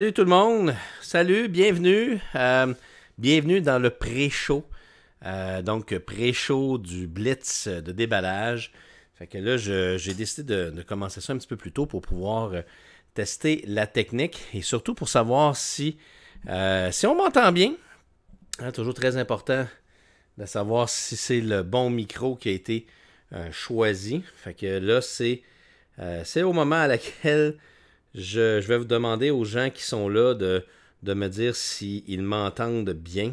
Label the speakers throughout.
Speaker 1: Salut tout le monde, salut, bienvenue, euh, bienvenue dans le pré-show, euh, donc pré-show du blitz de déballage. Fait que là, j'ai décidé de, commencer ça un petit peu plus tôt pour pouvoir euh, tester la technique et surtout pour savoir si, si on m'entend bien. Hein, toujours très important de savoir si c'est le bon micro qui a été choisi. Fait que là, c'est au moment à laquelle je, vais vous demander aux gens qui sont là de, me dire s'ils m'entendent bien.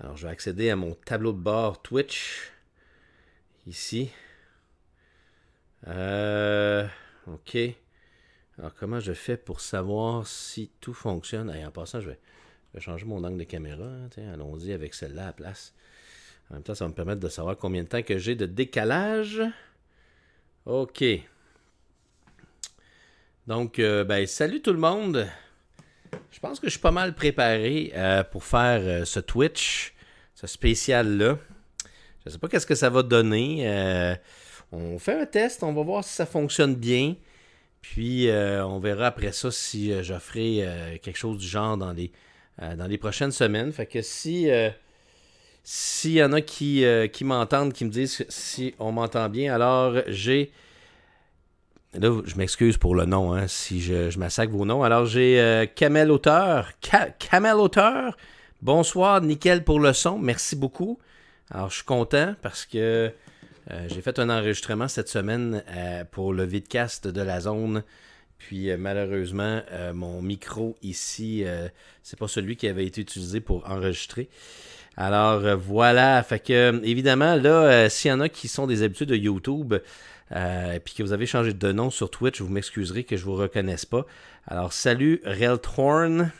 Speaker 1: Alors, je vais accéder à mon tableau de bord Twitch. Ici. Euh, ok. Alors, comment je fais pour savoir si tout fonctionne? Et en passant, je vais, changer mon angle de caméra. Hein, tiens, Allons-y avec celle-là à la place. En même temps, ça va me permettre de savoir combien de temps que j'ai de décalage. OK. Donc, euh, ben, salut tout le monde. Je pense que je suis pas mal préparé euh, pour faire euh, ce Twitch, ce spécial-là. Je ne sais pas qu'est-ce que ça va donner. on fait un test, on va voir si ça fonctionne bien. Puis, on verra après ça si je ferai quelque chose du genre dans les, dans les prochaines semaines. Fait que si... s'il y en a qui, qui m'entendent, qui me disent si on m'entend bien, alors j'ai Là, je m'excuse pour le nom, hein, si je, massacre vos noms. Alors, j'ai euh, Kamel Auteur. Kamel Auteur, bonsoir, nickel pour le son, merci beaucoup. Alors, je suis content parce que euh, j'ai fait un enregistrement cette semaine euh, pour le vidcast de la zone. Puis, malheureusement, mon micro ici, c'est pas celui qui avait été utilisé pour enregistrer. Alors, voilà. Fait que, évidemment, là, s'il y en a qui sont des habitudes de YouTube, euh, puis que vous avez changé de nom sur Twitch, vous m'excuserez que je ne vous reconnaisse pas. Alors, salut Relthorn.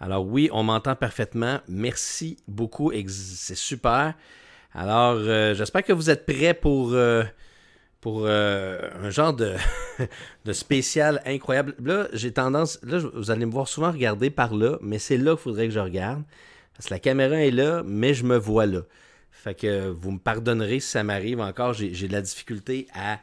Speaker 1: Alors oui, on m'entend parfaitement. Merci beaucoup, c'est super. Alors, euh, j'espère que vous êtes prêts pour, euh, euh, un genre de, de spécial incroyable. Là, j'ai tendance, là, vous allez me voir souvent regarder par là, mais c'est là qu'il faudrait que je regarde. Parce que la caméra est là, mais je me vois là. Fait que vous me pardonnerez si ça m'arrive encore. J'ai de la difficulté à,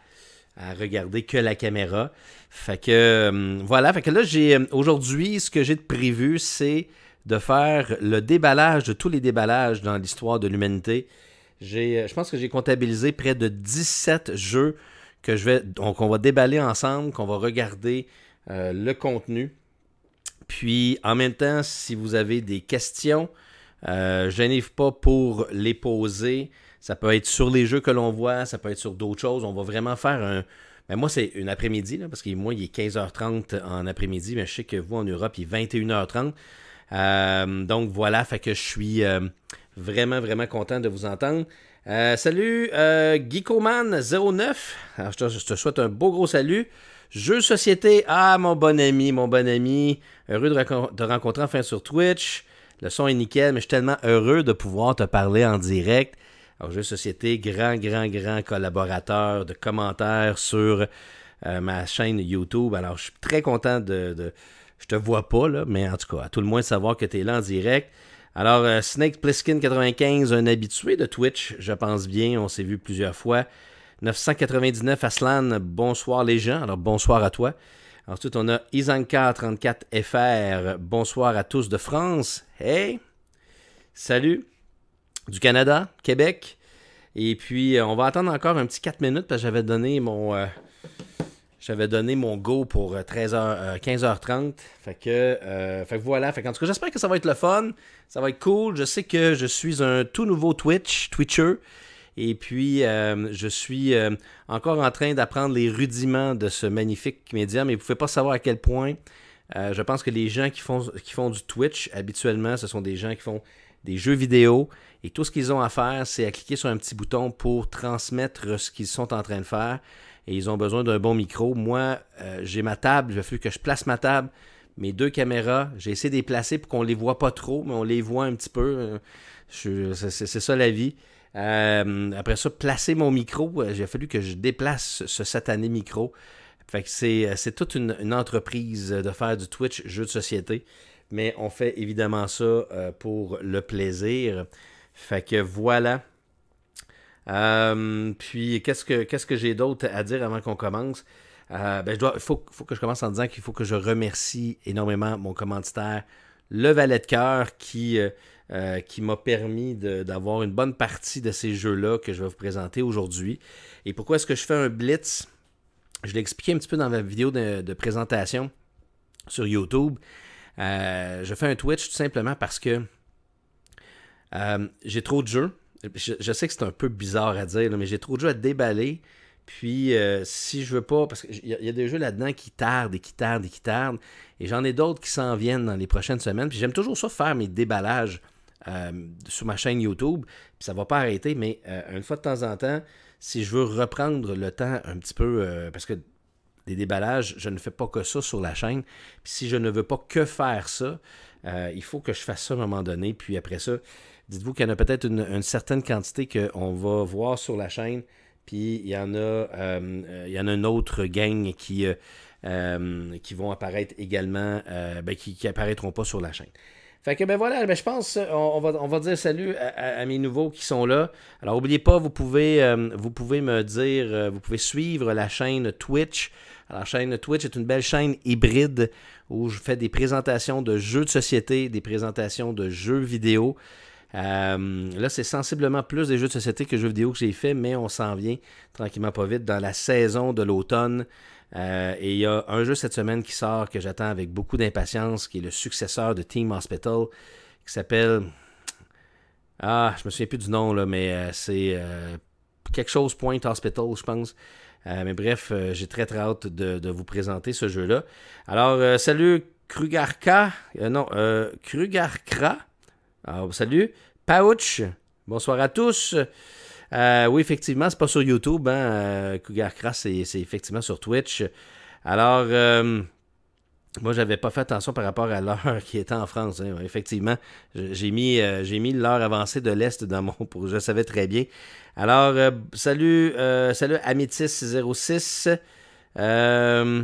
Speaker 1: regarder que la caméra. Fait que euh, voilà. Fait que là, euh, aujourd'hui, ce que j'ai de prévu, c'est de faire le déballage de tous les déballages dans l'histoire de l'humanité. Euh, je pense que j'ai comptabilisé près de 17 jeux qu'on je vais. va déballer ensemble, qu'on va regarder le contenu. Puis en même temps, si vous avez des questions, euh, je gênez pas pour les poser. Ça peut être sur les jeux que l'on voit, ça peut être sur d'autres choses. On va vraiment faire un. Mais ben, moi, c'est une après-midi, parce que moi, il est 15h30 en après-midi, mais je sais que vous, en Europe, il est 21h30. Euh, donc voilà, fait que je suis euh, vraiment, vraiment content de vous entendre. salut, Geekoman09. je te, souhaite un beau gros salut. Jeux société, ah mon bon ami, mon bon ami. Heureux de, de rencontrer enfin sur Twitch. Le son est nickel, mais je suis tellement heureux de pouvoir te parler en direct. Alors, suis Société, grand, grand, grand collaborateur de commentaires sur euh, ma chaîne YouTube. Alors, je suis très content de, Je je te vois pas, là, mais en tout cas, à tout le moins savoir que tu es là en direct. Alors, euh, Snake 95, un habitué de Twitch, je pense bien, on s'est vu plusieurs fois. 999 Aslan, bonsoir les gens. Alors, bonsoir à toi. Ensuite, on a Isanka34FR. Bonsoir à tous de France. Hey! Salut! Du Canada, Québec. Et puis, euh, on va attendre encore un petit 4 minutes parce que j'avais donné mon. Euh, j'avais donné mon go pour 13h, euh, 15h30. Fait que, voilà. en tout cas, j'espère que ça va être le fun. Ça va être cool. Je sais que je suis un tout nouveau Twitch, Twitcher. Et puis, euh, je suis euh, encore en train d'apprendre les rudiments de ce magnifique média, Mais vous ne pouvez pas savoir à quel point euh, je pense que les gens qui font, qui font du Twitch, habituellement, ce sont des gens qui font des jeux vidéo. Et tout ce qu'ils ont à faire, c'est à cliquer sur un petit bouton pour transmettre ce qu'ils sont en train de faire. Et ils ont besoin d'un bon micro. Moi, j'ai ma table. Il va falloir que je place ma table mes deux caméras. J'ai essayé de les placer pour qu'on ne les voit pas trop, mais on les voit un petit peu. C'est ça la vie. Euh, après ça, placer mon micro. J'ai euh, fallu que je déplace ce satané micro. Fait que c'est euh, toute une, entreprise de faire du Twitch, jeu de société. Mais on fait évidemment ça pour le plaisir. Fait que voilà. puis qu'est-ce que, qu'est-ce que j'ai d'autre à dire avant qu'on commence? Il ben, je dois, faut, faut que je commence en disant qu'il faut que je remercie énormément mon commanditaire, le valet de cœur, qui euh, qui m'a permis d'avoir une bonne partie de ces jeux-là que je vais vous présenter aujourd'hui. Et pourquoi est-ce que je fais un blitz Je l'ai expliqué un petit peu dans ma vidéo de, présentation sur YouTube. Euh, je fais un Twitch tout simplement parce que euh, j'ai trop de jeux. Je, sais que c'est un peu bizarre à dire, mais j'ai trop de jeux à déballer. Puis, si je veux pas, parce qu'il y, a des jeux là-dedans qui tardent et qui tardent et qui tardent, et j'en ai d'autres qui s'en viennent dans les prochaines semaines. Puis, j'aime toujours ça faire mes déballages euh, sur ma chaîne YouTube. Puis ça va pas arrêter, mais euh, une fois de temps en temps, si je veux reprendre le temps un petit peu, euh, parce que des déballages, je ne fais pas que ça sur la chaîne. Puis si je ne veux pas que faire ça, il faut que je fasse ça à un moment donné. Puis après ça, dites-vous qu'il y en a peut-être une, certaine quantité qu'on va voir sur la chaîne. Puis il y en a, il y en a une autre gang qui, qui vont apparaître également, ben, qui, qui apparaîtront pas sur la chaîne. Fait que ben voilà, ben, je pense on, va, on va dire salut à, mes nouveaux qui sont là. Alors n'oubliez pas, vous pouvez, euh, vous pouvez me dire, euh, vous pouvez suivre la chaîne Twitch. Alors, la chaîne Twitch est une belle chaîne hybride où je fais des présentations de jeux de société, des présentations de jeux vidéo. Euh, là, c'est sensiblement plus des jeux de société que jeux vidéo que j'ai fait, mais on s'en vient tranquillement pas vite dans la saison de l'automne. Euh, et il y a un jeu cette semaine qui sort que j'attends avec beaucoup d'impatience, qui est le successeur de Team Hospital, qui s'appelle. Ah, je me souviens plus du nom, là, mais euh, c'est euh, quelque chose Point Hospital, je pense. mais bref, j'ai très très hâte de, de vous présenter ce jeu-là. Alors, salut Krugarka. non, Krugarkra. Alors, salut. Pouch. Bonsoir à tous. Euh, oui, effectivement, c'est pas sur YouTube. Hein. Euh, Cougar Crass, c'est effectivement sur Twitch. Alors, euh, moi, j'avais pas fait attention par rapport à l'heure qui était en France. Hein. Effectivement, j'ai mis, mis l'heure avancée de l'Est dans mon projet Je savais très bien. Alors, salut, salut Amitis06. Euh,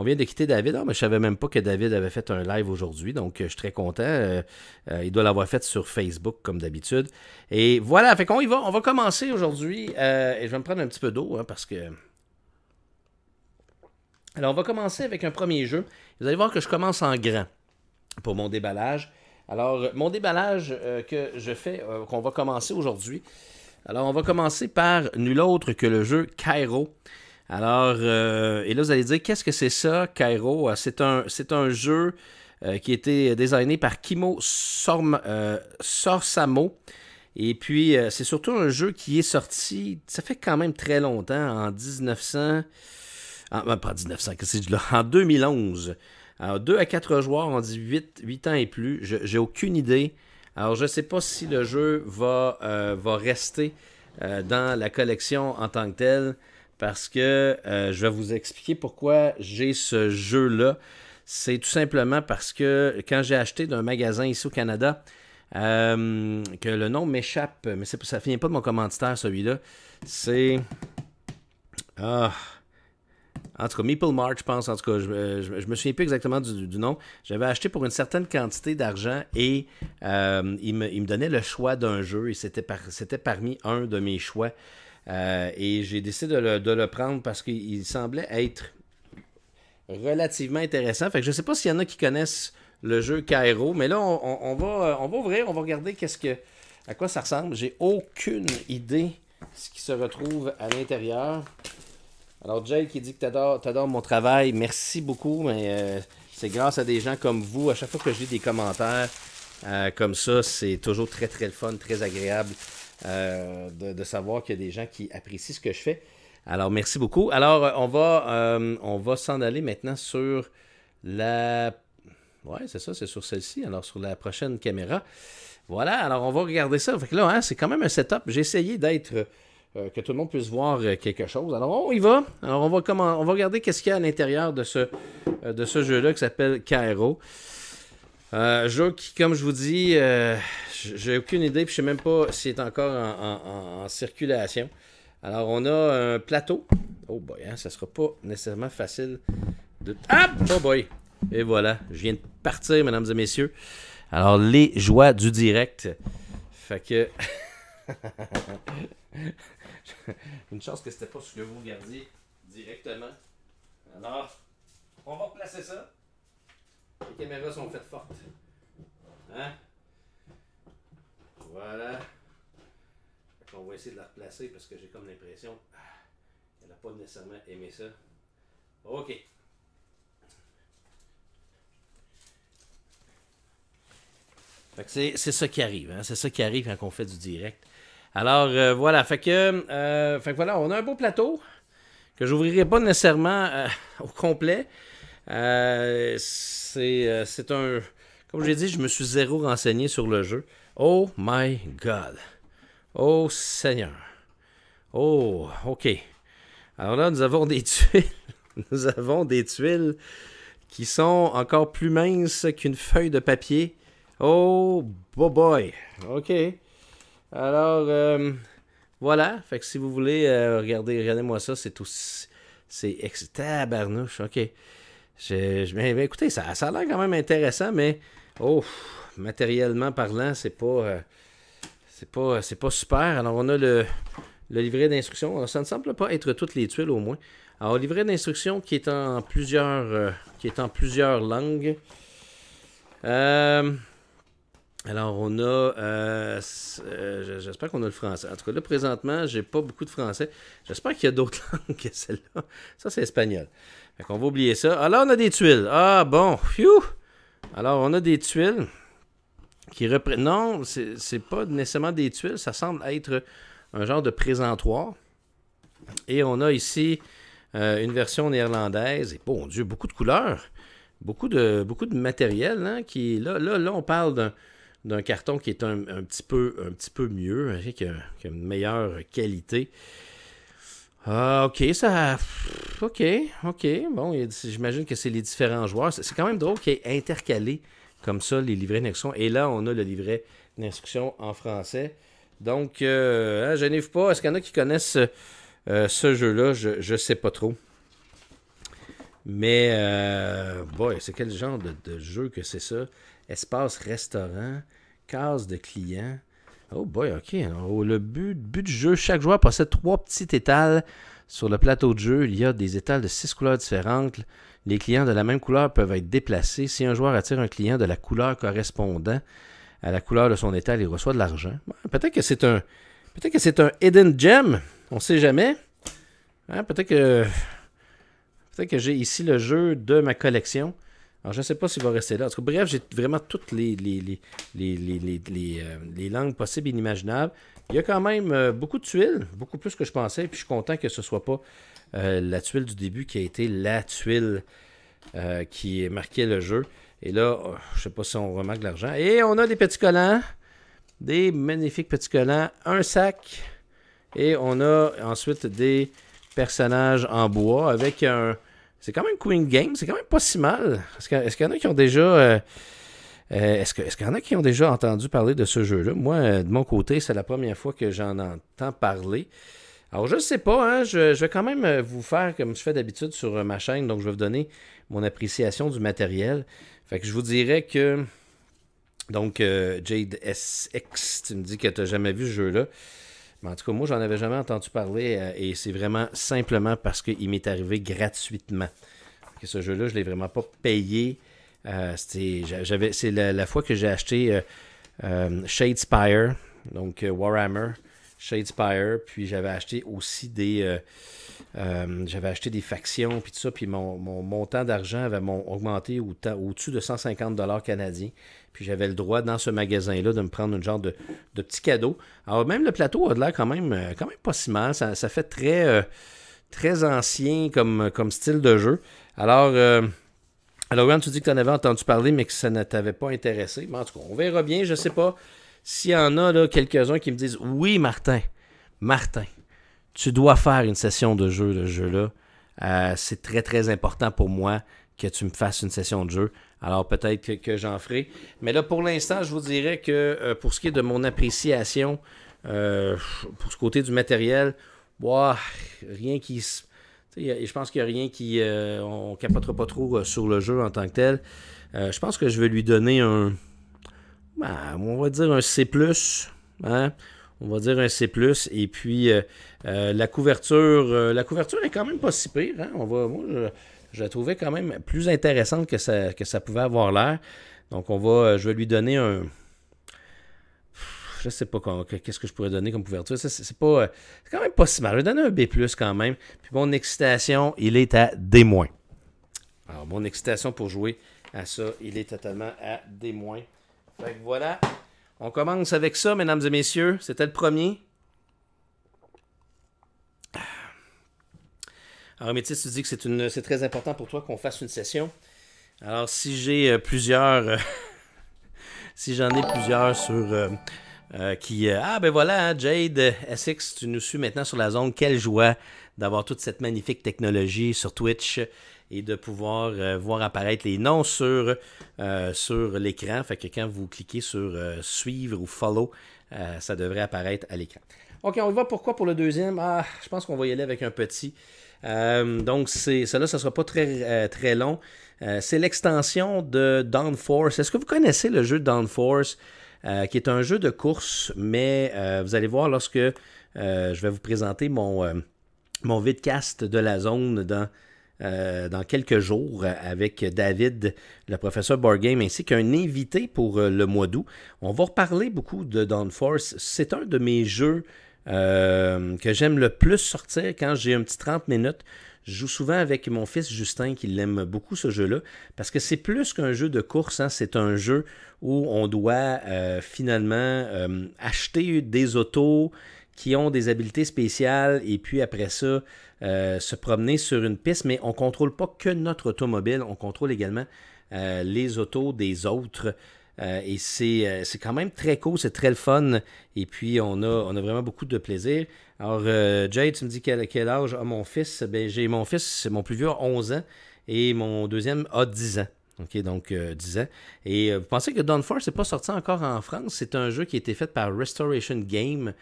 Speaker 1: on vient de quitter David. Ah, mais je savais même pas que David avait fait un live aujourd'hui, donc euh, je suis très content. Euh, euh, il doit l'avoir fait sur Facebook, comme d'habitude. Et voilà, fait qu'on va. On va commencer aujourd'hui. et je vais me prendre un petit peu d'eau, hein, parce que... Alors, on va commencer avec un premier jeu. Vous allez voir que je commence en grand pour mon déballage. Alors, mon déballage que je fais, qu'on va commencer aujourd'hui. Alors, on va commencer par nul autre que le jeu Cairo. Alors, euh, et là, vous allez dire, qu'est-ce que c'est ça, Cairo? Ah, c'est un, jeu euh, qui a été designé par Kimo euh, Sorsamo. Et puis, c'est surtout un jeu qui est sorti, ça fait quand même très longtemps, en 1900... Ah, en, pas 1900, qu'est-ce que là? En 2011. Alors, 2 à 4 joueurs en dit 8 ans et plus. J'ai aucune idée. Alors, je ne sais pas si le jeu va, va rester dans la collection en tant que tel parce que euh, je vais vous expliquer pourquoi j'ai ce jeu-là. C'est tout simplement parce que quand j'ai acheté d'un magasin ici au Canada, euh, que le nom m'échappe, mais ça ne vient pas de mon commentaire celui-là, c'est... Ah, en tout cas, Maple March, je pense. En tout cas, je, ne euh, me souviens plus exactement du, nom. J'avais acheté pour une certaine quantité d'argent et il, me, donnait le choix d'un jeu et c'était parmi un de mes choix. Euh, et j'ai décidé de le, prendre parce qu'il semblait être relativement intéressant. Fait je ne sais pas s'il y en a qui connaissent le jeu Cairo, mais là, on, va, on va ouvrir, on va regarder à quoi ça ressemble. J'ai aucune idée ce qui se retrouve à l'intérieur. Alors, Jay qui dit que tu adores mon travail, merci beaucoup, mais euh, c'est grâce à des gens comme vous. À chaque fois que j'ai des commentaires euh, comme ça, c'est toujours très, très le fun, très agréable. Euh, de, savoir qu'il y a des gens qui apprécient ce que je fais. Alors, merci beaucoup. Alors, euh, on va, euh, va s'en aller maintenant sur la... Ouais, c'est ça, c'est sur celle-ci. Alors, sur la prochaine caméra. Voilà, alors on va regarder ça. Fait là, hein, c'est quand même un setup. J'ai essayé d'être... que tout le monde puisse voir quelque chose. Alors, on y va. Alors, on va, comment, on va regarder qu'est-ce qu'il y a à l'intérieur de ce, de ce jeu-là qui s'appelle Cairo. Un jeu qui, comme je vous dis, j'ai aucune idée, puis je sais même pas si c'est encore en, circulation. Alors, on a un plateau. Oh boy, hein, ça sera pas nécessairement facile de. Ah! Oh boy! Et voilà, je viens de partir, mesdames et messieurs. Alors, les joies du direct. Fait que. Une chance que c'était pas ce que vous regardiez directement. Alors, on va replacer ça. Les caméras sont faites fortes. Hein? Voilà. On va essayer de la replacer parce que j'ai comme l'impression qu'elle n'a pas nécessairement aimé ça. OK. C'est ça qui arrive, hein. c'est ça qui arrive quand on fait du direct. Alors euh, voilà, euh, fait que, voilà, on a un beau plateau que j'ouvrirai pas nécessairement euh, au complet. c'est un, comme j'ai dit, je me suis zéro renseigné sur le jeu. Oh my God. Oh Seigneur. Oh, OK. Alors là, nous avons des tuiles. nous avons des tuiles qui sont encore plus minces qu'une feuille de papier. Oh, boy. OK. Alors, euh, voilà. Fait que si vous voulez, euh, regarder, regardez, regardez-moi ça. C'est tout. C'est excitable, tabarnouche. OK. Je, je, mais, écoutez, ça, ça a l'air quand même intéressant, mais. Oh, matériellement parlant, c'est pas. Euh, c'est pas, euh, pas super. Alors, on a le, le livret d'instruction. Ça ne semble pas être toutes les tuiles, au moins. Alors, livret d'instruction qui est en plusieurs, euh, qui est en plusieurs langues. alors, on a. J'espère qu'on a le français. En tout cas, là, présentement, j'ai pas beaucoup de français. J'espère qu'il y a d'autres langues que celle-là. Ça, c'est espagnol. Fait qu'on va oublier ça. Alors on a des tuiles. Ah, bon. Phew! Alors, on a des tuiles qui ce Non, c'est pas nécessairement des tuiles, ça semble être un genre de présentoir. Et on a ici euh, une version néerlandaise. Et bon Dieu, beaucoup de couleurs, beaucoup de, beaucoup de matériel. Hein, qui, là, là, on parle d'un carton qui est un, petit peu, un petit peu mieux, hein, qui a, une meilleure qualité. Ah, ok, ça. Ok, ok. Bon, j'imagine que c'est les différents joueurs. C'est quand même drôle qu'il est intercalé comme ça les livrets d'instruction. Et là, on a le livret d'instruction en français. Donc, je euh, n'ai hein, gênez pas. Est-ce qu'il y en a qui connaissent euh, ce jeu-là Je ne sais pas trop. Mais, euh, boy, c'est quel genre de, jeu que c'est ça Espace restaurant, case de clients. Oh boy, ok. le but, but du jeu, chaque joueur possède trois petits étals sur le plateau de jeu. Il y a des étals de six couleurs différentes. Les clients de la même couleur peuvent être déplacés. Si un joueur attire un client de la couleur correspondant à la couleur de son étal, il reçoit de l'argent. Peut-être que c'est un. Peut-être que c'est un hidden gem. On ne sait jamais. Hein, peut-être que. Peut-être que j'ai ici le jeu de ma collection. Alors, je ne sais pas s'il va rester là. En bref, j'ai vraiment toutes les, euh, les, langues possibles et inimaginables. Il y a quand même euh, beaucoup de tuiles, beaucoup plus que je pensais, puis je suis content que ce ne soit pas euh, la tuile du début qui a été la tuile euh, qui marquait le jeu. Et là, oh, je sais pas si on remarque l'argent. Et on a des petits collants, des magnifiques petits collants, un sac. Et on a ensuite des personnages en bois avec un. C'est quand même Queen Game, c'est quand même pas si mal. Est-ce qu'il y en a qui ont déjà. Euh, est-ce qu'il y en a qui ont déjà entendu parler de ce jeu-là? Moi, de mon côté, c'est la première fois que j'en entends parler. Alors, je ne sais pas, hein, je, vais quand même euh, vous faire comme je fais d'habitude sur euh, ma chaîne, donc je vais vous donner mon appréciation du matériel. Fait que je vous dirais que. Donc, euh, Jade SX, tu me dis que tu n'as jamais vu ce jeu-là. Mais en tout cas, moi, j'en avais jamais entendu parler et c'est vraiment simplement parce qu'il m'est arrivé gratuitement. ce jeu-là, je ne l'ai vraiment pas payé. c'est la, fois que j'ai acheté Shade Spire, donc Warhammer. Shadespire, puis j'avais acheté aussi des. Euh, euh, j'avais acheté des factions, puis tout ça, puis mon, montant d'argent avait augmenté au-dessus de 150$ canadiens. Puis j'avais le droit dans ce magasin-là de me prendre une genre de, de, petit cadeau. Alors même le plateau a de l'air quand même, euh, quand même pas si mal. Ça, fait très, très ancien comme, comme style de jeu. Alors, alors tu dis que tu en avais entendu parler, mais que ça ne t'avait pas intéressé. Mais en tout cas, on verra bien, je sais pas. S'il y en a là, quelques-uns qui me disent Oui, Martin, Martin, tu dois faire une session de jeu, de jeu-là. Euh, c'est très, très important pour moi que tu me fasses une session de jeu. Alors peut-être que, j'en ferai. Mais là, pour l'instant, je vous dirais que euh, pour ce qui est de mon appréciation, euh, pour ce côté du matériel, bois rien qui Je pense qu'il n'y a rien qui. on capotera pas trop sur le jeu en tant que tel. je pense que je vais lui donner un ben, on va dire un C. Hein. On va dire un C. Et puis euh, euh, la couverture. Euh, la couverture est quand même pas si pire. Hein. On je, la trouvais quand même plus intéressante que ça, que ça pouvait avoir l'air. Donc on va. Je vais lui donner un. Je sais pas qu'est-ce que je pourrais donner comme couverture. C'est pas. C'est quand même pas si mal. Je vais donner un B quand même. Puis mon excitation, il est à D-. Alors, mon excitation pour jouer à ça, il est totalement à D- voilà. On commence avec ça, mesdames et messieurs. C'était le premier. Ah. Alors, Métis, tu dis que c'est, très important pour toi qu'on fasse une session. Alors, si j'ai euh, plusieurs. Euh, si j'en ai plusieurs sur. Euh, qui. ah, ben voilà, hein, Jade Essex, tu nous suis maintenant sur la zone. Quelle joie d'avoir toute cette magnifique technologie sur Twitch et de pouvoir euh, voir apparaître les noms sur, euh, sur l'écran. Fait que quand vous cliquez sur euh, suivre ou follow, ça devrait apparaître à l'écran. OK, on va pourquoi pour le deuxième? Ah, je pense qu'on va y aller avec un petit. donc, c'est, cela, ça ne sera pas très, très long. c'est l'extension de Force. Est-ce que vous connaissez le jeu Force, qui est un jeu de course, mais vous allez voir lorsque je vais vous présenter mon, mon vidcast de la zone dans euh, dans quelques jours avec David, le professeur Borgame, ainsi qu'un invité pour euh, le mois d'août. On va reparler beaucoup de Force. C'est un de mes jeux euh, que j'aime le plus sortir quand j'ai un petit 30 minutes. Je joue souvent avec mon fils Justin qui l'aime beaucoup ce jeu-là parce que c'est plus qu'un jeu de course, hein. c'est un jeu où on doit finalement acheter des autos qui ont des habiletés spéciales et puis après ça, euh, se promener sur une piste, mais on ne contrôle pas que notre automobile, on contrôle également euh, les autos des autres. Euh, et c'est, quand même très cool, c'est très le fun. Et puis, on a, on a vraiment beaucoup de plaisir. Alors, Jade, tu me dis quel, quel âge a mon fils? Ben, j'ai mon fils, mon plus vieux a 11 ans et mon deuxième a 10 ans. OK, donc 10 ans. Et vous pensez que Force n'est pas sorti encore en France? C'est un jeu qui a été fait par Restoration Game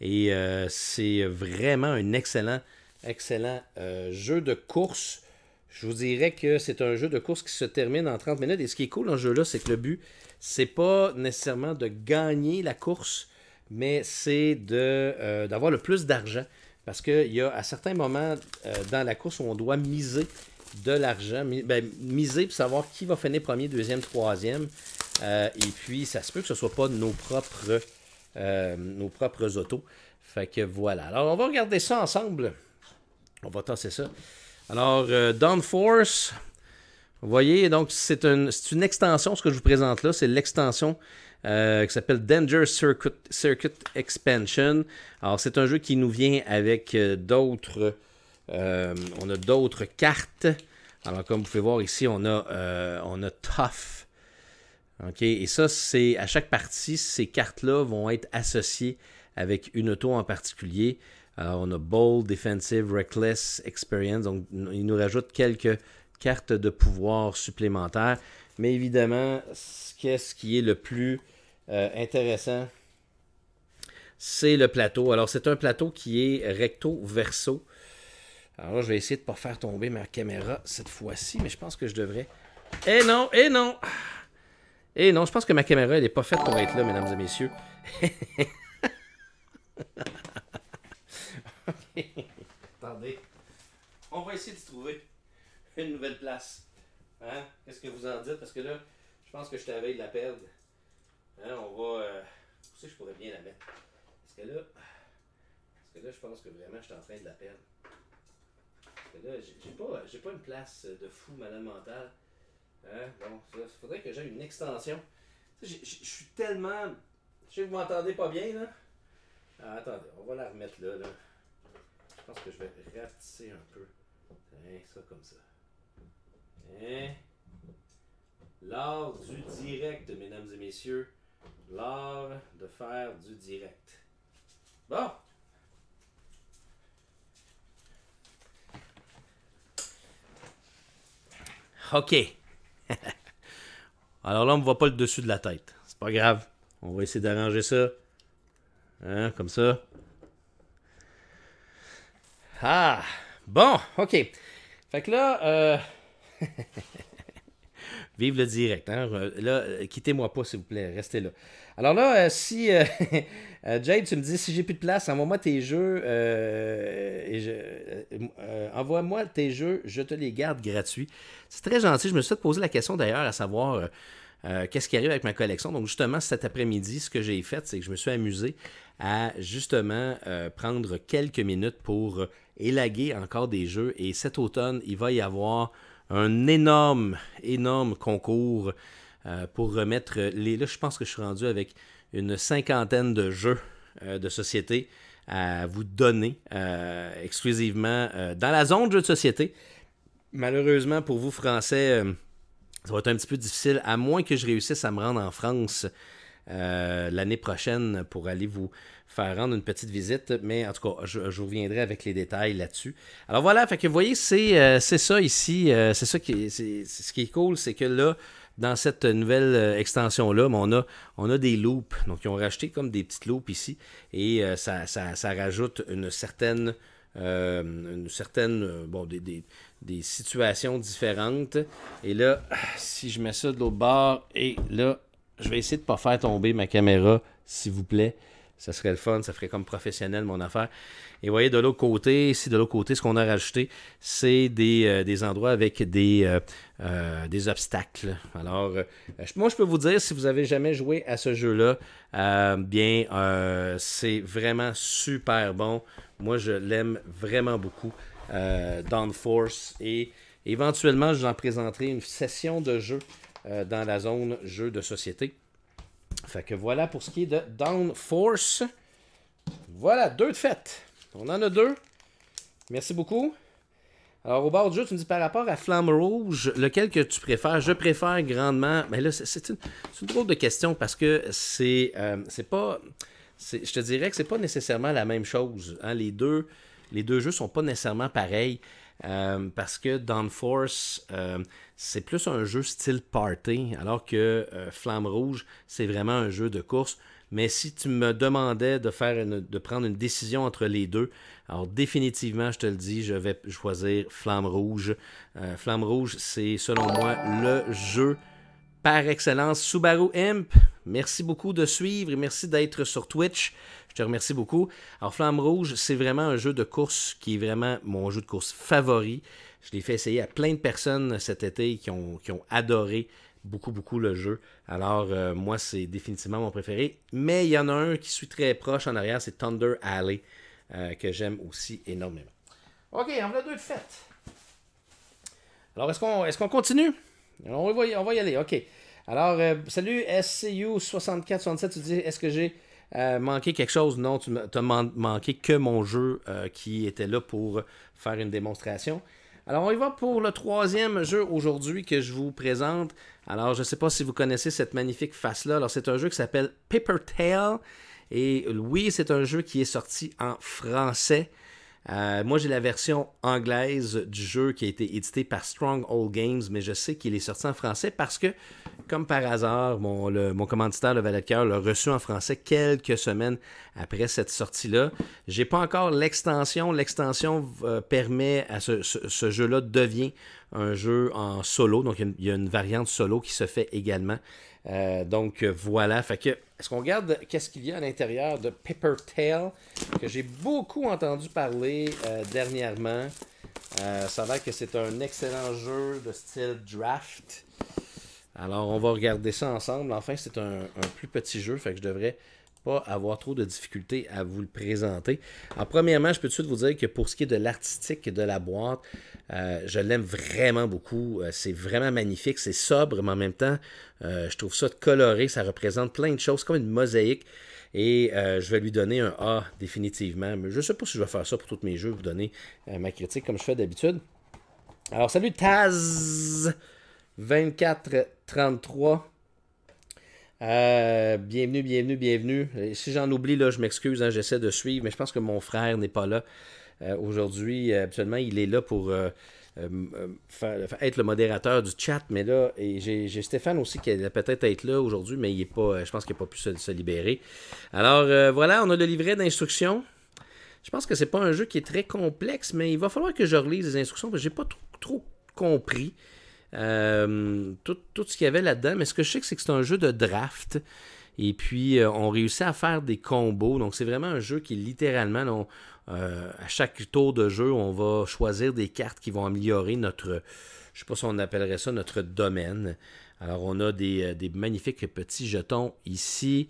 Speaker 1: et c'est vraiment un excellent excellent euh, jeu de course. Je vous dirais que c'est un jeu de course qui se termine en 30 minutes. Et ce qui est cool dans ce jeu-là, c'est que le but, c'est pas nécessairement de gagner la course, mais c'est euh, d'avoir le plus d'argent. Parce qu'il y a à certains moments euh, dans la course où on doit miser de l'argent, ben, miser pour savoir qui va finir premier, deuxième, troisième. et puis, ça se peut que ce ne soit pas nos propres, nos propres autos. Fait que voilà. Alors, on va regarder ça ensemble. On va tasser ça. Alors, euh, Force. vous voyez, donc c'est une, extension, ce que je vous présente là, c'est l'extension euh, qui s'appelle Danger Circuit, Expansion. Alors, c'est un jeu qui nous vient avec euh, d'autres... Euh, on a d'autres cartes. Alors, comme vous pouvez voir ici, on a, on a Tough. OK? Et ça, c'est à chaque partie, ces cartes-là vont être associées avec une auto en particulier. Alors, euh, on a Bold, Defensive, Reckless, Experience. Donc, il nous rajoute quelques cartes de pouvoir supplémentaires. Mais évidemment, ce qui est le plus euh, intéressant? C'est le plateau. Alors, c'est un plateau qui est recto-verso. Alors là, je vais essayer de ne pas faire tomber ma caméra cette fois-ci, mais je pense que je devrais. Eh non, eh non! Eh non, je pense que ma caméra, elle n'est pas faite pour être là, mesdames et messieurs. on va essayer de trouver une nouvelle place. Hein? Qu'est-ce que vous en dites? Parce que là, je pense que je t'avais de la perdre. Hein? On va. Euh, où que je pourrais bien la mettre? Parce que là. Est-ce que là, je pense que vraiment, je suis en train de la perdre. Parce que là, j'ai pas, j'ai pas une place de fou malade mental. Hein? Bon, il faudrait que j'aie une extension. Je suis tellement. Je sais que vous m'entendez pas bien, là. Ah, attendez, on va la remettre là, là. Je pense que je vais ratisser un peu. Eh, ça comme ça. Eh? L'art du direct, mesdames et messieurs. L'art de faire du direct. Bon. OK. Alors là, on ne voit pas le dessus de la tête. C'est pas grave. On va essayer d'arranger ça. Hein, comme ça. Ah, bon, OK. Fait là, euh, Vive le direct. Hein. Là, euh, quittez-moi pas, s'il vous plaît. Restez là. Alors là, euh, si. Jade, tu me dis si j'ai plus de place, envoie-moi tes jeux. envoie-moi tes jeux, je te les garde gratuits. C'est très gentil. Je me suis posé la question d'ailleurs à savoir. Qu'est-ce qui arrive avec ma collection? Donc, justement, cet après-midi, ce que j'ai fait, c'est que je me suis amusé à justement prendre quelques minutes pour élaguer encore des jeux. Et cet automne, il va y avoir un énorme, énorme concours euh, pour remettre les. Là, je pense que je suis rendu avec une cinquantaine de jeux euh, de société à vous donner euh, exclusivement dans la zone jeux de société. Malheureusement pour vous Français, ça va être un petit peu difficile, à moins que je réussisse à me rendre en France l'année prochaine pour aller vous faire rendre une petite visite, mais en tout cas, je, reviendrai avec les détails là-dessus. Alors voilà, fait que vous voyez, c'est euh, ça ici, euh, c'est ça qui c'est ce qui est cool, c'est que là, dans cette nouvelle euh, extension-là, ben, on a, on a des loops. Donc, ils ont racheté comme des petites loops ici. Et ça, rajoute une certaine. une certaine. Bon, des, des, situations différentes. Et là, si je mets ça de l'autre bord, et là, je vais essayer de ne pas faire tomber ma caméra, s'il vous plaît ça serait le fun, ça ferait comme professionnel mon affaire. Et vous voyez, de l'autre côté, ici, de l'autre côté, ce qu'on a rajouté, c'est des, euh, endroits avec des, euh, euh, des obstacles. Alors, moi, je peux vous dire, si vous avez jamais joué à ce jeu-là, bien, c'est vraiment super bon. Moi, je l'aime vraiment beaucoup, Downforce. Et éventuellement, je vous en présenterai une session de jeu dans la zone jeu de société. Fait que voilà pour ce qui est de Downforce. Voilà, deux de fait. On en a deux. Merci beaucoup. Alors, au bord du jeu, tu me dis par rapport à Flamme Rouge, lequel que tu préfères Je préfère grandement. Mais là, c'est une, une, drôle de question parce que c'est euh, c'est pas. Je te dirais que c'est pas nécessairement la même chose. Hein. Les, deux, les deux jeux sont pas nécessairement pareils euh, parce que Downforce. Euh, c'est plus un jeu style party, alors que euh, Flamme Rouge, c'est vraiment un jeu de course. Mais si tu me demandais de, faire de prendre une décision entre les deux, alors définitivement, je te le dis, je vais choisir Flamme Rouge. Euh, Flamme Rouge, c'est selon moi le jeu par excellence. Subaru Imp, merci beaucoup de suivre et merci d'être sur Twitch. Je te remercie beaucoup. Alors Flamme Rouge, c'est vraiment un jeu de course qui est vraiment mon jeu de course favori. Je l'ai fait essayer à plein de personnes cet été qui ont, adoré beaucoup, beaucoup le jeu. Alors, euh, moi, c'est définitivement mon préféré. Mais il y en a un qui suit très proche en arrière, c'est Thunder Alley, euh, que j'aime aussi énormément. OK, on a deux de Alors, est-ce qu'on continue? On va, y aller, OK. Alors, euh, salut SCU6467, tu dis, est-ce que j'ai manqué quelque chose? Non, tu n'as manqué que mon jeu qui était là pour faire une démonstration. Alors, on y va pour le troisième jeu aujourd'hui que je vous présente. Alors, je ne sais pas si vous connaissez cette magnifique face-là. Alors, c'est un jeu qui s'appelle Paper Tail. Et oui, c'est un jeu qui est sorti en français. Euh, moi, j'ai la version anglaise du jeu qui a été édité par Stronghold Games, mais je sais qu'il est sorti en français parce que, comme par hasard, mon, commanditaire, le valet de cœur, l'a reçu en français quelques semaines après cette sortie-là. J'ai pas encore l'extension. L'extension euh, permet à ce, jeu-là devient un jeu en solo. Donc, il y, a une variante solo qui se fait également. Euh, donc, voilà. Fait que, est-ce qu'on regarde qu'est-ce qu'il y a à l'intérieur de Paper Tail, que j'ai beaucoup entendu parler euh, dernièrement. Euh, ça va que c'est un excellent jeu de style draft. Alors, on va regarder ça ensemble. Enfin, c'est un, un, plus petit jeu, fait que je devrais avoir trop de difficultés à vous le présenter. En premièrement, je peux tout de suite vous dire que pour ce qui est de l'artistique de la boîte, euh, je l'aime vraiment beaucoup. Euh, c'est vraiment magnifique, c'est sobre, mais en même temps, euh, je trouve ça coloré, ça représente plein de choses, comme une mosaïque. Et je vais lui donner un A définitivement. Mais je ne sais pas si je vais faire ça pour tous mes jeux, vous donner ma critique comme je fais d'habitude. Alors, salut Taz! 24-33. Euh, bienvenue, bienvenue, bienvenue. si j'en oublie, là, je m'excuse, hein, j'essaie de suivre, mais je pense que mon frère n'est pas là euh, aujourd'hui. Euh, Absolument, il est là pour être le modérateur du chat, mais là, et j'ai Stéphane aussi qui allait peut-être être là aujourd'hui, mais il pas, je pense qu'il n'a pas pu se, se libérer. Alors voilà, on a le livret d'instructions. Je pense que c'est pas un jeu qui est très complexe, mais il va falloir que je relise les instructions, parce que j'ai pas trop compris. Euh, tout, ce qu'il y avait là-dedans. Mais ce que je sais, c'est que c'est un jeu de draft. Et puis, euh, on réussit à faire des combos. Donc, c'est vraiment un jeu qui, littéralement, euh, à chaque tour de jeu, on va choisir des cartes qui vont améliorer notre, je ne sais pas si on appellerait ça notre domaine. Alors, on a des, magnifiques petits jetons ici.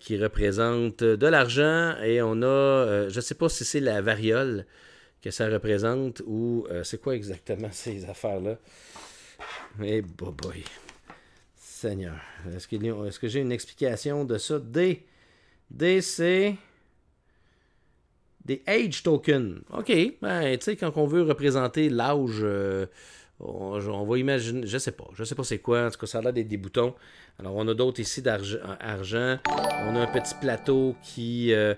Speaker 1: qui représentent de l'argent et on a, je ne sais pas si c'est la variole que ça représente ou c'est quoi exactement ces affaires-là. Et eh, hey, boy, Seigneur. Est-ce que j'ai une explication de ça? D. D, c'est des age tokens. OK, ben, tu sais, quand on veut représenter l'âge, euh, on, va imaginer, je sais pas, je sais pas c'est quoi, en tout cas, ça a l'air des, des boutons. Alors, on a d'autres ici d'argent. On a un petit plateau qui, euh,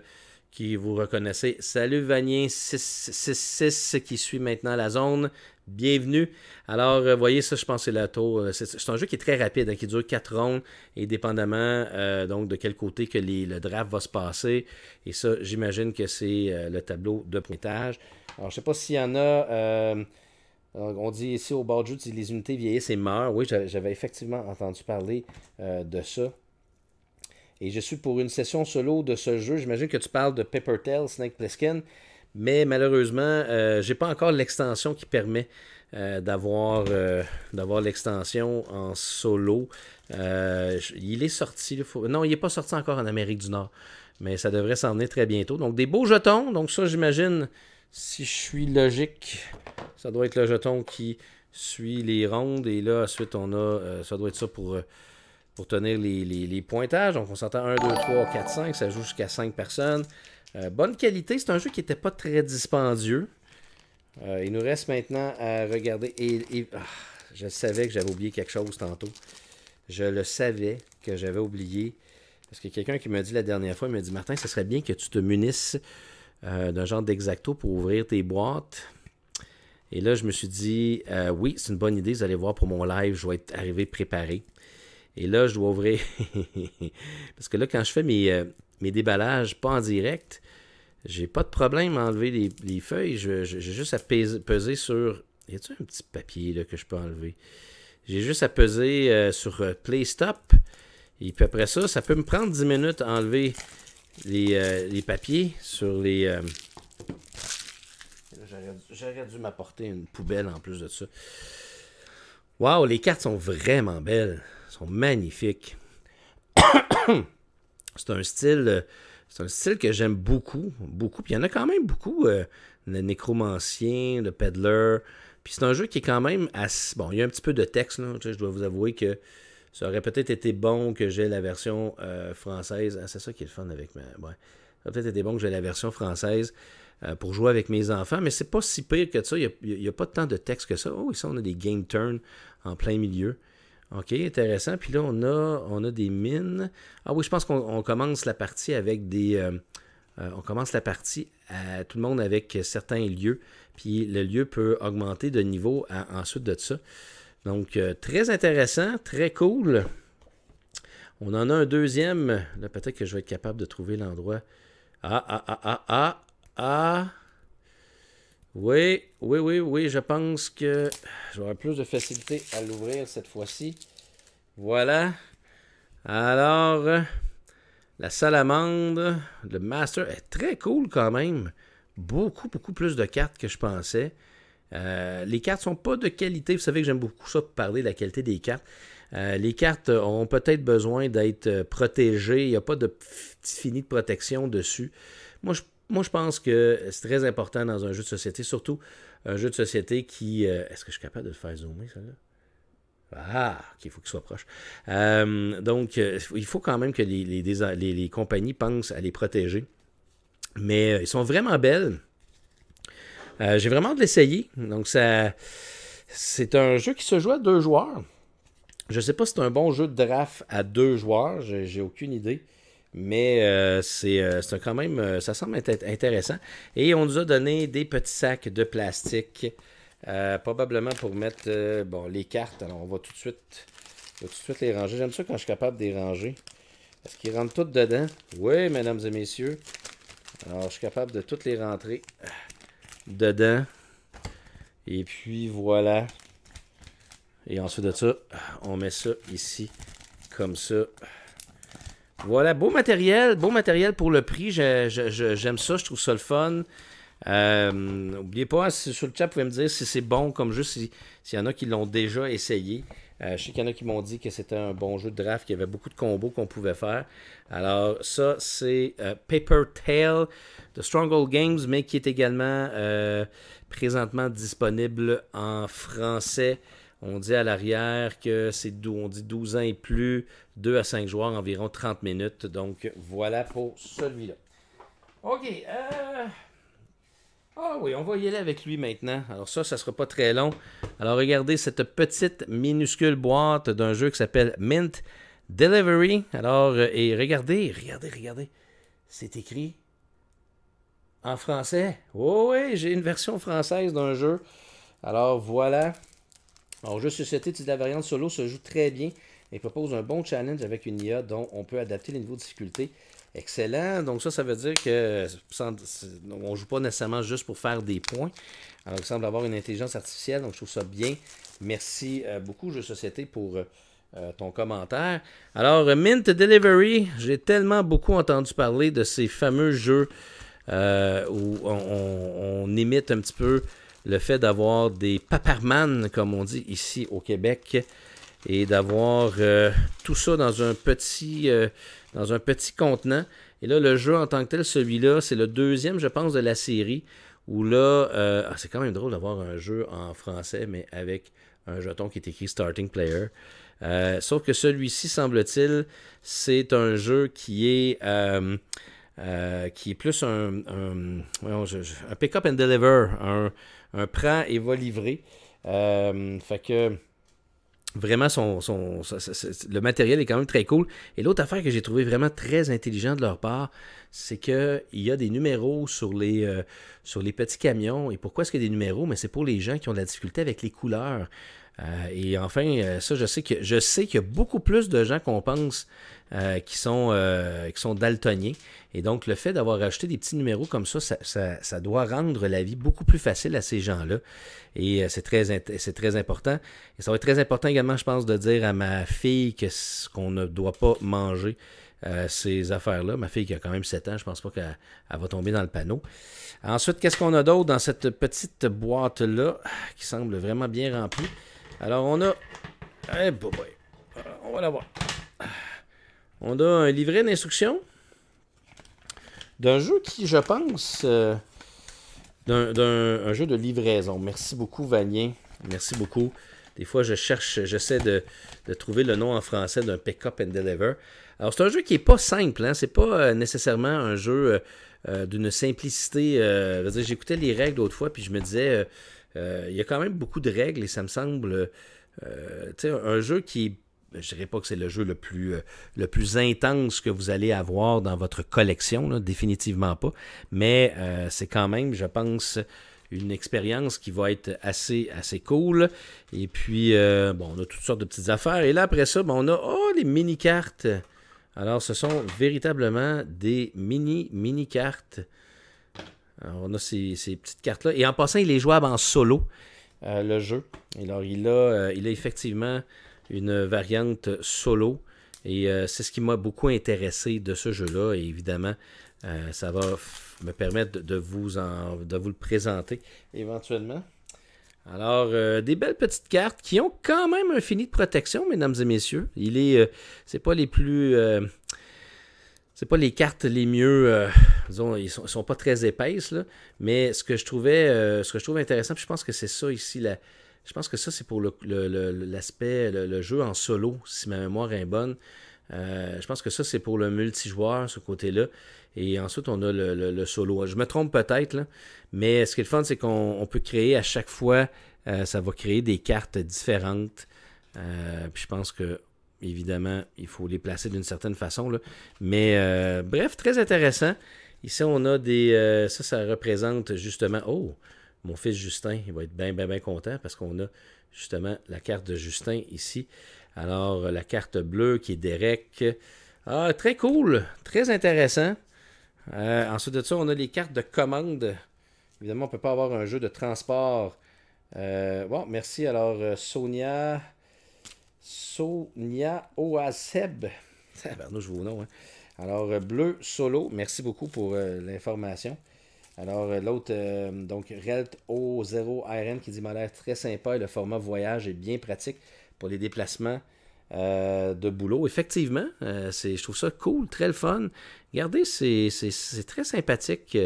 Speaker 1: qui vous reconnaissez. Salut Vanien666 qui suit maintenant la zone. Bienvenue. Alors, vous euh, voyez, ça, je pense que c'est la tour. Euh, c'est un jeu qui est très rapide, hein, qui dure 4 rondes, et dépendamment euh, donc de quel côté que le draft va se passer. Et ça, j'imagine que c'est le tableau de pointage. Alors, je ne sais pas s'il y en a. on dit ici au bord du jeu, les unités vieillissent et meurent. Oui, j'avais effectivement entendu parler de ça. Et je suis pour une session solo de ce jeu. J'imagine que tu parles de Pepper Tail, Snake Plissken. Mais malheureusement, je euh, j'ai pas encore l'extension qui permet euh, d'avoir euh, d'avoir l'extension en solo. il est sorti. Non, il n'est pas sorti encore en Amérique du Nord. Mais ça devrait s'en venir très bientôt. Donc des beaux jetons. Donc ça, j'imagine, si je suis logique, ça doit être le jeton qui suit les rondes. Et là, ensuite, on a. ça doit être ça pour pour tenir les, les pointages. Donc, on s'entend 1, 2, 3, 4, 5. Ça joue jusqu'à 5 personnes. Euh, bonne qualité, c'est un jeu qui n'était pas très dispendieux. Euh, il nous reste maintenant à regarder. Ah, je savais que j'avais oublié quelque chose tantôt. Je le savais que j'avais oublié. Parce que quelqu'un qui m'a dit la dernière fois, il m'a dit Martin, ce serait bien que tu te munisses euh, d'un genre d'exacto pour ouvrir tes boîtes. Et là, je me suis dit Oui, c'est une bonne idée, vous allez voir pour mon live, je vais être arrivé préparé. Et là, je dois ouvrir. Parce que là, quand je fais mes mes déballages pas en direct, j'ai pas de problème à enlever les, feuilles. J'ai juste à peser, sur. Y a-t-il un petit papier là, que je peux enlever J'ai juste à peser euh, sur euh, Play Stop. Et puis après ça, ça peut me prendre 10 minutes à enlever les, euh, papiers sur les. J'aurais dû, m'apporter une poubelle en plus de ça. Waouh, les cartes sont vraiment belles. sont magnifiques. C'est un style. Euh, style que j'aime beaucoup, beaucoup. il y en a quand même beaucoup. le euh, nécromancien, le peddler. Puis c'est un jeu qui est quand même assez... Bon, il y a un petit peu de texte, là. je dois vous avouer que ça aurait peut-être été bon que j'ai la version euh, française. Ah, c'est ça qui est le fun avec ma... Ouais. Ça aurait peut-être été bon que j'ai la version française pour jouer avec mes enfants, mais c'est pas si pire que ça. Il n'y a, pas tant de texte que ça. Oh, ici, on a des game turns en plein milieu. OK, intéressant. Puis là, on a, on a des mines. Ah oui, je pense qu'on commence la partie avec des... Euh, euh, on commence la partie à tout le monde avec certains lieux. Puis le lieu peut augmenter de niveau ensuite de ça. Donc, euh, très intéressant, très cool. On en a un deuxième. Là, peut-être que je vais être capable de trouver l'endroit. Ah, ah, ah, ah, ah, ah. Oui, oui, oui, oui, je pense que j'aurai plus de facilité à l'ouvrir cette fois-ci. Voilà. Alors, la salamande, le master est très cool quand même. Beaucoup, beaucoup plus de cartes que je pensais. Euh, les cartes sont pas de qualité. Vous savez que j'aime beaucoup ça de parler de la qualité des cartes. Euh, les cartes ont peut-être besoin d'être protégées. Il n'y a pas de petit fini de protection dessus. Moi, je moi, je pense que c'est très important dans un jeu de société, surtout un jeu de société qui. Euh, est-ce que je suis capable de le faire zoomer, ça? là Ah, qu'il faut il faut qu'il soit proche. Euh, donc, euh, il faut quand même que les, compagnies pensent à les protéger. Mais ils sont vraiment belles. J'ai vraiment de l'essayer. Donc, ça, c'est un jeu qui se joue à deux joueurs. Je ne sais pas si c'est un bon jeu de draft à deux joueurs. J'ai aucune idée. Mais euh, c'est euh, quand même, euh, ça semble être intéressant. Et on nous a donné des petits sacs de plastique, probablement pour mettre bon, les cartes. Alors on va tout de suite, tout de suite les ranger. J'aime ça quand je suis capable de les ranger. Est-ce qu'ils rentrent toutes dedans. Oui, mesdames et messieurs. Alors je suis capable de toutes les rentrer dedans. Et puis voilà. Et ensuite de ça, on met ça ici, comme ça. Voilà, beau matériel, beau matériel pour le prix. J'aime ça, je trouve ça le fun. N'oubliez euh, pas, hein, sur le chat, vous pouvez me dire si c'est bon, comme juste s'il y en a qui l'ont déjà essayé. Euh, je sais qu'il y en a qui m'ont dit que c'était un bon jeu de draft, qu'il y avait beaucoup de combos qu'on pouvait faire. Alors, ça, c'est euh, Paper Tail de Stronghold Games, mais qui est également présentement disponible en français. On dit à l'arrière que c'est on dit 12 ans et plus, 2 à 5 joueurs, environ 30 minutes. Donc voilà pour celui-là. OK. Euh, ah oui, on va y aller avec lui maintenant. Alors ça, ça sera pas très long. Alors regardez cette petite minuscule boîte d'un jeu qui s'appelle Mint Delivery. Alors, euh, et regardez, regardez, regardez. C'est écrit en français. Oh oui, j'ai une version française d'un jeu. Alors voilà. Alors, jeu société, de la variante solo se joue très bien et propose un bon challenge avec une IA dont on peut adapter les niveaux de difficulté. Excellent. Donc ça, ça veut dire que on ne joue pas nécessairement juste pour faire des points. Alors, il semble avoir une intelligence artificielle, donc je trouve ça bien. Merci euh, beaucoup, Jeu Société, pour euh, euh, ton commentaire. Alors, Mint Delivery, j'ai tellement beaucoup entendu parler de ces fameux jeux où on, on, imite un petit peu le fait d'avoir des papermans, comme on dit ici au Québec, et d'avoir euh, tout ça dans un, petit, euh, dans un petit contenant. Et là, le jeu en tant que tel, celui-là, c'est le deuxième, je pense, de la série, où là, euh, ah, c'est quand même drôle d'avoir un jeu en français, mais avec un jeton qui est écrit Starting Player. sauf que celui-ci, semble-t-il, c'est un jeu qui est... qui est plus un, un, un pick-up and deliver, un, un prend et va livrer. Euh, fait que vraiment son, son, le matériel est quand même très cool. Et l'autre affaire que j'ai trouvé vraiment très intelligent de leur part, c'est qu'il y a des numéros sur les, euh, sur les petits camions. Et pourquoi est-ce qu'il y a des numéros? Mais c'est pour les gens qui ont de la difficulté avec les couleurs. Euh, et enfin, euh, ça, je sais que je sais qu'il y a beaucoup plus de gens qu'on pense euh, qui sont daltonniers daltoniens. Et donc, le fait d'avoir acheté des petits numéros comme ça ça, doit rendre la vie beaucoup plus facile à ces gens-là. Et c'est très important. Et ça va être très important également, je pense, de dire à ma fille qu'on ne doit pas manger. ces affaires-là. Ma fille qui a quand même 7 ans, je pense pas qu'elle va tomber dans le panneau. Ensuite, qu'est-ce qu'on a d'autre dans cette petite boîte-là qui semble vraiment bien remplie? Alors, on a... On va voir. On a un livret d'instructions d'un jeu qui, je pense, euh, d'un jeu de livraison. Merci beaucoup, Vanien. Merci beaucoup. Des fois, je cherche, j'essaie de, trouver le nom en français d'un pick-up and deliver. Alors, c'est un jeu qui n'est pas simple. Hein? C'est pas euh, nécessairement un jeu euh, d'une simplicité. J'écoutais les règles l'autre fois, puis je me disais, euh, il y a quand même beaucoup de règles et ça me semble euh, un jeu qui je dirais pas que c'est le jeu le plus, euh, le plus intense que vous allez avoir dans votre collection, définitivement pas, mais c'est quand même, je pense, une expérience qui va être assez, assez cool. Et puis, bon, on a toutes sortes de petites affaires. Et là, après ça, on a oh, les mini-cartes. Alors, ce sont véritablement des mini, mini-cartes. Alors, on a ces, petites cartes-là. Et en passant, il est jouable en solo, euh, le jeu. Alors, il a, euh, il a effectivement une variante solo. Et euh, c'est ce qui m'a beaucoup intéressé de ce jeu-là. Et évidemment, ça va me permettre de vous, en, de vous le présenter éventuellement. Alors, des belles petites cartes qui ont quand même un fini de protection, mesdames et messieurs. Il est, c'est pas les plus, c'est pas les cartes les mieux, euh, disons, ils sont, sont pas très épaisses, mais ce que je trouvais, euh, ce que je trouve intéressant, je pense que c'est ça ici, je pense que ça c'est pour l'aspect, le, jeu en solo, si ma mémoire est bonne. Euh, je pense que ça c'est pour le multijoueur, ce côté-là. Et ensuite, on a le, solo. Je me trompe peut-être, mais ce qui est le fun, c'est qu'on peut créer à chaque fois, euh, ça va créer des cartes différentes. puis je pense que Évidemment, il faut les placer d'une certaine façon. Mais euh, bref, très intéressant. Ici, on a des. Euh, ça, ça représente justement. Oh, mon fils Justin, il va être bien, bien, bien content parce qu'on a justement la carte de Justin ici. Alors, la carte bleue qui est Derek. Ah, très cool, très intéressant. Euh, ensuite de ça, on a les cartes de commande. Évidemment, on ne peut pas avoir un jeu de transport. bon, merci. Alors, Sonia, Sonia Oaseb. vous hein. Alors, euh, Bleu Solo, merci beaucoup pour euh, l'information. Alors, euh, l'autre, donc, Relt O0RN qui dit m'a l'air très sympa et le format voyage est bien pratique pour les déplacements de boulot. Effectivement, je trouve ça cool, très le fun. Regardez, c'est, très sympathique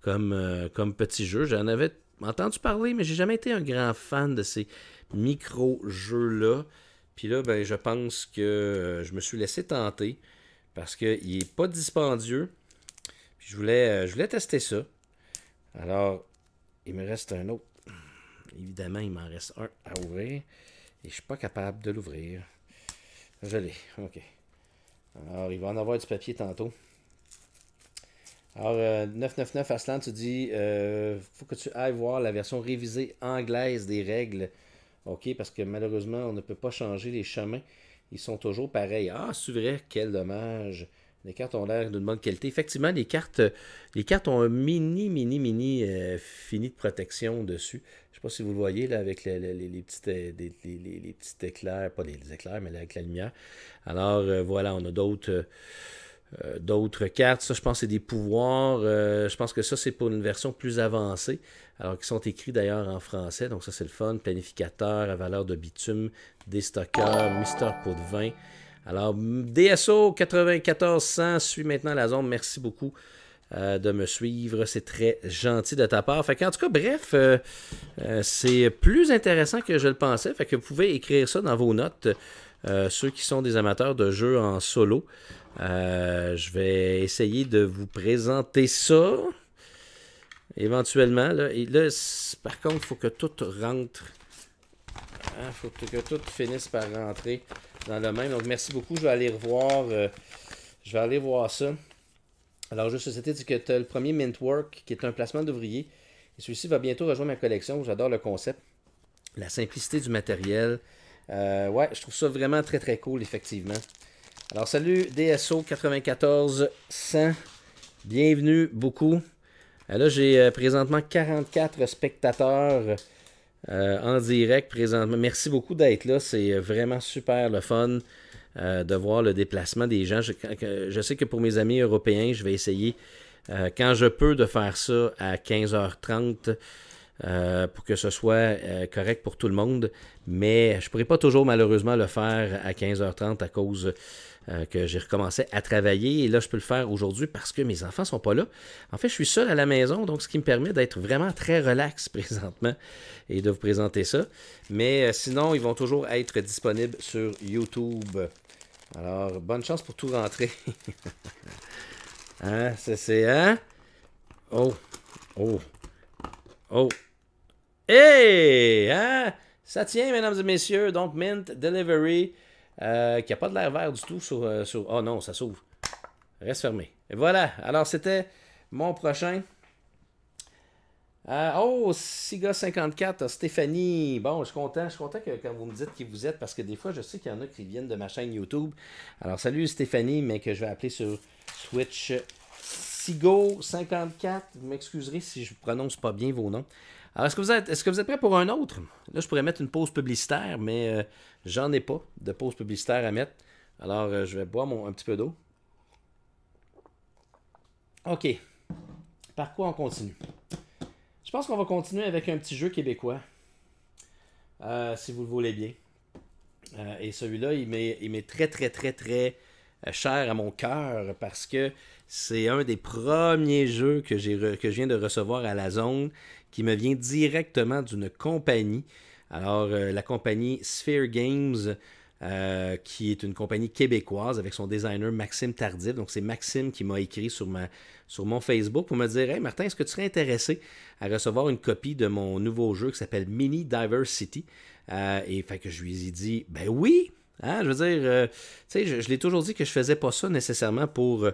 Speaker 1: comme, comme petit jeu. J'en avais entendu parler, mais j'ai jamais été un grand fan de ces micro-jeux-là. Puis là, ben, je pense que euh, je me suis laissé tenter parce qu'il n'est pas dispendieux. Puis je voulais, euh, je voulais tester ça. Alors, il me reste un autre. Évidemment, il m'en reste un à ouvrir. Et je ne suis pas capable de l'ouvrir. Je l'ai. OK. Alors, il va en avoir du papier tantôt. Alors, 999 euh, Aslan, tu dis euh, faut que tu ailles voir la version révisée anglaise des règles OK? Parce que malheureusement, on ne peut pas changer les chemins. Ils sont toujours pareils. Ah, c'est vrai, quel dommage. Les cartes ont l'air d'une bonne qualité. Effectivement, les cartes, les cartes ont un mini, mini, mini euh, fini de protection dessus. Je ne sais pas si vous le voyez là avec les, les, les petites, euh, petits éclairs, pas les, éclairs, mais avec la lumière. Alors euh, voilà, on a d'autres. Euh, d'autres cartes, ça je pense c'est des pouvoirs. Euh, je pense que ça c'est pour une version plus avancée, alors qu'ils sont écrits d'ailleurs en français, donc ça c'est le fun. Planificateur, à valeur de bitume, déstockeur, mister pot de vin. Alors DSO 9400 suit maintenant la zone. Merci beaucoup euh, de me suivre. C'est très gentil de ta part. en tout cas, bref, c'est plus intéressant que je le pensais. Fait que vous pouvez écrire ça dans vos notes, ceux qui sont des amateurs de jeux en solo. Euh, je vais essayer de vous présenter ça éventuellement. Là. Et là, par contre, il faut que tout rentre. Il ah, faut que tout finisse par rentrer dans le même. Donc, merci beaucoup. Je vais aller revoir. Euh, je vais aller voir ça. Alors, je c'était dit que tu le premier Mintwork, qui est un placement d'ouvrier. Et celui-ci va bientôt rejoindre ma collection. J'adore le concept. La simplicité du matériel. Euh, ouais, je trouve ça vraiment très très cool, effectivement. Alors, salut DSO 94100 Bienvenue beaucoup. Euh, là, j'ai euh, présentement 44 spectateurs euh, en direct présentement. Merci beaucoup d'être là. C'est vraiment super le fun de voir le déplacement des gens. Je, sais que pour mes amis européens, je vais essayer quand je peux de faire ça à 15h30. pour que ce soit correct pour tout le monde. Mais je ne pourrais pas toujours malheureusement le faire à 15h30 à cause euh, que j'ai recommencé à travailler. Et là, je peux le faire aujourd'hui parce que mes enfants sont pas là. En fait, je suis seul à la maison, donc ce qui me permet d'être vraiment très relax présentement et de vous présenter ça. Mais euh, sinon, ils vont toujours être disponibles sur YouTube. Alors, bonne chance pour tout rentrer. hein, c'est hein? Oh, oh, oh. Hey! Hein? Ça tient, mesdames et messieurs. Donc, Mint Delivery euh, qui n'a pas de l'air vert du tout sur, euh, Oh non, ça s'ouvre. Reste fermé. voilà. Alors, c'était mon prochain. Euh, oh, Siga54, Stéphanie. Bon, je suis content. Je suis content que quand vous me dites qui vous êtes, parce que des fois, je sais qu'il y en a qui viennent de ma chaîne YouTube. Alors, salut Stéphanie, mais que je vais appeler sur Switch Sigo54. Vous m'excuserez si je ne prononce pas bien vos noms. Alors, est-ce que, vous êtes, est vous prêts pour un autre? Là, je pourrais mettre une pause publicitaire, mais euh, j'en ai pas de pause publicitaire à mettre. Alors, euh, je vais boire mon, un petit peu d'eau. OK. Par quoi on continue? Je pense qu'on va continuer avec un petit jeu québécois, euh, si vous le voulez bien. et celui-là, il m'est, très, très, très, très cher à mon cœur parce que c'est un des premiers jeux que, j'ai que je viens de recevoir à la zone qui me vient directement d'une compagnie. Alors, euh, la compagnie Sphere Games, euh, qui est une compagnie québécoise avec son designer Maxime Tardif. Donc, c'est Maxime qui m'a écrit sur, ma, sur mon Facebook pour me dire Hey Martin, est-ce que tu serais intéressé à recevoir une copie de mon nouveau jeu qui s'appelle Mini Diversity euh, Et fait que je lui ai dit Ben oui hein, Je veux dire, euh, tu sais, je, l'ai toujours dit que je ne faisais pas ça nécessairement pour.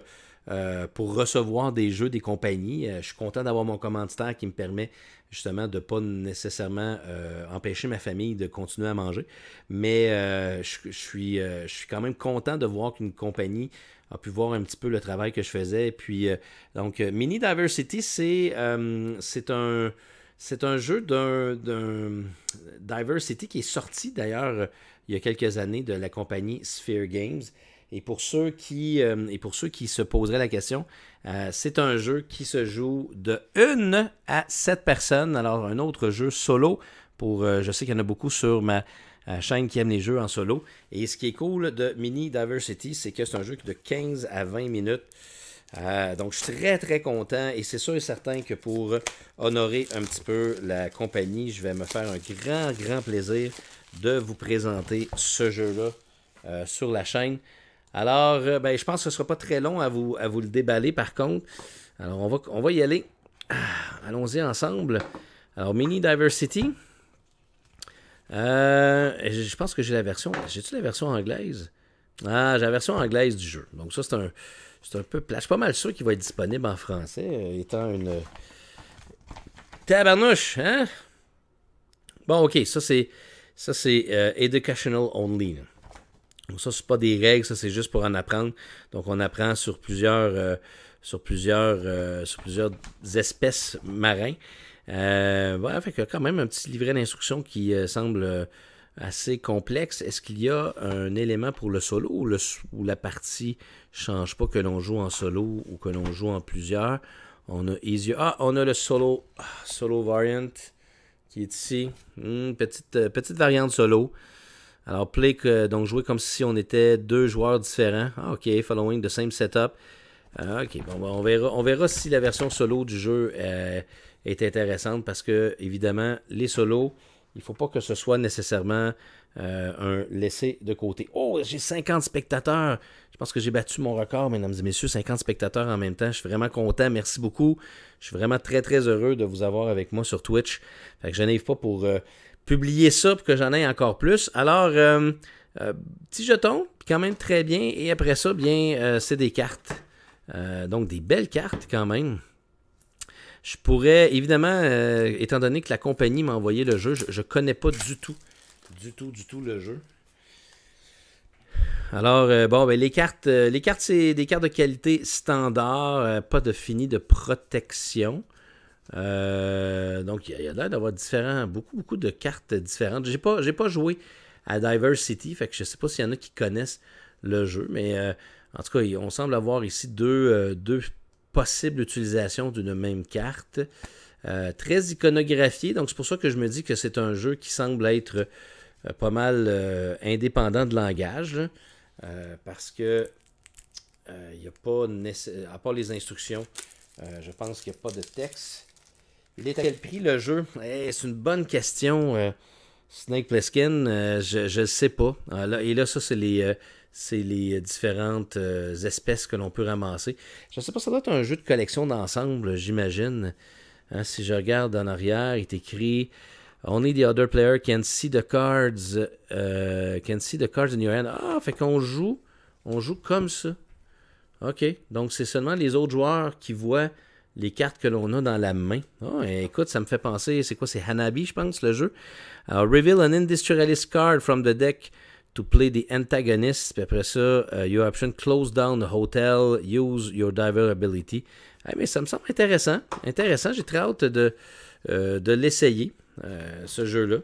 Speaker 1: Euh, pour recevoir des jeux des compagnies. Euh, je suis content d'avoir mon commanditaire qui me permet justement de ne pas nécessairement euh, empêcher ma famille de continuer à manger. Mais je, suis, quand même content de voir qu'une compagnie a pu voir un petit peu le travail que je faisais. Puis, donc, Mini Diversity, c'est un... C'est un jeu d'un Diversity qui est sorti d'ailleurs il y a quelques années de la compagnie Sphere Games. Et pour ceux qui, euh, et pour ceux qui se poseraient la question, euh, c'est un jeu qui se joue de 1 à 7 personnes. Alors, un autre jeu solo. Pour, euh, je sais qu'il y en a beaucoup sur ma chaîne qui aime les jeux en solo. Et ce qui est cool de Mini Diversity, c'est que c'est un jeu de 15 à 20 minutes. donc, je suis très, très content. Et c'est sûr et certain que pour honorer un petit peu la compagnie, je vais me faire un grand, grand plaisir de vous présenter ce jeu-là sur la chaîne. Alors, euh, ben, je pense que ce ne sera pas très long à vous, à vous le déballer par contre. Alors, on va, va y aller. Ah, allons-y ensemble. Alors, Mini Diversity. Euh, je pense que j'ai la version. J'ai-tu la version anglaise? Ah, j'ai la version anglaise du jeu. Donc, ça, c'est un, un peu plat. Je suis pas mal sûr qu'il va être disponible en français, euh, étant une. Tabarnouche, hein? Bon, ok, ça c'est. Ça c'est educational only. Donc ça, c'est pas des règles, ça c'est juste pour en apprendre. Donc on apprend sur plusieurs, euh, sur plusieurs, euh, sur plusieurs espèces marins. Euh, voilà, fait que quand même un petit livret d'instructions qui euh, semble assez complexe. Est-ce qu'il y a un élément pour le solo ou, le, la partie change pas que l'on joue en solo ou que l'on joue en plusieurs? On a Easy. Ah, on a le solo, ah, solo variant qui est ici. Hmm, petite, petite variante solo. Alors, play, que, donc jouer comme si on était deux joueurs différents. Ah, ok, following the same setup. Ah, ok, bon, ben, on, verra, on verra si la version solo du jeu euh, est intéressante parce que, évidemment, les solos, il ne faut pas que ce soit nécessairement euh, un laisser de côté. Oh, j'ai 50 spectateurs. Je pense que j'ai battu mon record, mesdames et messieurs, 50 spectateurs en même temps. Je suis vraiment content. Merci beaucoup. Je suis vraiment très, très heureux de vous avoir avec moi sur Twitch. Fait que je n'arrive pas pour euh, publier ça pour que j'en aie encore plus. Alors, euh, euh, petit jeton, quand même très bien. Et après ça, bien, euh, c'est des cartes. donc, des belles cartes quand même. Je pourrais, évidemment, étant donné que la compagnie m'a envoyé le jeu, je ne connais pas du tout, du tout, du tout le jeu. Alors, bon, ben, les cartes, les cartes, c'est des cartes de qualité standard, pas de fini de protection. Euh, donc, il y a, l'air d'avoir différents, beaucoup, beaucoup de cartes différentes. J'ai pas, j'ai pas joué à Diversity, fait que je sais pas s'il y en a qui connaissent le jeu, mais euh, en tout cas, on semble avoir ici deux, euh, deux possibles utilisations d'une même carte. très iconographié, donc c'est pour ça que je me dis que c'est un jeu qui semble être pas mal indépendant de langage, parce que il n'y a pas, à part les instructions, je pense qu'il n'y a pas de texte. Il est à quel prix le jeu eh, C'est une bonne question. Euh, Snake Pleskin. Euh, je ne sais pas. Ah, et là, ça, c'est les, euh, différentes espèces que l'on peut ramasser. Je ne sais pas, ça doit être un jeu de collection d'ensemble, j'imagine. Hein, si je regarde en arrière, il est écrit Only the other player can see the cards, can see the cards in your hand. Ah, fait qu'on joue, on joue comme ça. OK. Donc, c'est seulement les autres joueurs qui voient les cartes que l'on a dans la main. Oh, écoute, ça me fait penser, c'est quoi, c'est Hanabi, je pense, le jeu. reveal an industrialist card from the deck to play the antagonist. Puis après ça, euh, your option close down the hotel, use your diver ability. Ah, mais ça me semble intéressant. Intéressant, j'ai très hâte de, euh, de l'essayer, euh, ce jeu-là.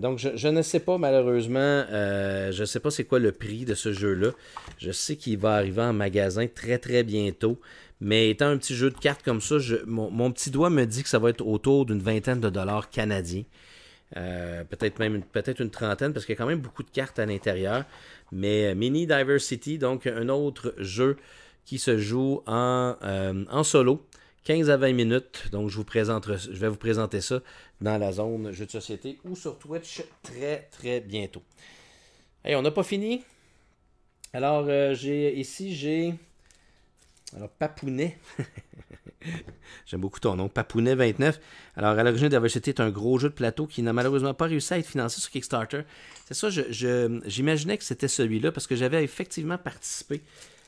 Speaker 1: donc, je, ne sais pas, malheureusement, je ne sais pas c'est quoi le prix de ce jeu-là. Je sais qu'il va arriver en magasin très, très bientôt. Mais étant un petit jeu de cartes comme ça, mon, petit doigt me dit que ça va être autour d'une vingtaine de dollars canadiens. Euh, peut-être même peut-être une trentaine, parce qu'il y a quand même beaucoup de cartes à l'intérieur. Mais euh, Mini Diversity, donc un autre jeu qui se joue en, euh, solo. 15 à 20 minutes. Donc, je, vous présente, je vais vous présenter ça dans la zone jeu de société ou sur Twitch très, très bientôt. et on n'a pas fini. Alors, j'ai ici, j'ai alors, Papounet. J'aime beaucoup ton nom, Papounet29. Alors, à l'origine, Diversity est un gros jeu de plateau qui n'a malheureusement pas réussi à être financé sur Kickstarter. C'est ça, j'imaginais que c'était celui-là parce que j'avais effectivement participé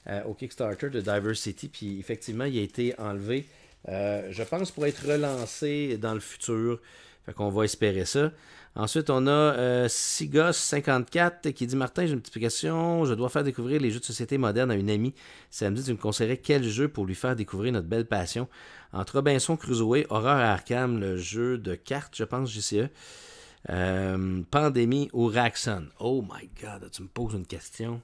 Speaker 1: euh, au Kickstarter de Diversity. Puis, effectivement, il a été enlevé, euh, je pense, pour être relancé dans le futur. Fait qu'on va espérer ça. Ensuite, on a euh, Sigos54 qui dit Martin, j'ai une petite question. Je dois faire découvrir les jeux de société moderne à une amie. Samedi, tu me conseillerais quel jeu pour lui faire découvrir notre belle passion Entre Robinson Crusoe, Horreur Arkham, le jeu de cartes, je pense, JCE. Euh, Pandémie ou Raxon Oh my god, tu me poses une question.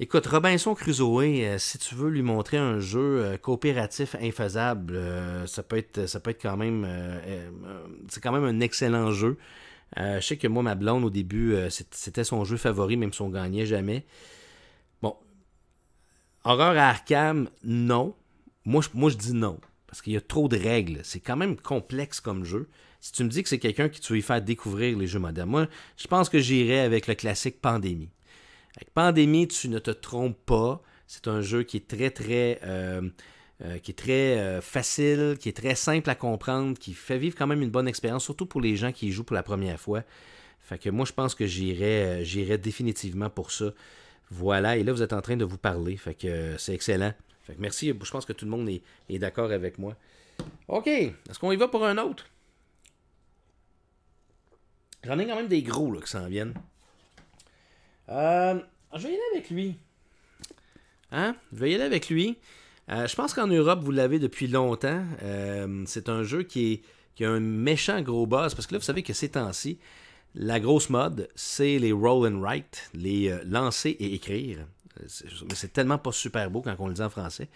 Speaker 1: Écoute, Robinson Crusoe, euh, si tu veux lui montrer un jeu euh, coopératif infaisable, euh, ça peut être, ça peut être quand même, c'est quand même un excellent jeu. je sais que moi, ma blonde au début, c'était son jeu favori, même si on gagnait jamais. Bon, horreur à Arkham, non. Moi, je, moi, je dis non parce qu'il y a trop de règles. C'est quand même complexe comme jeu. Si tu me dis que c'est quelqu'un qui tu veux faire découvrir les jeux modernes, moi, je pense que j'irai avec le classique Pandémie. Pandémie, tu ne te trompes pas. C'est un jeu qui est très, très. Euh, euh, qui est très euh, facile, qui est très simple à comprendre, qui fait vivre quand même une bonne expérience, surtout pour les gens qui y jouent pour la première fois. Fait que moi, je pense que j'irai, j'irai définitivement pour ça. Voilà, et là, vous êtes en train de vous parler. Fait que c'est excellent. Fait que merci, je pense que tout le monde est, d'accord avec moi. OK, est-ce qu'on y va pour un autre? J'en ai quand même des gros là, qui s'en viennent. Euh, ah, je vais y aller avec lui. Hein? Je vais y aller avec lui. Euh, je pense qu'en Europe, vous l'avez depuis longtemps. Euh, c'est un jeu qui, est, a un méchant gros buzz. Parce que là, vous savez que ces temps-ci, la grosse mode, c'est les roll and write, les lancer et écrire. Mais c'est tellement pas super beau quand on le dit en français.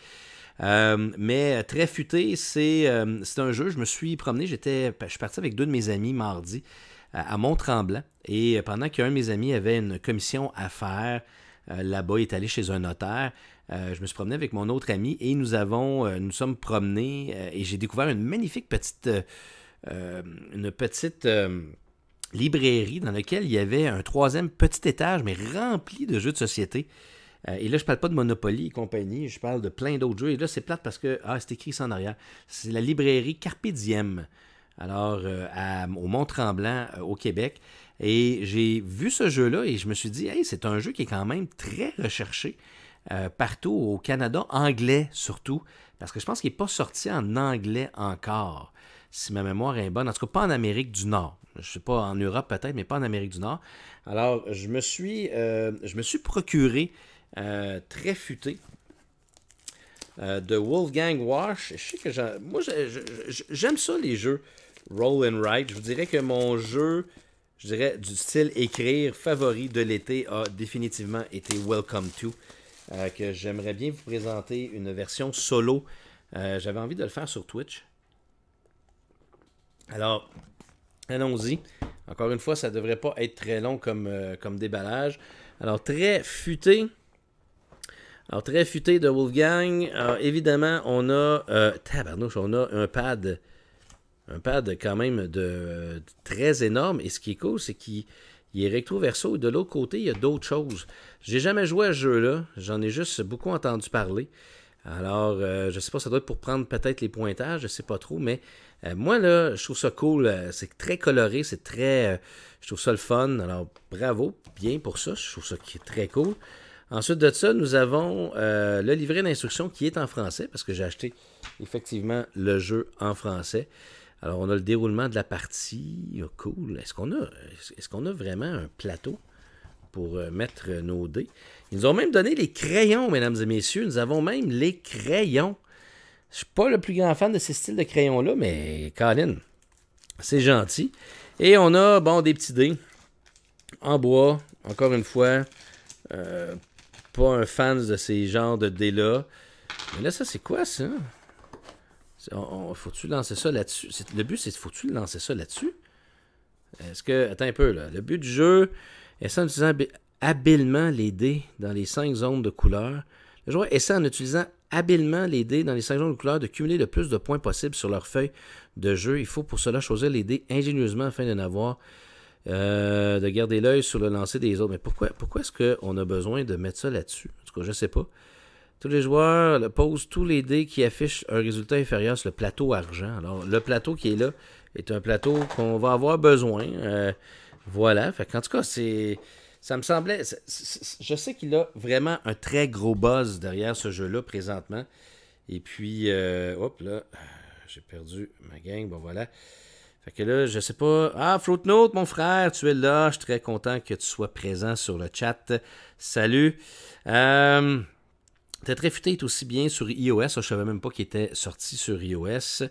Speaker 1: mais très futé, c'est un jeu. Je me suis promené, j'étais, je suis parti avec deux de mes amis mardi à Mont-Tremblant. Et pendant qu'un de mes amis avait une commission à faire euh, là-bas, il est allé chez un notaire. Euh, je me suis promené avec mon autre ami et nous avons, euh, nous sommes promenés et j'ai découvert une magnifique petite, une petite librairie dans laquelle il y avait un troisième petit étage mais rempli de jeux de société. Et là, je ne parle pas de Monopoly et compagnie, je parle de plein d'autres jeux. Et là, c'est plate parce que, ah, c'est écrit ça en arrière. C'est la librairie Carpe alors euh, au Mont-Tremblant euh, au Québec. Et j'ai vu ce jeu-là et je me suis dit, c'est un jeu qui est quand même très recherché euh, partout au Canada, anglais surtout, parce que je pense qu'il n'est pas sorti en anglais encore, si ma mémoire est bonne. En tout cas, pas en Amérique du Nord. Je ne sais pas, en Europe peut-être, mais pas en Amérique du Nord. Alors, je me suis, je me suis procuré très futé euh, de Wolfgang Wash. que j'aime, moi, j'aime ça les jeux roll and write. Je vous dirais que mon jeu, je dirais du style écrire favori de l'été a définitivement été Welcome to, euh, que j'aimerais bien vous présenter une version solo. Euh, j'avais envie de le faire sur Twitch. Alors, allons-y. Encore une fois, ça ne devrait pas être très long comme, comme déballage. Alors, très futé. Alors, très futé de Wolfgang. évidemment, on a. Euh, on a un pad. Un pad quand même de, très énorme. Et ce qui est cool, c'est qu'il est recto-verso. Et de l'autre côté, il y a d'autres choses. J'ai jamais joué à ce jeu-là. J'en ai juste beaucoup entendu parler. Alors, je euh, je sais pas, ça doit être pour prendre peut-être les pointages, je sais pas trop, mais euh, moi, là, je trouve ça cool. c'est très coloré, c'est très. je trouve ça le fun. Alors, bravo, bien pour ça. Je trouve ça qui est très cool. Ensuite de ça, nous avons euh, le livret d'instruction qui est en français, parce que j'ai acheté effectivement le jeu en français. Alors, on a le déroulement de la partie. Oh, cool. Est-ce qu'on a, est a vraiment un plateau pour euh, mettre nos dés? Ils nous ont même donné les crayons, mesdames et messieurs. Nous avons même les crayons. Je suis pas le plus grand fan de ces styles de crayons-là, mais Colin, c'est gentil. Et on a, bon, des petits dés en bois, encore une fois, euh, pas un fan de ces genres de dés-là. Mais là, ça, c'est quoi, ça? Faut-tu lancer ça là-dessus? Le but, c'est faut-tu lancer ça là-dessus? Est-ce que... Attends un peu, là. Le but du jeu est en utilisant habilement les dés dans les cinq zones de couleur. Le joueur essaie en utilisant habilement les dés dans les cinq zones de couleur de cumuler le plus de points possible sur leur feuille de jeu. Il faut pour cela choisir les dés ingénieusement afin de n'avoir euh, de garder l'œil sur le lancer des autres. Mais pourquoi, pourquoi est-ce qu'on a besoin de mettre ça là-dessus? En tout cas, je ne sais pas. Tous les joueurs posent tous les dés qui affichent un résultat inférieur sur le plateau argent. Alors, le plateau qui est là est un plateau qu'on va avoir besoin. Euh, voilà. Fait en tout cas, c'est. Ça me semblait. je sais qu'il a vraiment un très gros buzz derrière ce jeu-là présentement. Et puis, euh, hop là, j'ai perdu ma gang. Bon, voilà. Fait que là, je sais pas. Ah, Fruit Note, mon frère, tu es là. Je suis très content que tu sois présent sur le chat. Salut. Euh, très est aussi bien sur iOS. Je savais même pas qu'il était sorti sur iOS.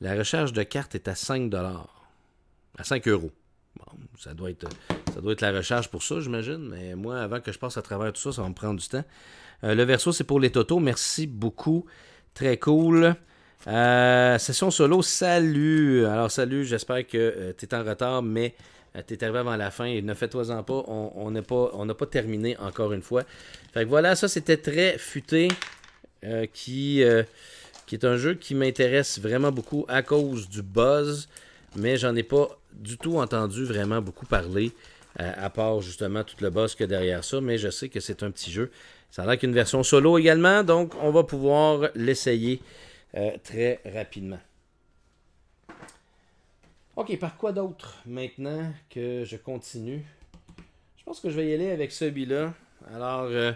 Speaker 1: La recherche de carte est à 5 À 5 euros. Bon, ça doit, être, ça doit être la recherche pour ça, j'imagine. Mais moi, avant que je passe à travers tout ça, ça va me prendre du temps. Euh, le verso, c'est pour les totos. Merci beaucoup. Très cool. Euh, session solo, salut. Alors, salut, j'espère que euh, t'es tu es en retard, mais euh, tu es arrivé avant la fin et ne fais-toi-en pas. On n'a pas, pas terminé encore une fois. Fait que voilà, ça c'était très futé, qui, qui est un jeu qui m'intéresse vraiment beaucoup à cause du buzz, mais j'en ai pas du tout entendu vraiment beaucoup parler, à part justement tout le buzz que derrière ça, mais je sais que c'est un petit jeu. Ça a l'air qu'une version solo également, donc on va pouvoir l'essayer. Euh, très rapidement. Ok, par quoi d'autre maintenant que je continue Je pense que je vais y aller avec celui-là. Alors, euh,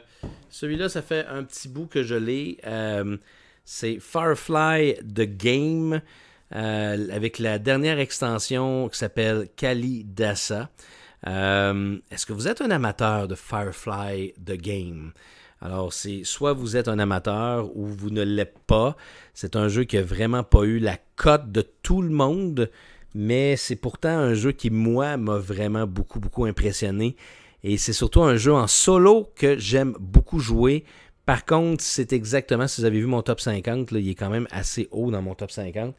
Speaker 1: celui-là, ça fait un petit bout que je l'ai. Euh, c'est Firefly The Game avec la dernière extension qui s'appelle Kali dassa. Est-ce que vous êtes un amateur de Firefly The Game alors, c'est soit vous êtes un amateur ou vous ne l'êtes pas. C'est un jeu qui a vraiment pas eu la cote de tout le monde, mais c'est pourtant un jeu qui, moi, m'a vraiment beaucoup, beaucoup impressionné. Et c'est surtout un jeu en solo que j'aime beaucoup jouer. Par contre, c'est exactement, si vous avez vu mon top 50, il est quand même assez haut dans mon top 50.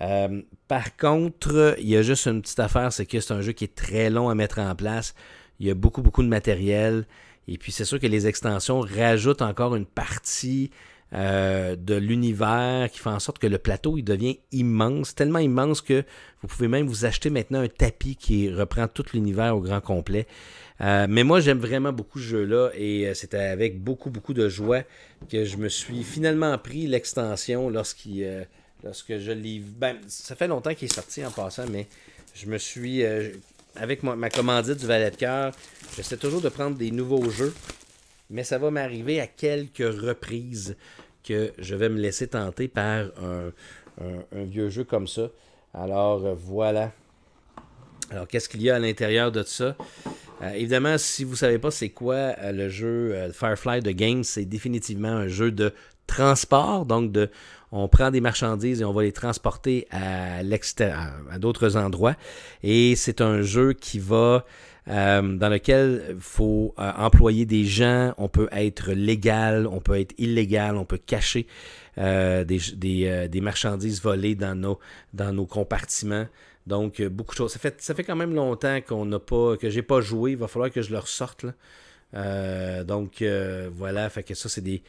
Speaker 1: Euh, par contre, il y a juste une petite affaire, c'est que c'est un jeu qui est très long à mettre en place. Il y a beaucoup, beaucoup de matériel. Et puis c'est sûr que les extensions rajoutent encore une partie euh, de l'univers qui fait en sorte que le plateau il devient immense, tellement immense que vous pouvez même vous acheter maintenant un tapis qui reprend tout l'univers au grand complet. Euh, mais moi j'aime vraiment beaucoup ce jeu-là et euh, c'était avec beaucoup beaucoup de joie que je me suis finalement pris l'extension lorsqu'il lorsque je l'ai. Ben, ça fait longtemps qu'il est sorti en passant, mais je me suis avec ma, commandite du valet de cœur, j'essaie toujours de prendre des nouveaux jeux, mais ça va m'arriver à quelques reprises que je vais me laisser tenter par un, vieux jeu comme ça. Alors euh, voilà. Alors qu'est-ce qu'il y a à l'intérieur de ça? Euh, évidemment, si vous ne savez pas c'est quoi euh, le jeu Firefly de Games, c'est définitivement un jeu de transport, donc de, on prend des marchandises et on va les transporter à, à d'autres endroits. Et c'est un jeu qui va euh, dans lequel il faut euh, employer des gens, on peut être légal, on peut être illégal, on peut cacher euh, des, marchandises volées dans nos, dans nos compartiments. Donc, beaucoup de choses. Ça fait, ça fait quand même longtemps qu'on n'a pas, que j'ai pas joué. Il va falloir que je le ressorte. Là. Euh, donc euh, voilà, fait que ça c'est des,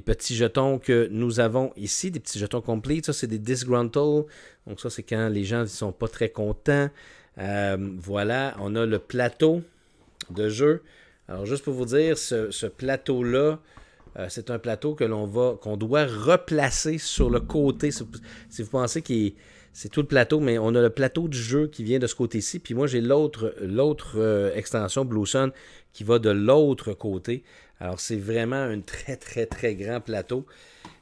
Speaker 1: petits jetons que nous avons ici, des petits jetons complets. Ça c'est des disgruntles Donc ça c'est quand les gens ne sont pas très contents. Euh, voilà, on a le plateau de jeu. Alors juste pour vous dire, ce, plateau là. c'est un plateau que l'on va, qu'on doit replacer sur le côté. Si si vous pensez qu'il est, c'est tout le plateau, mais on a le plateau du jeu qui vient de ce côté-ci, puis moi j'ai l'autre l'autre euh, extension Blue Sun qui va de l'autre côté. Alors c'est vraiment un très très très grand plateau.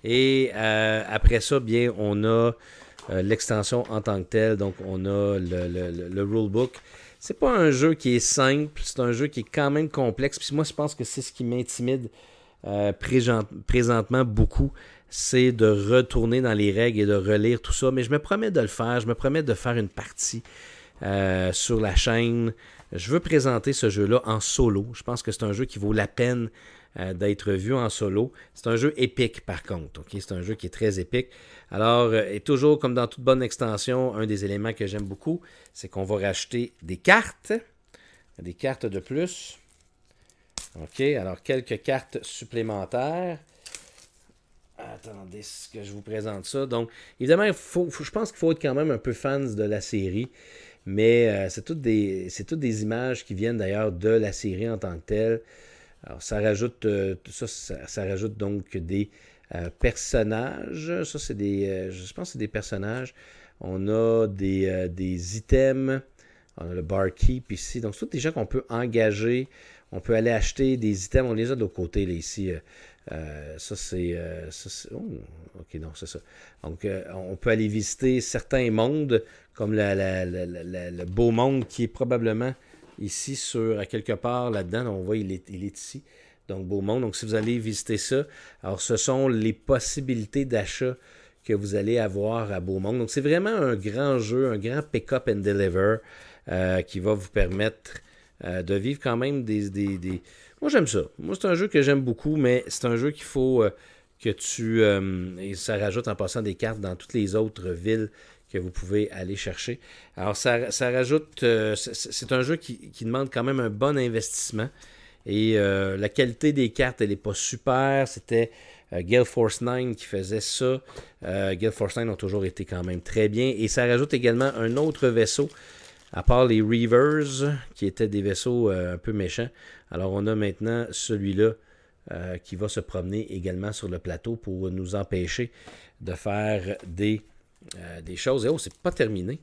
Speaker 1: Et euh, après ça, bien on a euh, l'extension en tant que telle, donc on a le, le, le rulebook. C'est pas un jeu qui est simple, c'est un jeu qui est quand même complexe. Puis moi, je pense que c'est ce qui m'intimide présentement beaucoup c'est de retourner dans les règles et de relire tout ça. Mais je me promets de le faire. Je me promets de faire une partie euh, sur la chaîne. Je veux présenter ce jeu-là en solo. Je pense que c'est un jeu qui vaut la peine euh, d'être vu en solo. C'est un jeu épique, par contre. C'est un jeu qui est très épique. Alors, euh, et toujours comme dans toute bonne extension, un des éléments que j'aime beaucoup, c'est qu'on va racheter des cartes. Des cartes de plus. OK, alors quelques cartes supplémentaires. Attendez ce que je vous présente ça. Donc, évidemment, il faut, je pense qu'il faut être quand même un peu fans de la série. Mais euh, c'est toutes, des images qui viennent d'ailleurs de la série en tant que telle. Alors, ça rajoute, euh, ça, ça, rajoute donc des euh, personnages. Ça, c'est des. je pense c'est des personnages. On a des, des, items. On a le barkeep ici. Donc, c'est tous des gens qu'on peut engager. On peut aller acheter des items. On les a de l'autre côté, là, ici. Euh, ça, c'est. Euh, oh, ok, non, c'est ça. Donc, euh, on peut aller visiter certains mondes, comme le beau monde qui est probablement ici, sur, à quelque part là-dedans. On voit, il est, ici. Donc, beau monde. Donc, si vous allez visiter ça, alors ce sont les possibilités d'achat que vous allez avoir à Beaumont. Donc, c'est vraiment un grand jeu, un grand pick-up and deliver qui va vous permettre de vivre quand même des moi, j'aime ça. Moi, c'est un jeu que j'aime beaucoup, mais c'est un jeu qu'il faut euh, que tu. Euh, et ça rajoute en passant des cartes dans toutes les autres villes que vous pouvez aller chercher. Alors, ça, rajoute. Euh, c'est un jeu qui, demande quand même un bon investissement. Et la qualité des cartes, elle n'est pas super. C'était. Guild Force 9 qui faisait ça. Guild Force 9 ont toujours été quand même très bien. Et ça rajoute également un autre vaisseau à part les Reavers, qui étaient des vaisseaux un peu méchants, alors on a maintenant celui-là euh, qui va se promener également sur le plateau pour nous empêcher de faire des, euh, des choses. Et oh, c'est pas terminé.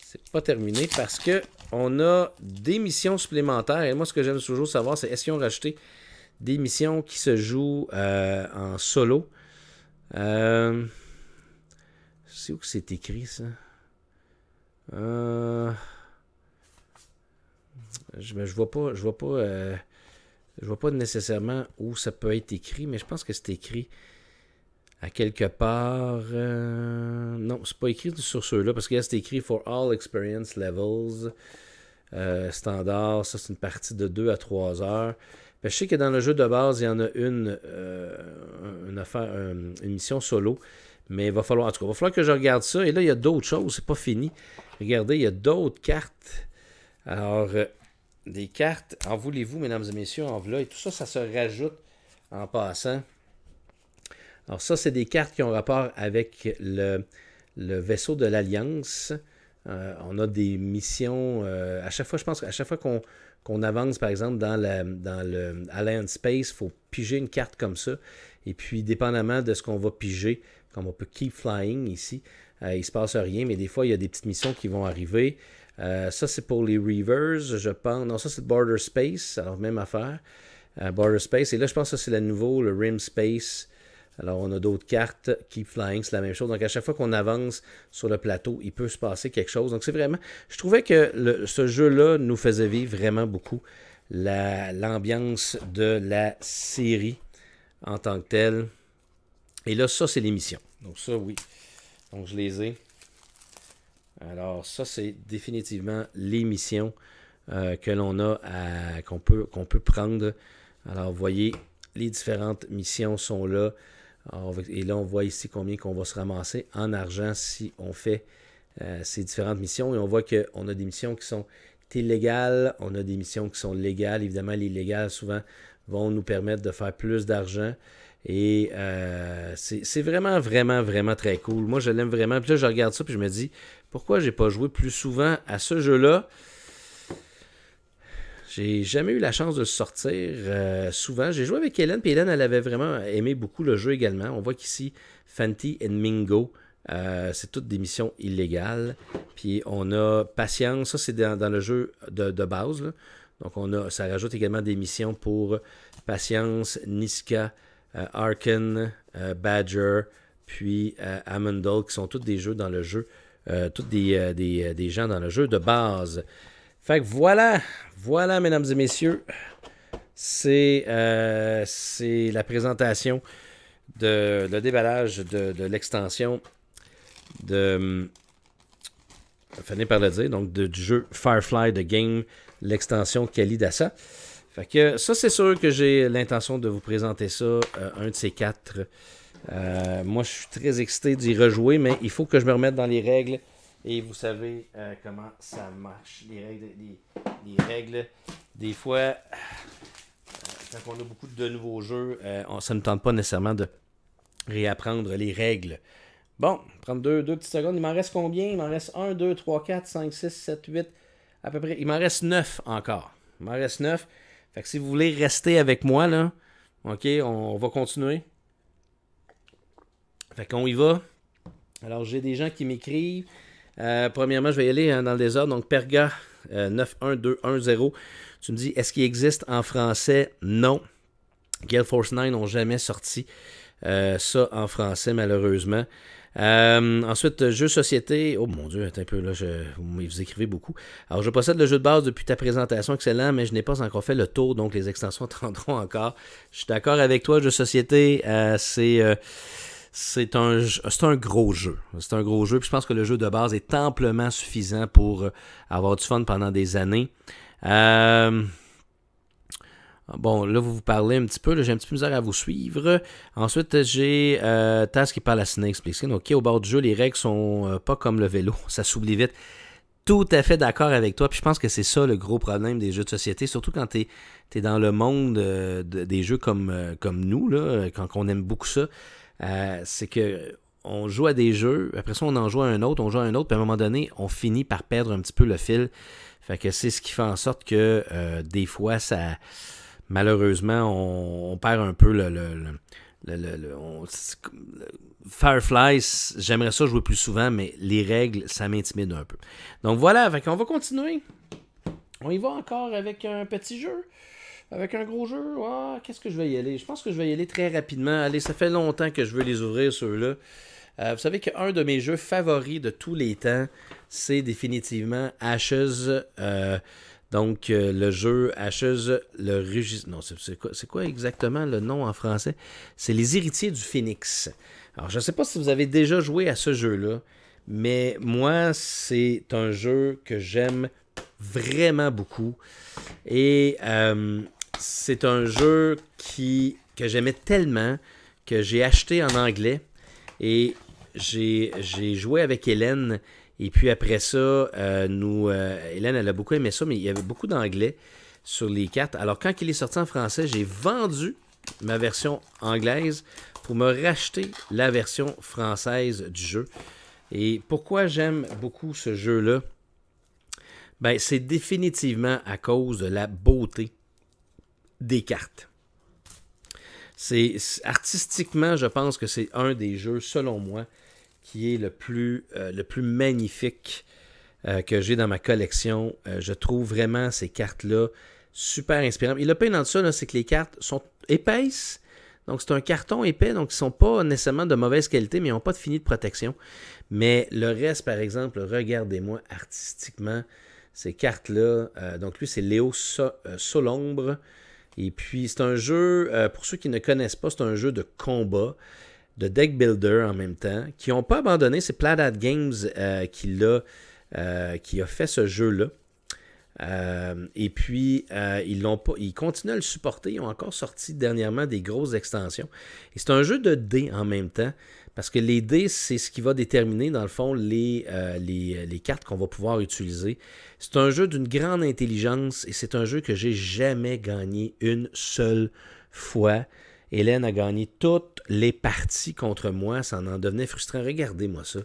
Speaker 1: C'est pas terminé parce que on a des missions supplémentaires. Et moi, ce que j'aime toujours savoir, c'est est-ce qu'ils ont rajouté des missions qui se jouent euh, en solo? c'est où que c'est écrit ça? Euh... Je ne ben, vois pas, je vois pas, euh, je vois pas nécessairement où ça peut être écrit, mais je pense que c'est écrit à quelque part. Euh, non, c'est pas écrit sur ceux-là, parce que là, c'est écrit for all experience levels. Euh, standard, ça c'est une partie de 2 à 3 heures. Ben, je sais que dans le jeu de base, il y en a une, euh, une, affaire, une, mission solo, mais il va falloir, en tout cas, il va falloir que je regarde ça. Et là, il y a d'autres choses, c'est pas fini. Regardez, il y a d'autres cartes. Alors, des cartes. En voulez-vous, mesdames et messieurs, en voilà. Et tout ça, ça se rajoute en passant. Alors ça, c'est des cartes qui ont rapport avec le, vaisseau de l'Alliance. Euh, on a des missions. Euh, à chaque fois, je pense qu'à chaque fois qu'on avance, par exemple, dans, la, le Alliance Space, il faut piger une carte comme ça. Et puis, dépendamment de ce qu'on va piger, comme on peut keep flying ici, euh, il ne se passe rien, mais des fois, il y a des petites missions qui vont arriver. Euh, ça, c'est pour les Reavers, je pense. Non, ça, c'est Border Space. Alors, même affaire. Euh, Border Space. Et là, je pense que c'est le nouveau, le Rim Space. Alors, on a d'autres cartes. Keep Flying, c'est la même chose. Donc, à chaque fois qu'on avance sur le plateau, il peut se passer quelque chose. Donc, c'est vraiment. Je trouvais que ce jeu-là nous faisait vivre vraiment beaucoup l'ambiance de la série en tant que telle. Et là, ça, c'est l'émission. Donc, ça, oui. Donc, je les ai. Alors, ça, c'est définitivement les missions euh, que l'on a, qu'on peut, qu'on peut prendre. Alors, vous voyez, les différentes missions sont là. et là, on voit ici combien qu'on va se ramasser en argent si on fait euh, ces différentes missions. Et on voit qu'on a des missions qui sont illégales, on a des missions qui sont légales. Évidemment, les légales, souvent, vont nous permettre de faire plus d'argent. Et euh, c'est vraiment, vraiment, vraiment très cool. Moi, je l'aime vraiment. Puis là, je regarde ça, puis je me dis, pourquoi j'ai pas joué plus souvent à ce jeu-là? J'ai jamais eu la chance de sortir euh, souvent. J'ai joué avec Hélène, puis Hélène, elle avait vraiment aimé beaucoup le jeu également. On voit qu'ici, fanty and Mingo, euh, c'est toutes des missions illégales. Puis on a Patience, ça c'est dans, le jeu de, base. Donc on a, ça rajoute également des missions pour Patience, Niska, euh, Arken, Badger, puis Amundal, qui sont tous des jeux dans le jeu euh, Toutes euh, euh, des, gens dans le jeu de base. Fait que voilà, voilà, mesdames et messieurs, c'est la présentation de le déballage de, l'extension de par le dire, donc de, du jeu Firefly The Game, l'extension Kalidasa. Fait que ça, c'est sûr que j'ai l'intention de vous présenter ça un de ces quatre euh, moi, je suis très excité d'y rejouer, mais il faut que je me remette dans les règles. Et vous savez euh, comment ça marche. Les règles, les, règles des fois, euh, quand on a beaucoup de nouveaux jeux, euh, on, ça ne tente pas nécessairement de réapprendre les règles. Bon, prendre deux, petites secondes. Il m'en reste combien Il m'en reste 1, 2, 3, 4, 5, 6, 7, 8, à peu près. Il m'en reste 9 encore. Il m'en reste 9. Fait que si vous voulez rester avec moi, là, OK, on, on va continuer. Fait qu'on y va. Alors, j'ai des gens qui m'écrivent. Euh, premièrement, je vais y aller hein, dans le désordre. Donc, Perga 91210. Euh, tu me dis, est-ce qu'il existe en français Non. Gale Force 9 n'ont jamais sorti euh, ça en français, malheureusement. ensuite, jeu société. Oh mon dieu, un peu là, vous écrivez beaucoup. Alors, je possède le jeu de base depuis ta présentation, excellent, mais je n'ai pas encore fait le tour, donc les extensions attendront encore. Je suis d'accord avec toi, jeu société. c'est, c'est un, c'est un gros jeu. C'est un gros jeu. Puis je pense que le jeu de base est amplement suffisant pour euh, avoir du fun pendant des années. Euh, bon, là, vous vous parlez un petit peu. J'ai un petit peu misère à vous suivre. Ensuite, j'ai euh, qui parle à Snake OK, au bord du jeu, les règles sont euh, pas comme le vélo. Ça s'oublie vite. Tout à fait d'accord avec toi. Puis je pense que c'est ça le gros problème des jeux de société, surtout quand tu es, dans le monde des jeux comme, comme nous, quand on aime beaucoup ça. Euh, c'est que on joue à des jeux, après ça on en joue à un autre, on joue à un autre, puis à un moment donné, on finit par perdre un petit peu le fil. Fait que c'est ce qui fait en sorte que euh, des fois, ça malheureusement, on, perd un peu le, le, le j'aimerais ça jouer plus souvent, mais les règles, ça m'intimide un peu. Donc voilà, on va continuer. On y va encore avec un petit jeu. Avec un gros jeu, qu'est-ce que je vais y aller? Je pense que je vais y aller très rapidement. Allez, ça fait longtemps que je veux les ouvrir, ceux-là. Euh, vous savez qu'un de mes jeux favoris de tous les temps, c'est définitivement Ashes. Euh, donc, euh, le jeu Ashes, le registre. Non, c'est quoi, exactement le nom en français C'est Les Héritiers du Phénix. Alors, je ne sais pas si vous avez déjà joué à ce jeu-là, mais moi, c'est un jeu que j'aime vraiment beaucoup. Et c'est un jeu qui, que j'aimais tellement que j'ai acheté en anglais et j'ai joué avec Hélène. Et puis après ça, euh, nous, euh, Hélène, elle a beaucoup aimé ça, mais il y avait beaucoup d'anglais sur les cartes. Alors quand il est sorti en français, j'ai vendu ma version anglaise pour me racheter la version française du jeu. Et pourquoi j'aime beaucoup ce jeu-là? Ben, c'est définitivement à cause de la beauté des cartes. C'est artistiquement, je pense que c'est un des jeux, selon moi, qui est le plus, euh, le plus magnifique euh, que j'ai dans ma collection. Euh, je trouve vraiment ces cartes-là super inspirantes. Et le pain dans ça, c'est que les cartes sont épaisses. Donc, c'est un carton épais, donc ils ne sont pas nécessairement de mauvaise qualité, mais ils n'ont pas de fini de protection. Mais le reste, par exemple, regardez-moi artistiquement ces cartes-là. donc, lui, c'est Léo Solombre et puis, c'est un jeu, euh, pour ceux qui ne connaissent pas, c'est un jeu de combat, de deck builder en même temps, qui n'ont pas abandonné. C'est Planet Games euh, euh, qui, a, qui fait ce jeu-là. et puis, ils, ils continuent à le supporter. Ils ont encore sorti dernièrement des grosses extensions. Et c'est un jeu de dés en même temps. Parce que les dés, c'est ce qui va déterminer, dans le fond, les, euh, euh, les, cartes qu'on va pouvoir utiliser. C'est un jeu d'une grande intelligence et c'est un jeu que j'ai jamais gagné une seule fois. Hélène a gagné toutes les parties contre moi. Ça en devenait frustrant. Regardez-moi ça.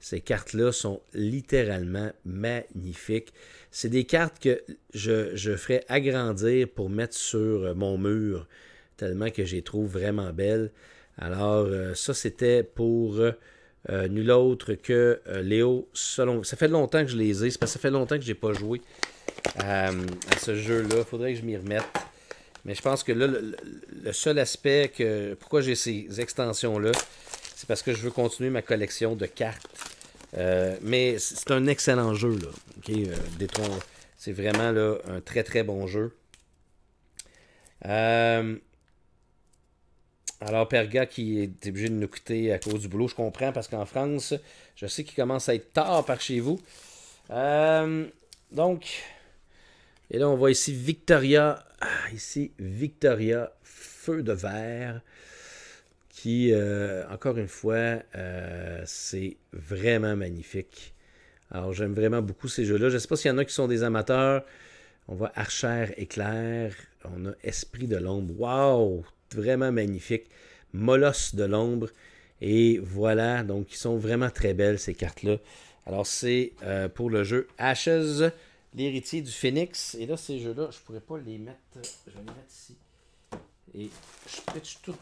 Speaker 1: Ces cartes-là sont littéralement magnifiques. C'est des cartes que je, je, ferai agrandir pour mettre sur mon mur, tellement que je les trouve vraiment belles. Alors, euh, ça, c'était pour euh, euh, nul autre que Léo Ça fait longtemps que je les ai, c'est parce que ça fait longtemps que je n'ai pas joué à ce jeu-là. Il faudrait que je m'y remette. Mais je pense que là, le, seul aspect que. Pourquoi j'ai ces extensions-là, c'est parce que je veux continuer ma collection de cartes. mais c'est un excellent jeu, là. c'est vraiment là, un très très bon jeu. Euh, alors, Perga qui est obligé de nous quitter à cause du boulot, je comprends, parce qu'en France, je sais qu'il commence à être tard par chez vous. Euh, donc, et là, on voit ici Victoria. Ah, ici, Victoria, feu de verre, qui, euh, encore une fois, euh, c'est vraiment magnifique. Alors, j'aime vraiment beaucoup ces jeux-là. Je ne sais pas s'il y en a qui sont des amateurs. On voit Archer éclair. On a Esprit de l'ombre. Waouh! vraiment magnifique. molos de l'ombre. Et voilà, donc ils sont vraiment très belles ces cartes-là. Alors c'est euh, pour le jeu Ashes, l'héritier du phoenix, Et là, ces jeux-là, je ne pourrais pas les mettre. Je vais les mettre ici. Et je pitch tout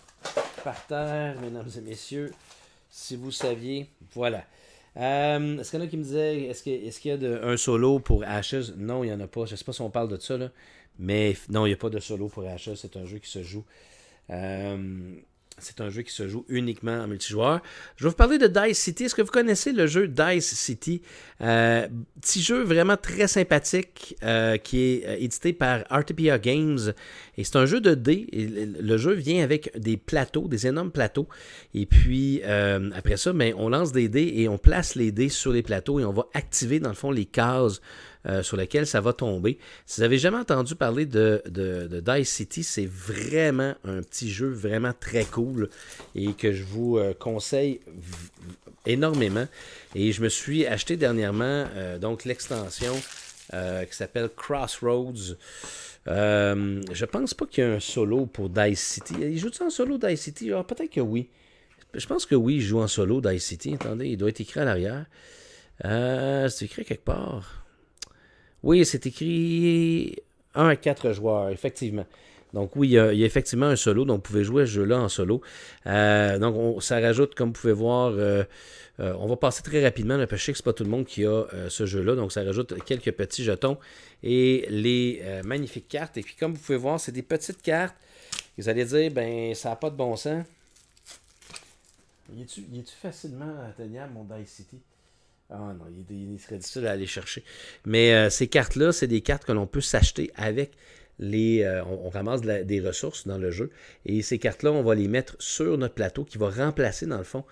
Speaker 1: par terre, mesdames et messieurs. Si vous saviez, voilà. Euh, est-ce qu'il y en a qui me disaient, est-ce, que, est-ce qu'il y a un solo pour Ashes Non, il n'y en a pas. Je ne sais pas si on parle de ça, Mais non, il n'y a pas de solo pour Ashes. C'est un jeu qui se joue euh, c'est un jeu qui se joue uniquement en multijoueur. Je vais vous parler de Dice City. Est-ce que vous connaissez le jeu Dice City? Euh, petit jeu vraiment très sympathique euh, qui est édité par RTPA Games. Et c'est un jeu de dés. le jeu vient avec des plateaux, des énormes plateaux. Et puis, après ça, ben, on lance des dés et on place les dés sur les plateaux et on va activer, dans le fond, les cases euh, sur laquelle ça va tomber. Si vous avez jamais entendu parler de, de, Dice City, c'est vraiment un petit jeu vraiment très cool et que je vous euh, conseille énormément. Et je me suis acheté dernièrement euh, donc l'extension qui s'appelle Crossroads. je pense pas qu'il y a un solo pour Dice City. Il joue il en solo Dice City? Ah, peut-être que oui. Je pense que oui, il joue en solo Dice City. Attendez, il doit être écrit à l'arrière. c'est écrit quelque part. Oui, c'est écrit 1 à 4 joueurs, effectivement. Donc oui, il y, a, effectivement un solo, donc vous pouvez jouer ce jeu-là en solo. Euh, donc ça rajoute, comme vous pouvez voir, euh, euh, on va passer très rapidement, parce que c'est pas tout le monde qui a ce jeu-là, donc ça rajoute quelques petits jetons et les magnifiques cartes. Et puis comme vous pouvez voir, c'est des petites cartes. Vous allez dire, ben ça n'a pas de bon sens. Y est-tu facilement atteignable mon Dice City? Ah non, il, serait difficile à aller chercher. Mais euh, ces cartes-là, c'est des cartes que l'on peut s'acheter avec les. Euh, on, ramasse des ressources dans le jeu. Et ces cartes-là, on va les mettre sur notre plateau qui va remplacer, dans le fond,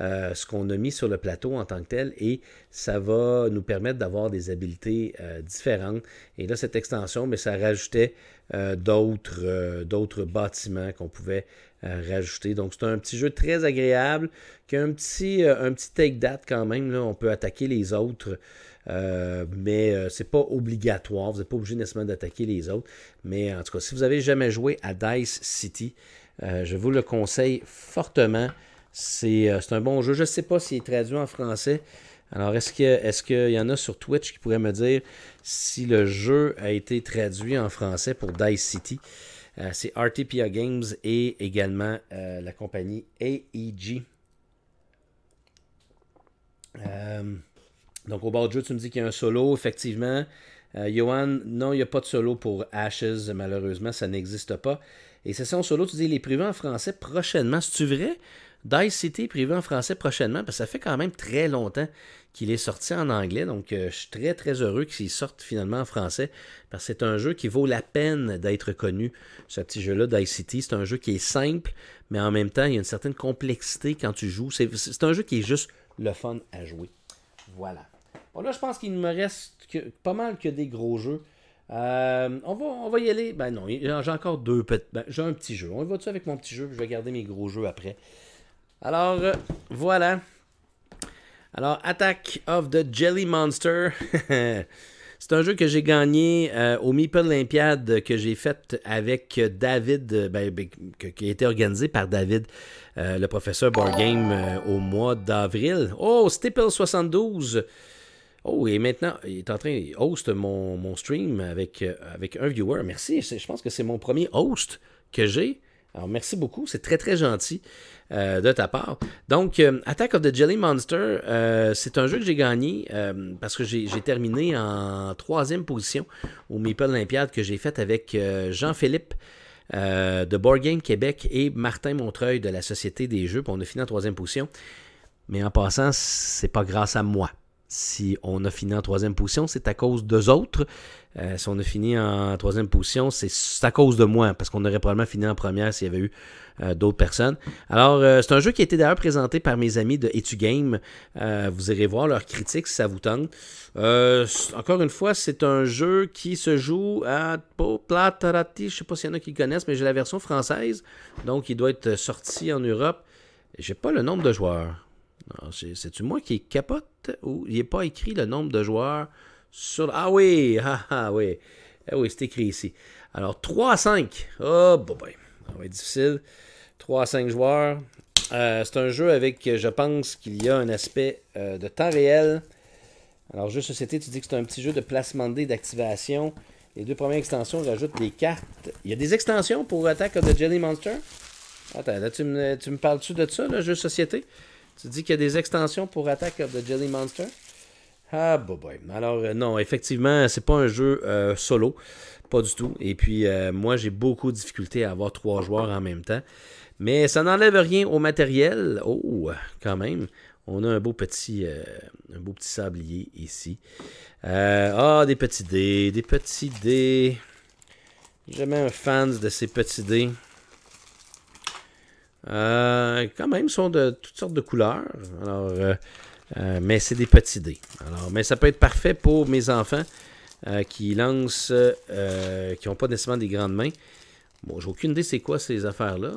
Speaker 1: euh, ce qu'on a mis sur le plateau en tant que tel. Et ça va nous permettre d'avoir des habiletés différentes. Et là, cette extension, mais ça rajoutait d'autres bâtiments qu'on pouvait euh, rajouter Donc, c'est un petit jeu très agréable qui a un petit, euh, un petit take date quand même. On peut attaquer les autres. Euh, mais c'est pas obligatoire. Vous n'êtes pas obligé nécessairement d'attaquer les autres. Mais en tout cas, si vous avez jamais joué à Dice City, je vous le conseille fortement. C'est un bon jeu. Je ne sais pas s'il est traduit en français. Alors, est-ce qu'il est y en a sur Twitch qui pourrait me dire si le jeu a été traduit en français pour Dice City? Euh, c'est RTPA Games et également euh, la compagnie AEG. Euh, donc, au bord du jeu, tu me dis qu'il y a un solo, effectivement. Johan, non, il n'y a pas de solo pour Ashes, malheureusement, ça n'existe pas. Et un solo, tu dis, il est en français prochainement. C'est-tu vrai? Dice City prévu en français prochainement, parce que ça fait quand même très longtemps qu'il est sorti en anglais, donc euh, je suis très très heureux qu'il sorte finalement en français, parce que c'est un jeu qui vaut la peine d'être connu, ce petit jeu-là Dice City. C'est un jeu qui est simple, mais en même temps, il y a une certaine complexité quand tu joues. C'est un jeu qui est juste le fun à jouer. Voilà. Bon, là, je pense qu'il ne me reste pas mal que des gros jeux. Euh, on, va, on va y aller. Ben non, j'ai encore deux petits. Ben, j'ai un petit jeu. On va dessus avec mon petit jeu, je vais garder mes gros jeux après. Alors, euh, voilà. Alors, Attack of the Jelly Monster. C'est un jeu que j'ai gagné euh, au Meeple Olympiade que j'ai fait avec David, euh, ben, ben, qui a été organisé par David, le professeur Board Game, au mois d'avril. Oh, stipple 72! Oh, et maintenant, il est en train, d'host host mon, mon stream avec, avec un viewer. Merci, je pense que c'est mon premier host que j'ai. Alors, merci beaucoup. C'est très, très gentil euh, de ta part. Donc, euh, Attack of the Jelly Monster, euh, c'est un jeu que j'ai gagné parce que j'ai terminé en troisième position au Maple Olympiade que j'ai fait avec Jean-Philippe. de Board Game Québec et Martin Montreuil de la Société des Jeux, pour on a fini en troisième position. Mais en passant, c'est pas grâce à moi si on a fini en troisième position, c'est à cause d'eux autres. Euh, si on a fini en troisième position, c'est à cause de moi, parce qu'on aurait probablement fini en première s'il y avait eu euh, d'autres personnes. Alors, euh, c'est un jeu qui a été d'ailleurs présenté par mes amis de Etu Game. vous irez voir leurs critiques si ça vous tente. encore une fois, c'est un jeu qui se joue à Poplatarati. Je ne sais pas s'il y en a qui connaissent, mais j'ai la version française. Donc, il doit être sorti en Europe. J'ai pas le nombre de joueurs. Ah, c'est-tu moi qui capote ou il n'est pas écrit le nombre de joueurs sur. Ah oui, ah, ah oui. Ah oui, c'est écrit ici. Alors 3 à 5. Oh, bon ben. Ça va être difficile. 3 à 5 joueurs. Euh, c'est un jeu avec, je pense, qu'il y a un aspect euh, de temps réel. Alors, jeu société, tu dis que c'est un petit jeu de placement de dés, d'activation. Les deux premières extensions rajoutent des cartes. Il y a des extensions pour Attack of the Jelly Monster. Attends, là, tu me, tu me parles-tu de ça, le jeu société? Tu dis qu'il y a des extensions pour Attack of the Jelly Monster? Ah, bah, boy. Bah. Alors, euh, non, effectivement, c'est pas un jeu euh, solo. Pas du tout. Et puis, euh, moi, j'ai beaucoup de difficultés à avoir trois joueurs en même temps. Mais ça n'enlève rien au matériel. Oh, quand même. On a un beau petit, un beau petit sablier ici. ah, des petits dés, des petits dés. Jamais un fan de ces petits dés. Euh, quand même, sont de toutes sortes de couleurs. Euh, euh, mais c'est des petits dés. Alors, mais ça peut être parfait pour mes enfants qui lancent, qui n'ont pas nécessairement des grandes mains. Bon, j'ai aucune idée c'est quoi ces affaires-là.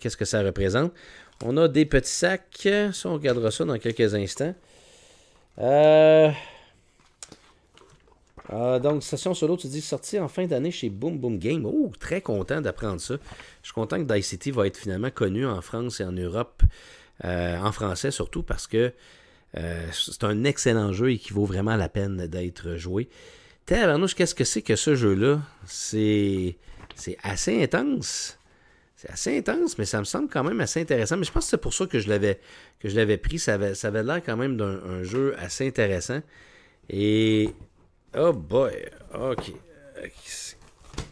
Speaker 1: Qu'est-ce que ça représente? On a des petits sacs. Ça, on regardera ça dans quelques instants. Euh, euh, donc, session solo, tu dis sorti en fin d'année chez Boom Boom Game. Oh, très content d'apprendre ça. Je suis content que Dice City va être finalement connu en France et en Europe, euh, en français surtout, parce que euh, c'est un excellent jeu et qui vaut vraiment la peine d'être joué. Arnaud, qu'est-ce que c'est que ce jeu-là? C'est C'est assez intense. C'est assez intense, mais ça me semble quand même assez intéressant. Mais je pense que c'est pour ça que je l'avais pris. Ça ça avait l'air quand même d'un jeu assez intéressant. Et Oh boy, ok.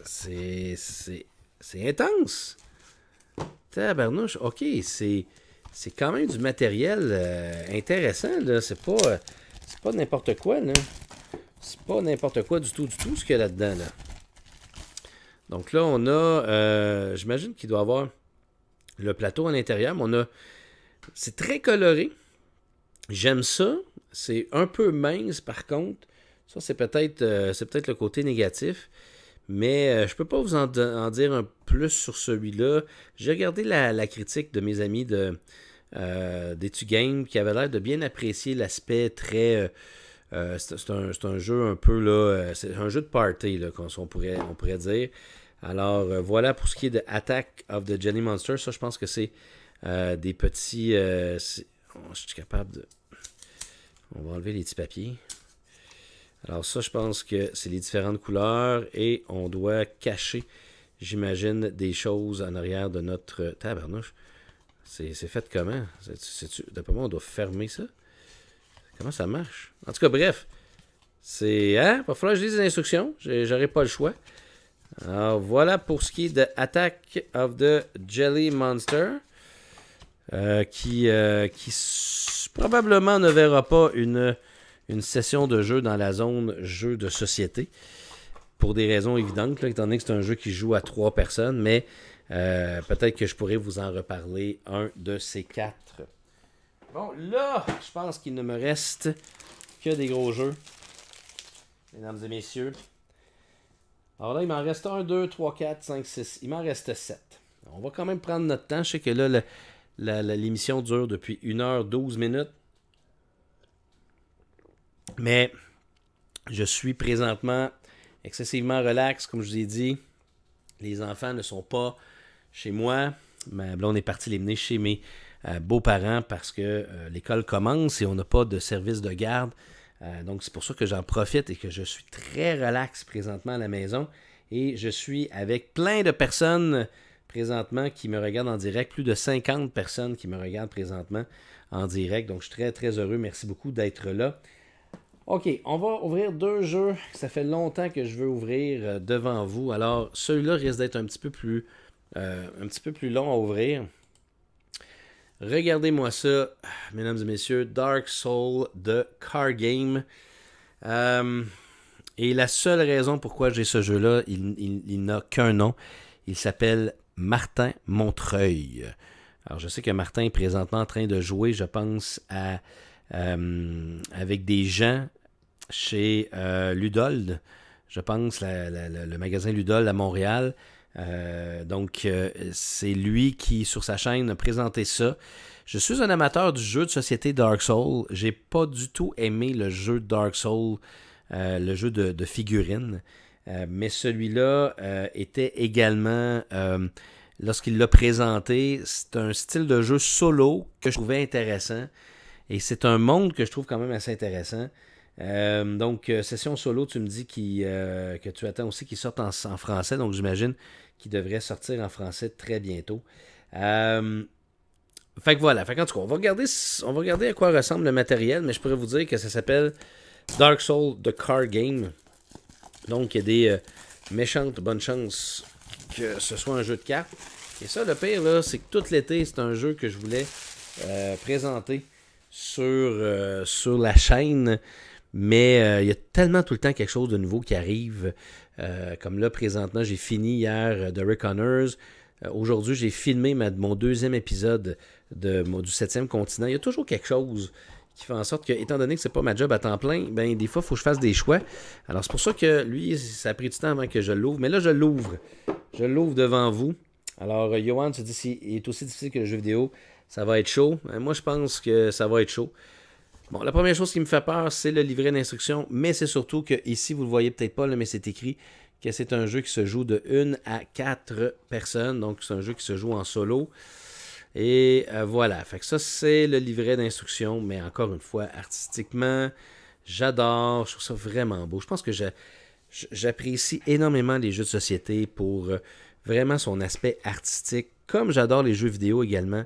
Speaker 1: C'est. C'est intense. Tabarnouche, ok, c'est. quand même du matériel euh, intéressant, là. C'est pas. pas n'importe quoi, là. C'est pas n'importe quoi du tout, du tout, ce qu'il y a là-dedans, là. Donc là, on a. Euh, j'imagine qu'il doit avoir le plateau à l'intérieur, on a. C'est très coloré. J'aime ça. C'est un peu mince, par contre. Ça, c'est peut-être euh, peut le côté négatif. Mais euh, je ne peux pas vous en, dire un plus sur celui-là. J'ai regardé la, critique de mes amis de euh, Game qui avait l'air de bien apprécier l'aspect très. Euh, c'est un, jeu un peu là. C'est un jeu de party, là, on, pourrait, on pourrait dire. Alors voilà pour ce qui est de Attack of the Jenny Monster. Ça, je pense que c'est des petits. Oh, je suis capable de. On va enlever les petits papiers. Alors ça, je pense que c'est les différentes couleurs et on doit cacher, j'imagine, des choses en arrière de notre tabernouche. C'est fait comment? D'après moi, on doit fermer ça. Comment ça marche? En tout cas, bref, c'est... Hein? Il va falloir que je lise les instructions. J'aurais pas le choix. Alors, voilà pour ce qui est de Attack of the Jelly Monster. Euh, qui, euh, qui probablement ne verra pas une une session de jeu dans la zone jeu de société. Pour des raisons évidentes, étant donné que c'est un jeu qui joue à trois personnes, mais euh, peut-être que je pourrais vous en reparler un de ces quatre. Bon, là, je pense qu'il ne me reste que des gros jeux, mesdames et messieurs. Alors là, il m'en reste un, deux, trois, quatre, cinq, six. Il m'en reste sept. On va quand même prendre notre temps. Je sais que là, l'émission dure depuis 1 heure 12 minutes. Mais je suis présentement excessivement relax, comme je vous ai dit. Les enfants ne sont pas chez moi. Ma blonde est partie les mener chez mes euh, beaux-parents parce que euh, l'école commence et on n'a pas de service de garde. Euh, donc c'est pour ça que j'en profite et que je suis très relax présentement à la maison. Et je suis avec plein de personnes présentement qui me regardent en direct, plus de 50 personnes qui me regardent présentement en direct. Donc je suis très très heureux. Merci beaucoup d'être là. OK, on va ouvrir deux jeux ça fait longtemps que je veux ouvrir euh, devant vous. Alors, celui-là risque d'être un petit peu plus euh, un petit peu plus long à ouvrir. Regardez-moi ça, mesdames et messieurs, Dark Soul de Car Game. Euh, et la seule raison pourquoi j'ai ce jeu-là, il, il n'a qu'un nom. Il s'appelle Martin Montreuil. Alors, je sais que Martin est présentement en train de jouer, je pense, à euh, avec des gens chez euh, Ludold, je pense, le magasin Ludold à Montréal. Euh, donc, c'est lui qui, sur sa chaîne, a présenté ça. Je suis un amateur du jeu de société Dark Souls. J'ai pas du tout aimé le jeu Dark Souls, le jeu de, de figurines. mais celui-là était également, lorsqu'il l'a présenté, c'est un style de jeu solo que je trouvais intéressant. Et c'est un monde que je trouve quand même assez intéressant. Euh, donc, euh, Session Solo, tu me dis euh, que tu attends aussi qu'il sorte en, français, donc j'imagine qu'il devrait sortir en français très bientôt. fait que voilà, fait en tout cas, on va, regarder, on va regarder à quoi ressemble le matériel, mais je pourrais vous dire que ça s'appelle Dark Soul The Car Game. Donc, il y a des méchantes bonnes chances que ce soit un jeu de cartes. Et ça, le pire, c'est que tout l'été, c'est un jeu que je voulais présenter sur, euh, sur la chaîne. Mais euh, il y a tellement tout le temps quelque chose de nouveau qui arrive. Euh, comme là, présentement, j'ai fini hier de Rick Aujourd'hui, j'ai filmé mon deuxième épisode de, mon, du septième continent. Il y a toujours quelque chose qui fait en sorte que, étant donné que c'est pas ma job à temps plein, ben des fois, il faut que je fasse des choix. Alors, c'est pour ça que lui, ça a pris du temps avant que je l'ouvre. Mais là, je l'ouvre. Je l'ouvre devant vous. Alors, Johan, tu dis, il est aussi difficile que le jeu vidéo. Ça va être chaud. Euh, moi, je pense que ça va être chaud. Bon, la première chose qui me fait peur, c'est le livret d'instruction, mais c'est surtout que ici, vous ne le voyez peut-être pas, mais c'est écrit que c'est un jeu qui se joue de 1 à 4 personnes. Donc, c'est un jeu qui se joue en solo. Et euh, voilà. Fait que ça, c'est le livret d'instruction, mais encore une fois, artistiquement, j'adore. Je trouve ça vraiment beau. Je pense que j'apprécie énormément les jeux de société pour euh, vraiment son aspect artistique, comme j'adore les jeux vidéo également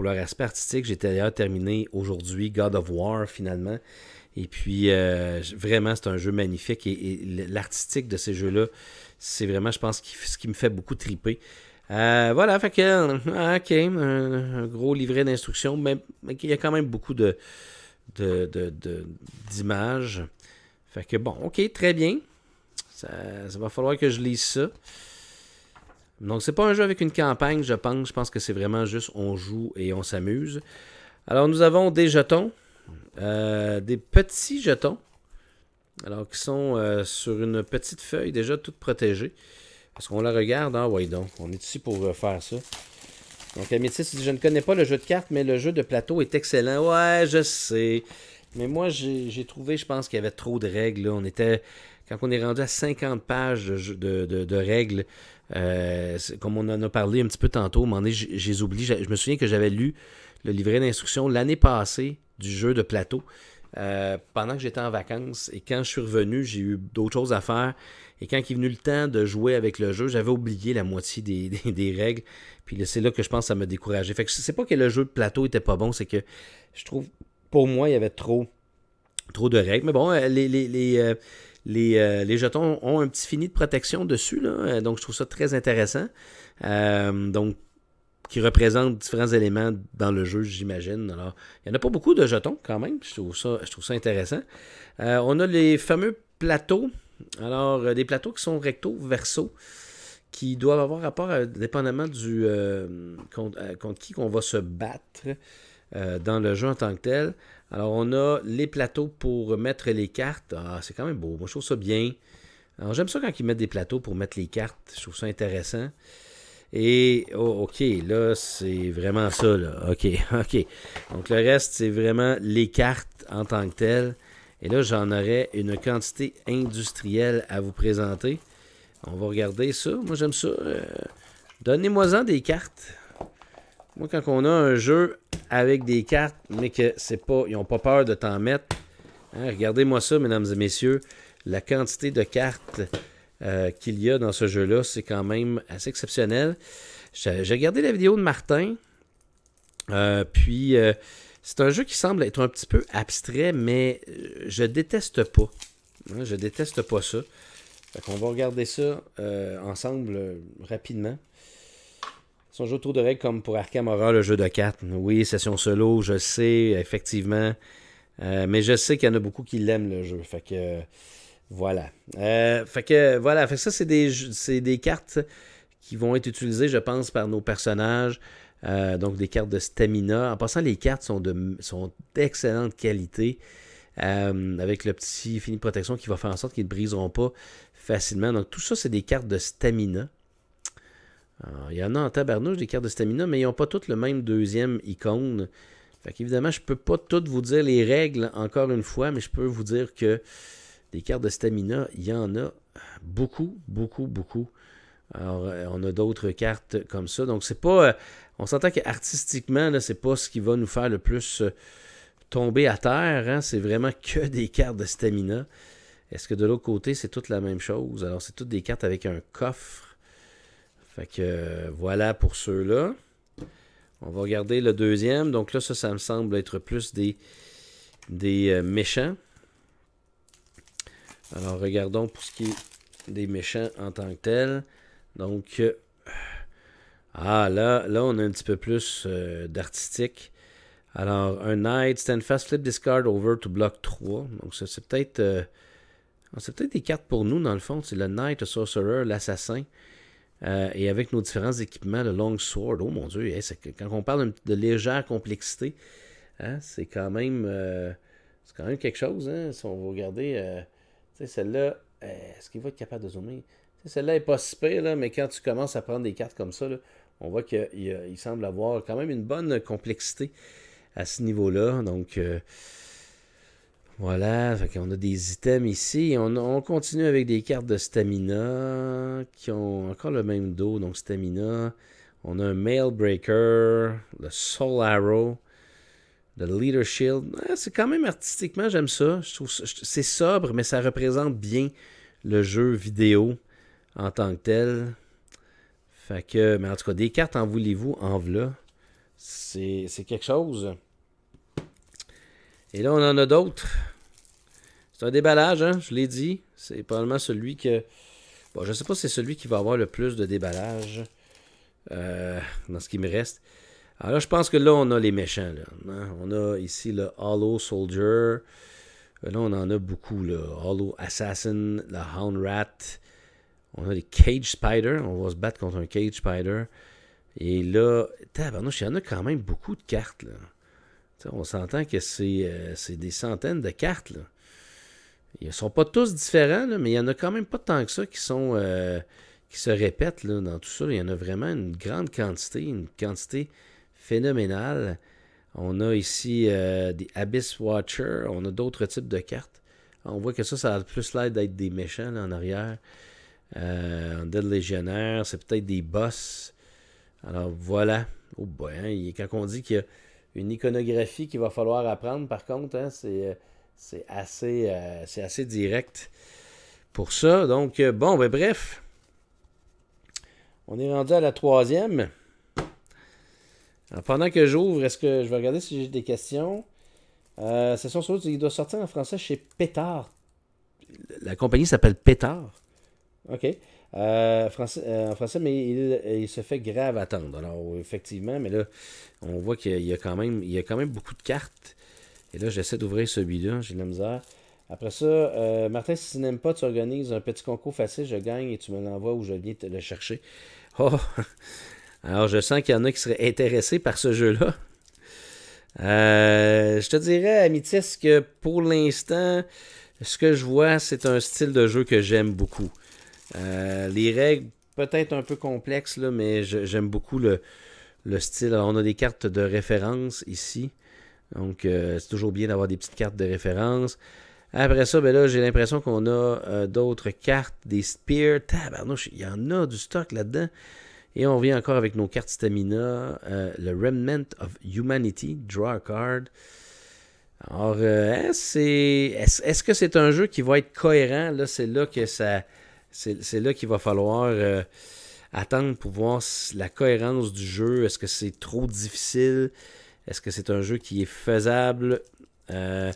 Speaker 1: pour leur aspect artistique. J'ai d'ailleurs terminé aujourd'hui God of War finalement. Et puis, euh, vraiment, c'est un jeu magnifique. Et, l'artistique de ces jeux-là, c'est vraiment, je pense, ce qui me fait beaucoup triper. Euh, voilà, fait que, euh, ok, un, gros livret d'instructions, mais, il y a quand même beaucoup de, d'images. fait que bon, ok, très bien. Ça, ça va falloir que je lise ça. Donc c'est pas un jeu avec une campagne, je pense. Je pense que c'est vraiment juste on joue et on s'amuse. Alors nous avons des jetons, euh, des petits jetons, alors qui sont euh, sur une petite feuille déjà toute protégée. Parce qu'on la regarde, hein? ouais donc, on est ici pour euh, faire ça. Donc Amétis dit, je ne connais pas le jeu de cartes, mais le jeu de plateau est excellent. Ouais, je sais. Mais moi, j'ai trouvé, je pense qu'il y avait trop de règles. On était, quand on est rendu à 50 pages de règles, euh, comme on en a parlé un petit peu tantôt, j'ai oublié, je me souviens que j'avais lu le livret d'instruction l'année passée du jeu de plateau. Euh, pendant que j'étais en vacances et quand je suis revenu, j'ai eu d'autres choses à faire. Et quand il est venu le temps de jouer avec le jeu, j'avais oublié la moitié des, règles. Puis c'est là que je pense que ça m'a découragé. Fait que c'est pas que le jeu de plateau était pas bon, c'est que je trouve, pour moi, il y avait trop, trop de règles. Mais bon, euh, les, euh, les, jetons ont un petit fini de protection dessus, euh, donc je trouve ça très intéressant. Euh, qui représente différents éléments dans le jeu, j'imagine. Alors, il n'y en a pas beaucoup de jetons quand même, je trouve ça, intéressant. on a les fameux plateaux. Alors, des plateaux qui sont recto, verso, qui doivent avoir rapport, dépendamment du contre, qui qu'on va se battre dans le jeu en tant que tel. Alors, on a les plateaux pour mettre les cartes. Ah, c'est quand même beau. Moi, je trouve ça bien. Alors, j'aime ça quand ils mettent des plateaux pour mettre les cartes. Je trouve ça intéressant. Et, oh, OK, là, c'est vraiment ça, là. OK, OK. Donc, le reste, c'est vraiment les cartes en tant que telles. Et là, j'en aurais une quantité industrielle à vous présenter. On va regarder ça. Moi, j'aime ça. Euh, donnez-moi-en des cartes. Moi, quand on a un jeu avec des cartes, mais que c'est pas, ils n'ont pas peur de t'en mettre, hein, regardez-moi ça, mesdames et messieurs, la quantité de cartes euh, qu'il y a dans ce jeu-là, c'est quand même assez exceptionnel. J'ai regardé la vidéo de Martin, euh, puis euh, c'est un jeu qui semble être un petit peu abstrait, mais je déteste pas. Je hein, je déteste pas ça. on va regarder ça ensemble rapidement. Son jeu autour de règles comme pour Arkham Horror, le jeu de cartes. Oui, session solo, je sais, effectivement. Euh, mais je sais qu'il y en a beaucoup qui l'aiment, le jeu. Fait que euh, voilà. Euh, fait que voilà. Fait que ça, c'est des, des cartes qui vont être utilisées, je pense, par nos personnages. donc des cartes de stamina. En passant, les cartes sont de d'excellente qualité. avec le petit fini protection qui va faire en sorte qu'ils ne briseront pas facilement. Donc tout ça, c'est des cartes de stamina. Euh, il y en a en tabarnouche des cartes de stamina, mais ils n'ont pas toutes le même deuxième icône. Évidemment, je ne peux pas toutes vous dire les règles encore une fois, mais je peux vous dire que des cartes de stamina, il y en a beaucoup, beaucoup, beaucoup. Alors, euh, on a d'autres cartes comme ça. Donc, c'est pas. Euh, on s'entend qu'artistiquement, ce n'est pas ce qui va nous faire le plus tomber à terre. Hein. C'est vraiment que des cartes de stamina. Est-ce que de l'autre côté, c'est toute la même chose? Alors, c'est toutes des cartes avec un coffre. Fait que euh, voilà pour ceux-là. On va regarder le deuxième. Donc là, ça, me semble être plus des, des euh, méchants. Alors, regardons pour ce qui est des méchants en tant que tels. Donc, euh, ah là, là, on a un petit peu plus d'artistique. Alors, un Knight, stand fast, flip discard over to block 3. Donc, ça, c'est peut-être. Ah, c'est peut-être des cartes pour nous, dans le fond. C'est le Knight, le Sorcerer, l'Assassin. Euh, et avec nos différents équipements, le Long Sword, oh mon Dieu, quand on parle de légère complexité, hein, c'est quand même euh, c'est quand même quelque chose. Hein, si on va regarder, euh, celle-là, est-ce qu'il va être capable de zoomer Celle-là n'est pas si pire, mais quand tu commences à prendre des cartes comme ça, on voit qu'il semble avoir quand même une bonne complexité à ce niveau-là. Donc, voilà, on a des items ici. On, continue avec des cartes de stamina qui ont encore le même dos, donc stamina. On a un Mail Breaker, le Soul Arrow, le Leader Shield. c'est quand même artistiquement, j'aime ça. c'est sobre, mais ça représente bien le jeu vidéo en tant que tel. Fait que, mais en tout cas, des cartes, en voulez-vous, en voilà. C'est quelque chose. Et là, on en a d'autres. C'est un déballage, hein, je l'ai dit. C'est probablement celui que... Bon, je ne sais pas si c'est celui qui va avoir le plus de déballage euh, dans ce qui me reste. Alors je pense que là, on a les méchants. Hein. On a ici le Hollow Soldier. Euh, là, on en a beaucoup. Le Hollow Assassin, le Hound Rat. On a les Cage Spider. On va se battre contre un Cage Spider. Et là, tabarnouche, il y en a quand même beaucoup de cartes. On s'entend que euh, c'est des centaines de cartes. Là. Ils sont pas tous différents, mais il y en a quand même pas tant que ça qui sont euh, qui se répètent là, dans tout ça. Il y en a vraiment une grande quantité, une quantité phénoménale. On a ici euh, des Abyss Watcher, on a d'autres types de cartes. On voit que ça, ça a plus l'air d'être des méchants en arrière. Euh, Dead Légionnaire, c'est peut-être des boss. Alors voilà. Oh boy, hein, quand on dit qu'il y a une iconographie qu'il va falloir apprendre, par contre, hein, c'est euh, c'est assez, euh, assez direct pour ça. Donc, euh, bon, ben, bref. On est rendu à la troisième. pendant que j'ouvre, est-ce que je vais regarder si j'ai des questions? Euh, c'est son il doit sortir en français chez Pétard. La compagnie s'appelle Pétard. OK. Euh, en français, mais il, se fait grave attendre. Alors, effectivement, mais là, on voit qu'il y a quand même beaucoup de cartes. Et là, j'essaie d'ouvrir celui-là, j'ai de la misère. Après ça, euh, Martin, si tu n'aimes pas, tu organises un petit concours facile, je gagne et tu me l'envoies où je viens te le chercher. Oh! Alors, je sens qu'il y en a qui seraient intéressés par ce jeu-là. Euh, je te dirais, Amitis, que pour l'instant, ce que je vois, c'est un style de jeu que j'aime beaucoup. Euh, les règles, peut-être un peu complexes, mais j'aime beaucoup le, le style. Alors, on a des cartes de référence ici. Donc, euh, c'est toujours bien d'avoir des petites cartes de référence. Après ça, ben là, j'ai l'impression qu'on a euh, d'autres cartes, des spears. il y en a du stock là-dedans. Et on revient encore avec nos cartes stamina. Euh, le Remnant of Humanity, Draw a Card. Alors, hein, est-ce, que c'est un jeu qui va être cohérent? Là, c'est là que ça. C'est, là qu'il va falloir attendre pour voir la cohérence du jeu. Est-ce que c'est trop difficile? Est-ce que c'est un jeu qui est faisable? Euh,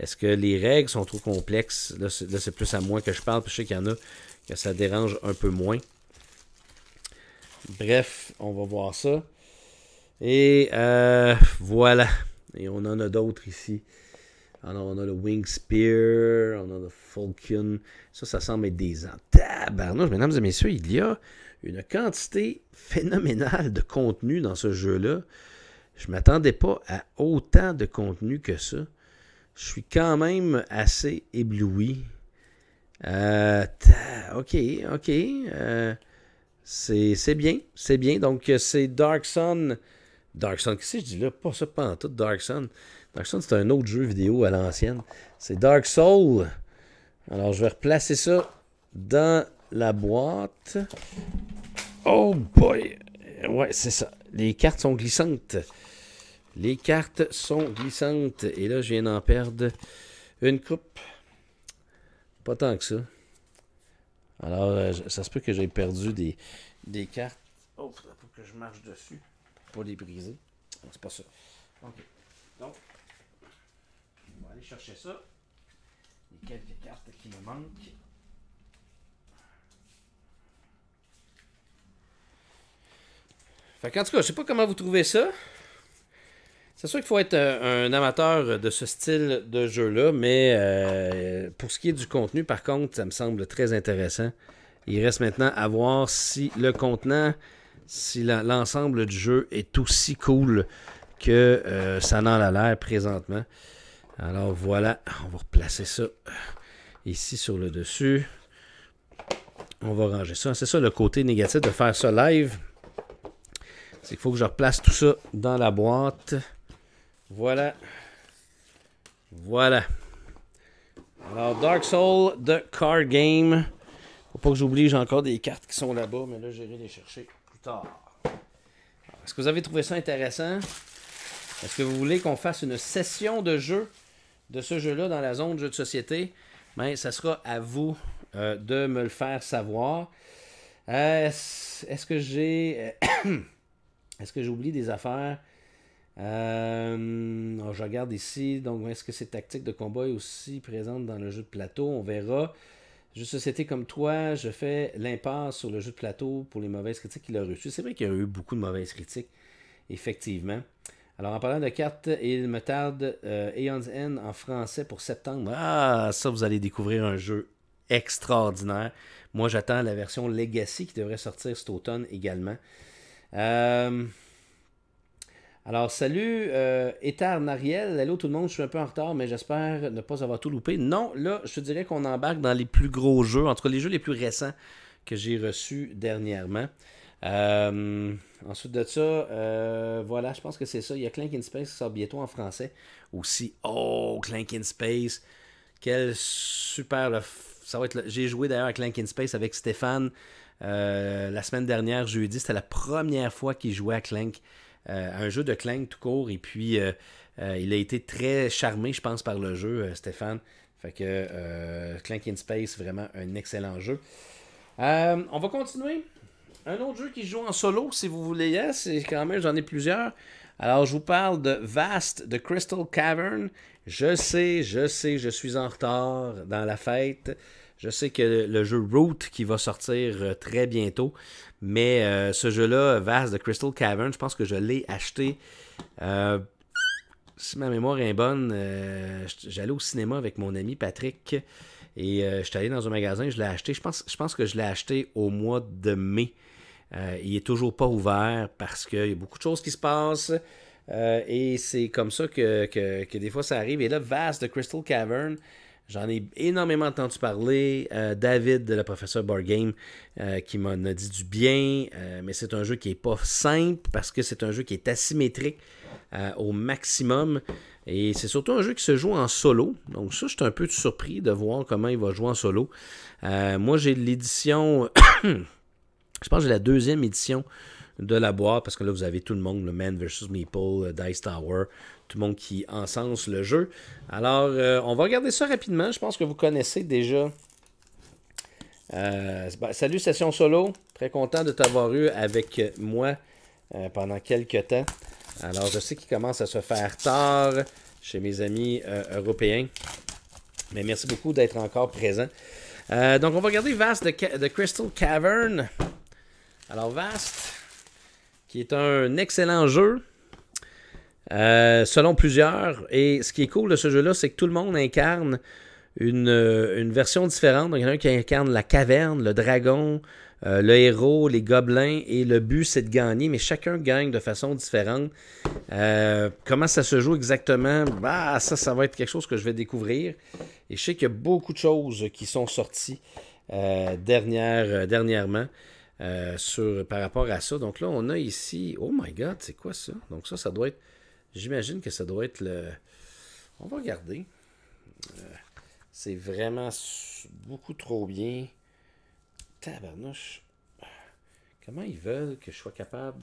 Speaker 1: est-ce que les règles sont trop complexes? Là, c'est plus à moi que je parle, puis je sais qu'il y en a que ça dérange un peu moins. Bref, on va voir ça. Et euh, voilà. Et on en a d'autres ici. Alors, on a le Wing Spear, on a le Falcon. Ça, ça semble être des tabarnouche. Mesdames et messieurs, il y a une quantité phénoménale de contenu dans ce jeu-là. Je ne m'attendais pas à autant de contenu que ça. Je suis quand même assez ébloui. Euh, ok, ok. Euh, c'est bien, c'est bien. Donc, c'est Dark Sun. Dark Sun, qu'est-ce que je dis là? Pas ça, pas tout, Dark Sun. c'est un autre jeu vidéo à l'ancienne. C'est Dark Soul. Alors, je vais replacer ça dans la boîte. Oh boy! Ouais, c'est ça. Les cartes sont glissantes. Les cartes sont glissantes. Et là, je viens d'en perdre une coupe. Pas tant que ça. Alors, euh, ça se peut que j'ai perdu des, cartes. Oh, faut que je marche dessus. Pour les briser. C'est pas ça. OK. Donc, on va aller chercher ça. Les quelques cartes qui me manquent. Fait qu'en tout cas, je sais pas comment vous trouvez ça. C'est sûr qu'il faut être euh, un, amateur de ce style de jeu-là, mais euh, pour ce qui est du contenu, par contre, ça me semble très intéressant. Il reste maintenant à voir si le contenant, si l'ensemble du jeu est aussi cool que euh, ça n'en a l'air présentement. Alors voilà, on va replacer ça ici sur le dessus. On va ranger ça. C'est ça le côté négatif de faire ça live. C'est qu'il faut que je replace tout ça dans la boîte. Voilà. Voilà. Alors, Dark Soul The Card Game. Faut pas que j'oublie, j'ai encore des cartes qui sont là-bas, mais là, j'irai les chercher plus tard. Est-ce que vous avez trouvé ça intéressant? Est-ce que vous voulez qu'on fasse une session de jeu de ce jeu-là dans la zone jeu de société? Mais ben, ça sera à vous euh, de me le faire savoir. Euh, est-ce que j'ai. Euh, est-ce que j'oublie des affaires? Euh, oh, je regarde ici, donc est-ce que ces tactiques de combat est aussi présente dans le jeu de plateau? On verra. Juste société comme toi, je fais l'impasse sur le jeu de plateau pour les mauvaises critiques qu'il a reçues. C'est vrai qu'il y a eu beaucoup de mauvaises critiques, effectivement. Alors en parlant de cartes, il me tarde euh, Aeon's End en français pour septembre. Ah, ça vous allez découvrir un jeu extraordinaire. Moi j'attends la version Legacy qui devrait sortir cet automne également. Euh, alors, salut, euh, Marielle. Hello tout le monde, je suis un peu en retard, mais j'espère ne pas avoir tout loupé. Non, là, je te dirais qu'on embarque dans les plus gros jeux, en tout cas les jeux les plus récents que j'ai reçus dernièrement. Euh, ensuite de ça, euh, voilà, je pense que c'est ça. Il y a Clank in Space qui sort bientôt en français aussi. Oh, Clank in Space! Quel super. Ça J'ai joué d'ailleurs à Clank in Space avec Stéphane euh, la semaine dernière, jeudi. C'était la première fois qu'il jouait à Clank euh, un jeu de Clank tout court. Et puis, euh, euh, il a été très charmé, je pense, par le jeu, Stéphane. Fait que Clank in Space, vraiment un excellent jeu. on va continuer. Un autre jeu qui joue en solo, si vous voulez, hein, c'est quand même, j'en ai plusieurs. Alors, je vous parle de Vast, de Crystal Cavern. Je sais, je sais, je suis en retard dans la fête. Je sais que le jeu Root qui va sortir très bientôt mais euh, ce jeu-là, Vase de Crystal Cavern, je pense que je l'ai acheté. Euh, si ma mémoire est bonne, euh, j'allais au cinéma avec mon ami Patrick et je suis allé dans un magasin, je l'ai acheté. Je pense, que je l'ai acheté au mois de mai. il est toujours pas ouvert parce qu'il y a beaucoup de choses qui se passent. et c'est comme ça que, que, des fois ça arrive. Et là, Vase de Crystal Cavern, J'en ai énormément entendu parler. Euh, David, le professeur Bargame, euh, qui m'en a dit du bien, euh, mais c'est un jeu qui n'est pas simple parce que c'est un jeu qui est asymétrique au maximum. Et c'est surtout un jeu qui se joue en solo. Donc ça, je un peu surpris de voir comment il va jouer en solo. moi, j'ai l'édition... je pense que j'ai la deuxième édition de la boîte parce que là, vous avez tout le monde, le Man vs. Meeple, Dice Tower, tout le monde qui encense le jeu. Alors, euh, on va regarder ça rapidement. Je pense que vous connaissez déjà. Euh, ben, salut Session Solo, très content de t'avoir eu avec moi euh, pendant quelques temps. Alors, je sais qu'il commence à se faire tard chez mes amis européens, mais merci beaucoup d'être encore présent. donc, on va regarder Vast de, de Crystal Cavern. Alors, Vast, qui est un excellent jeu. Euh, selon plusieurs. Et ce qui est cool de ce jeu-là, c'est que tout le monde incarne une, euh, version différente. Donc, il y en a un qui incarne la caverne, le dragon, euh, le héros, les gobelins. Et le but, c'est de gagner, mais chacun gagne de façon différente. comment ça se joue exactement bah, Ça, ça va être quelque chose que je vais découvrir. Et je sais qu'il y a beaucoup de choses qui sont sorties dernièrement. par rapport à ça. Donc là, on a ici. Oh my god, c'est quoi ça? Donc ça, ça doit être J'imagine que ça doit être le. On va regarder. Euh, c'est vraiment beaucoup trop bien. Tabarnouche. Comment ils veulent que je sois capable.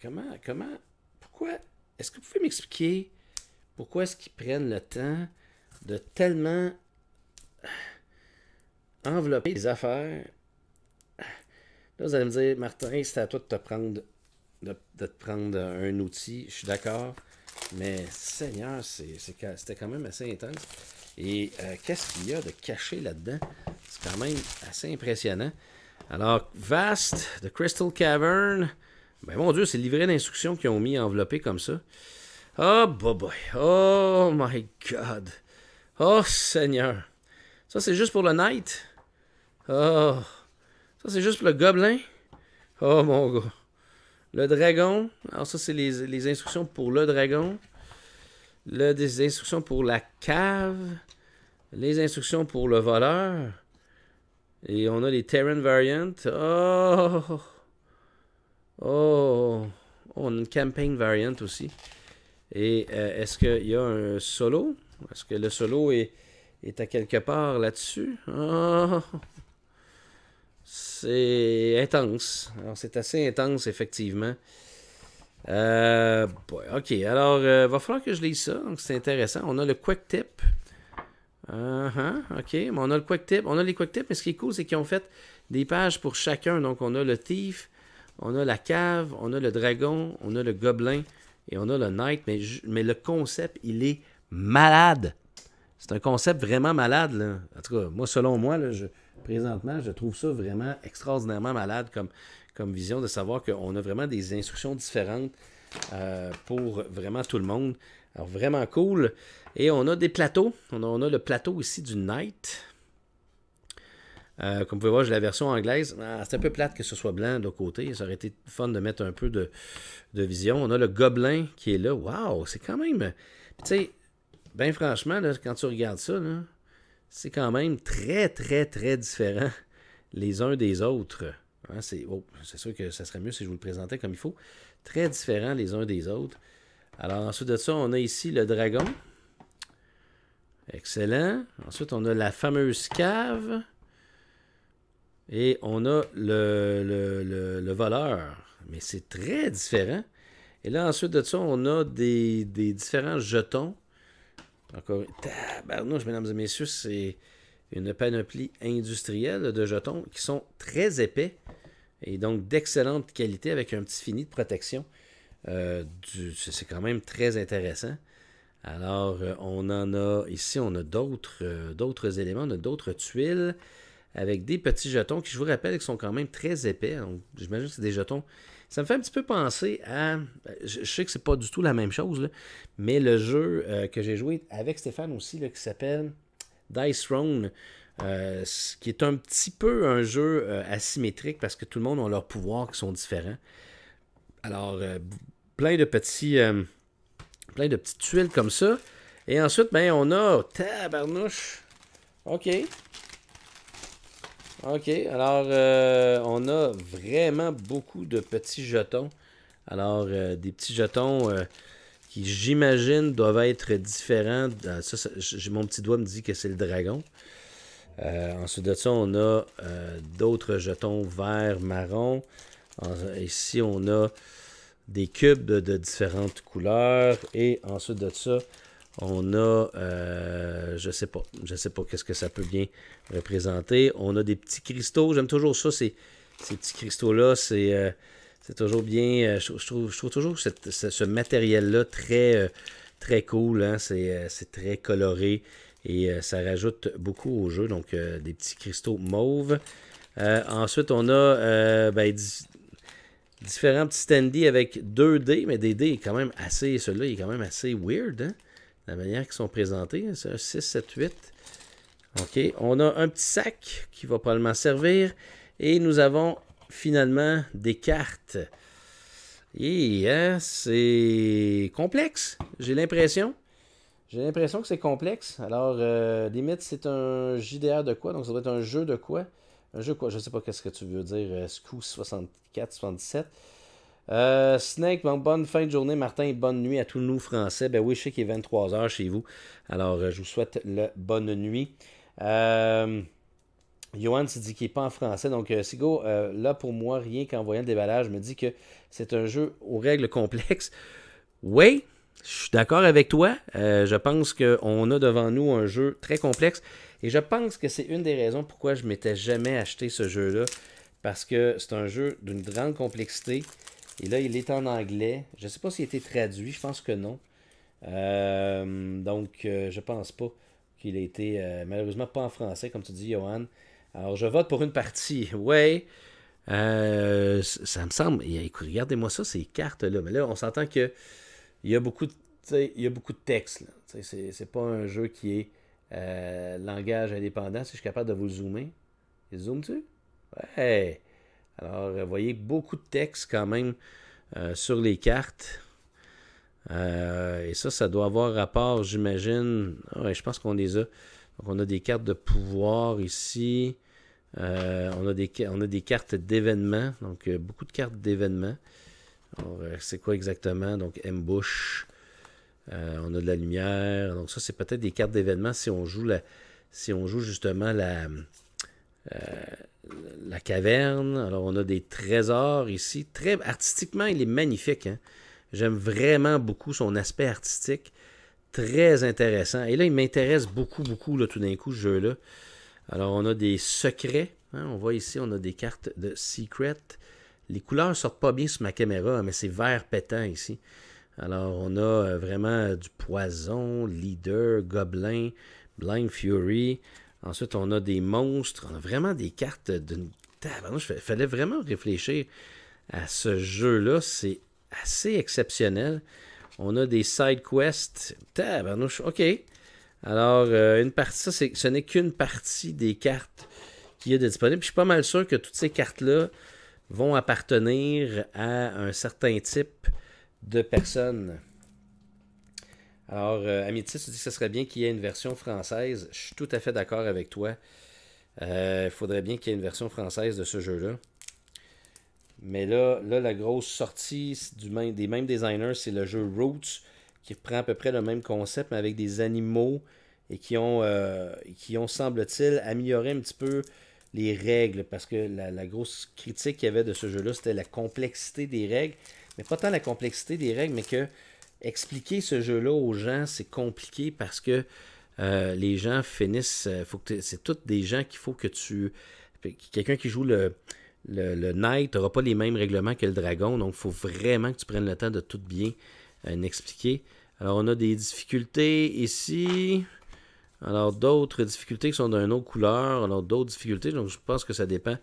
Speaker 1: Comment. Comment. Pourquoi. Est-ce que vous pouvez m'expliquer pourquoi est-ce qu'ils prennent le temps de tellement envelopper les affaires? Là, vous allez me dire, Martin, c'est à toi de te prendre de, te prendre un outil, je suis d'accord. Mais Seigneur, c'était quand même assez intense. Et euh, qu'est-ce qu'il y a de caché là-dedans? C'est quand même assez impressionnant. Alors, Vast, The Crystal Cavern. Mais, ben, mon Dieu, c'est livré d'instructions qu'ils ont mis enveloppé comme ça. Oh, boy, boy. Oh, my God. Oh, Seigneur. Ça, c'est juste pour le Knight. Oh. Ça, c'est juste pour le Gobelin. Oh, mon gars. Le dragon. Alors, ça, c'est les, instructions pour le dragon. les instructions pour la cave. Les instructions pour le voleur. Et on a les Terran Variant. Oh! oh! Oh! on a une Campaign Variant aussi. Et euh, est-ce qu'il y a un solo? Est-ce que le solo est, est à quelque part là-dessus? Oh! C'est intense. Alors, c'est assez intense, effectivement. Euh, ok, alors, il euh, va falloir que je lise ça. Donc, c'est intéressant. On a le Quick Tip. Uh-huh, ok, on a le Quick Tip. On a les Quick mais ce qui est cool, c'est qu'ils ont fait des pages pour chacun. Donc, on a le Thief, on a la cave, on a le dragon, on a le gobelin et on a le knight. Mais, le concept, il est malade. C'est un concept vraiment malade. Là. En tout cas, moi, selon moi, je, présentement, je trouve ça vraiment extraordinairement malade comme, comme vision de savoir qu'on a vraiment des instructions différentes euh, pour vraiment tout le monde. Alors, vraiment cool. Et on a des plateaux. On a, a le plateau ici du Knight. Euh, comme vous pouvez voir, j'ai la version anglaise. Ah, c'est un peu plate que ce soit blanc de côté. Ça aurait été fun de mettre un peu de, vision. On a le gobelin qui est là. Waouh, c'est quand même. Tu sais, bien franchement, quand tu regardes ça, là, c'est quand même très, très, très différent les uns des autres. Hein, oh, c'est sûr que ça serait mieux si je vous le présentais comme il faut. Très différent les uns des autres. Alors, ensuite de ça, on a ici le dragon. Excellent. Ensuite, on a la fameuse cave. Et on a le, le, le, voleur. Mais c'est très différent. Et là, ensuite de ça, on a des différents jetons encore Tabarnouche, mesdames et messieurs, c'est une panoplie industrielle de jetons qui sont très épais et donc d'excellente qualité avec un petit fini de protection. Euh, c'est quand même très intéressant. Alors, euh, on en a ici, on a euh, d'autres éléments, on a d'autres tuiles avec des petits jetons qui, je vous rappelle, sont quand même très épais. J'imagine que c'est des jetons ça me fait un petit peu penser à. Ben, je, sais que c'est pas du tout la même chose, mais le jeu euh, que j'ai joué avec Stéphane aussi, qui s'appelle Dice Throne, euh, qui est un petit peu un jeu euh, asymétrique parce que tout le monde a leurs pouvoirs qui sont différents. Alors, plein de petits. plein de petites tuiles comme ça. Et ensuite, ben, on a. Tabarnouche! OK. Ok, alors euh, on a vraiment beaucoup de petits jetons. Alors, euh, des petits jetons euh, qui, j'imagine, doivent être différents. Ça, mon petit doigt me dit que c'est le dragon. ensuite de ça, on a d'autres jetons verts, marron. Ici, on a des cubes de différentes couleurs. Et ensuite de ça, on a, euh, je sais pas, je sais pas qu'est-ce que ça peut bien représenter. On a des petits cristaux, j'aime toujours ça, ces, petits cristaux-là, c'est euh, toujours bien, euh, je, trouve, toujours ce, matériel-là très, très cool, hein. c'est très coloré et ça rajoute beaucoup au jeu, donc des petits cristaux mauves. ensuite, on a ben, différents petits standees avec deux dés, mais des dés quand même assez, celui-là est quand même assez weird, hein? la manière qu'ils sont présentés. Hein, c'est un 6, 7, 8. OK, on a un petit sac qui va probablement servir. Et nous avons finalement des cartes. Et hein, c'est complexe, j'ai l'impression. J'ai l'impression que c'est complexe. Alors, euh, limite, c'est un JDR de quoi? Donc, ça doit être un jeu de quoi? Un jeu quoi? Je ne sais pas qu'est-ce que tu veux dire. Euh, Scoo 64, 67. Euh, Snake, bonne fin de journée, Martin, et bonne nuit à tous nous français. Ben oui, je sais qu'il est 23h chez vous. Alors, euh, je vous souhaite la bonne nuit. Euh, Johan se dit qu'il n'est pas en français. Donc, euh, Sigo, là, pour moi, rien qu'en voyant le déballage, Je me dis que c'est un jeu aux règles complexes. Oui, je suis d'accord avec toi. je pense qu'on a devant nous un jeu très complexe. Et je pense que c'est une des raisons pourquoi je m'étais jamais acheté ce jeu-là. Parce que c'est un jeu d'une grande complexité. Et là, il est en anglais. Je ne sais pas s'il a été traduit, je pense que non. Euh, donc, euh, je ne pense pas qu'il ait été, euh, malheureusement, pas en français, comme tu dis, Johan. Alors, je vote pour une partie. Ouais. ça me semble. Écoute, regardez-moi ça, ces cartes-là. Mais là, on s'entend que il y a beaucoup de, il y a beaucoup de C'est pas un jeu qui est langage indépendant. Si je suis capable de vous zoomer. Zoom-tu? Ouais. Alors, vous euh, voyez beaucoup de textes quand même euh, sur les cartes. Euh, et ça, ça doit avoir rapport, j'imagine. Ah ouais, je pense qu'on les a. Donc, on a des cartes de pouvoir ici. on, a des, on a des cartes d'événements. Donc, beaucoup de cartes d'événements. c'est quoi exactement? Donc, ambush. on a de la lumière. Donc, ça, c'est peut-être des cartes d'événements si on joue la, si on joue justement la, euh, la caverne. Alors, on a des trésors ici. Très, artistiquement, il est magnifique. Hein. J'aime vraiment beaucoup son aspect artistique. Très intéressant. Et là, il m'intéresse beaucoup, beaucoup, là, tout d'un coup, ce jeu-là. Alors, on a des secrets. Hein. On voit ici, on a des cartes de secret. Les couleurs sortent pas bien sur ma caméra, mais c'est vert pétant ici. Alors, on a euh, vraiment euh, du poison, leader, gobelin, blind fury. Ensuite, on a des monstres. On a vraiment des cartes d'une Il fallait vraiment réfléchir à ce jeu-là. C'est assez exceptionnel. On a des side quests. Tabarnouche, ok. Alors, euh, une partie, ça, ce n'est qu'une partie des cartes qui est disponible. je suis pas mal sûr que toutes ces cartes-là vont appartenir à un certain type de personnes. Alors, euh, tu dis que ce serait bien qu'il y ait une version française. Je suis tout à fait d'accord avec toi. Euh, il faudrait bien qu'il y ait une version française de ce jeu-là. Mais là, là, la grosse sortie du même, des mêmes designers, c'est le jeu Roots, qui prend à peu près le même concept, mais avec des animaux et qui ont, euh, qui ont semble-t-il, amélioré un petit peu les règles. Parce que la, la grosse critique qu'il y avait de ce jeu-là, c'était la complexité des règles. Mais pas tant la complexité des règles, mais que expliquer ce jeu-là aux gens, c'est compliqué parce que euh, les gens finissent. Euh, faut que c'est toutes des gens qu'il faut que tu. Quelqu'un qui joue le, le, le Knight n'aura pas les mêmes règlements que le Dragon, donc il faut vraiment que tu prennes le temps de tout bien euh, expliquer. Alors, on a des difficultés ici. Alors, d'autres difficultés qui sont d'une autre couleur. Alors, d'autres difficultés. Donc, je pense que ça dépend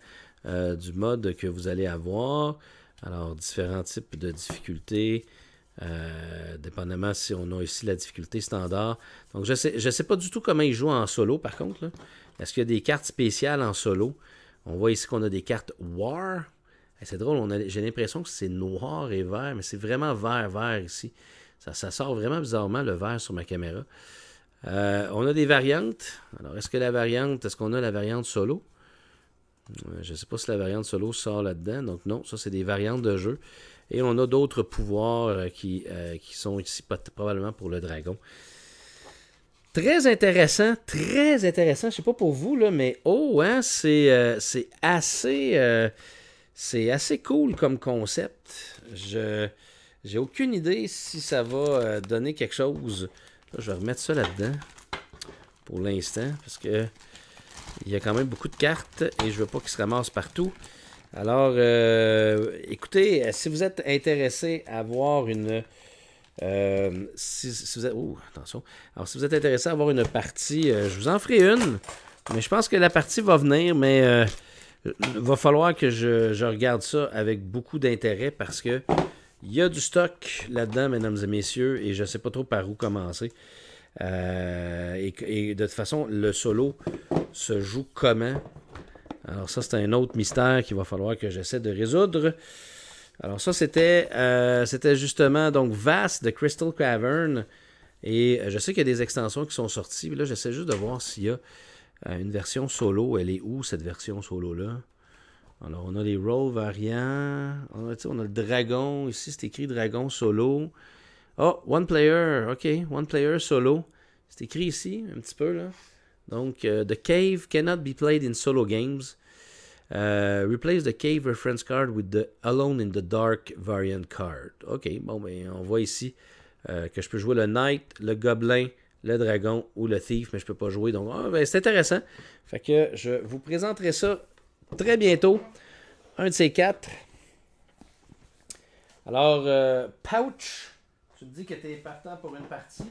Speaker 1: du mode que vous allez avoir. Alors, différents types de difficultés. Euh, dépendamment si on a ici la difficulté standard. Donc, je ne sais, je sais pas du tout comment ils jouent en solo, par contre. Est-ce qu'il y a des cartes spéciales en solo? On voit ici qu'on a des cartes War. c'est drôle, j'ai l'impression que c'est noir et vert, mais c'est vraiment vert-vert ici. Ça, sort vraiment bizarrement le vert sur ma caméra. Euh, on a des variantes. Alors, est-ce que la variante, est-ce qu'on a la variante solo? Euh, je ne sais pas si la variante solo sort là-dedans. Donc non, ça c'est des variantes de jeu. Et on a d'autres pouvoirs euh, euh, qui, sont ici probablement pour le dragon. Très intéressant, très intéressant. Je ne sais pas pour vous, là, mais oh, hein, c'est euh, assez, c'est assez cool comme concept. Je j'ai aucune idée si ça va donner quelque chose. je vais remettre ça là-dedans pour l'instant parce que il y a quand même beaucoup de cartes et je veux pas qu'ils se ramassent partout. Alors, euh, écoutez, euh, si vous êtes intéressé à voir une. Euh, oh, attention. Alors, si vous êtes intéressé à voir une partie, je vous en ferai une. Mais je pense que la partie va venir, mais il va falloir que je, regarde ça avec beaucoup d'intérêt parce que il y a du stock là-dedans, mesdames et messieurs, et je ne sais pas trop par où commencer. et, de toute façon, le solo se joue comment alors ça, c'est un autre mystère qu'il va falloir que j'essaie de résoudre. Alors ça, c'était euh, justement donc Vast de Crystal Cavern. Et euh, je sais qu'il y a des extensions qui sont sorties. Mais là, j'essaie juste de voir s'il y a euh, une version solo. Elle est où, cette version solo-là? Alors, on a les rôles variants. On a, le dragon. Ici, c'est écrit dragon solo. Oh, one player. OK, one player solo. C'est écrit ici, un petit peu, là. Donc, The Cave cannot be played in solo games. Uh, replace the cave reference card with the alone in the dark variant card. Ok, bon, mais ben, on voit ici euh, que je peux jouer le knight, le gobelin, le dragon ou le thief, mais je peux pas jouer. Donc, ah, ben, c'est intéressant. Fait que je vous présenterai ça très bientôt. Un de ces quatre. Alors, euh, Pouch, tu me dis que tu es partant pour une partie.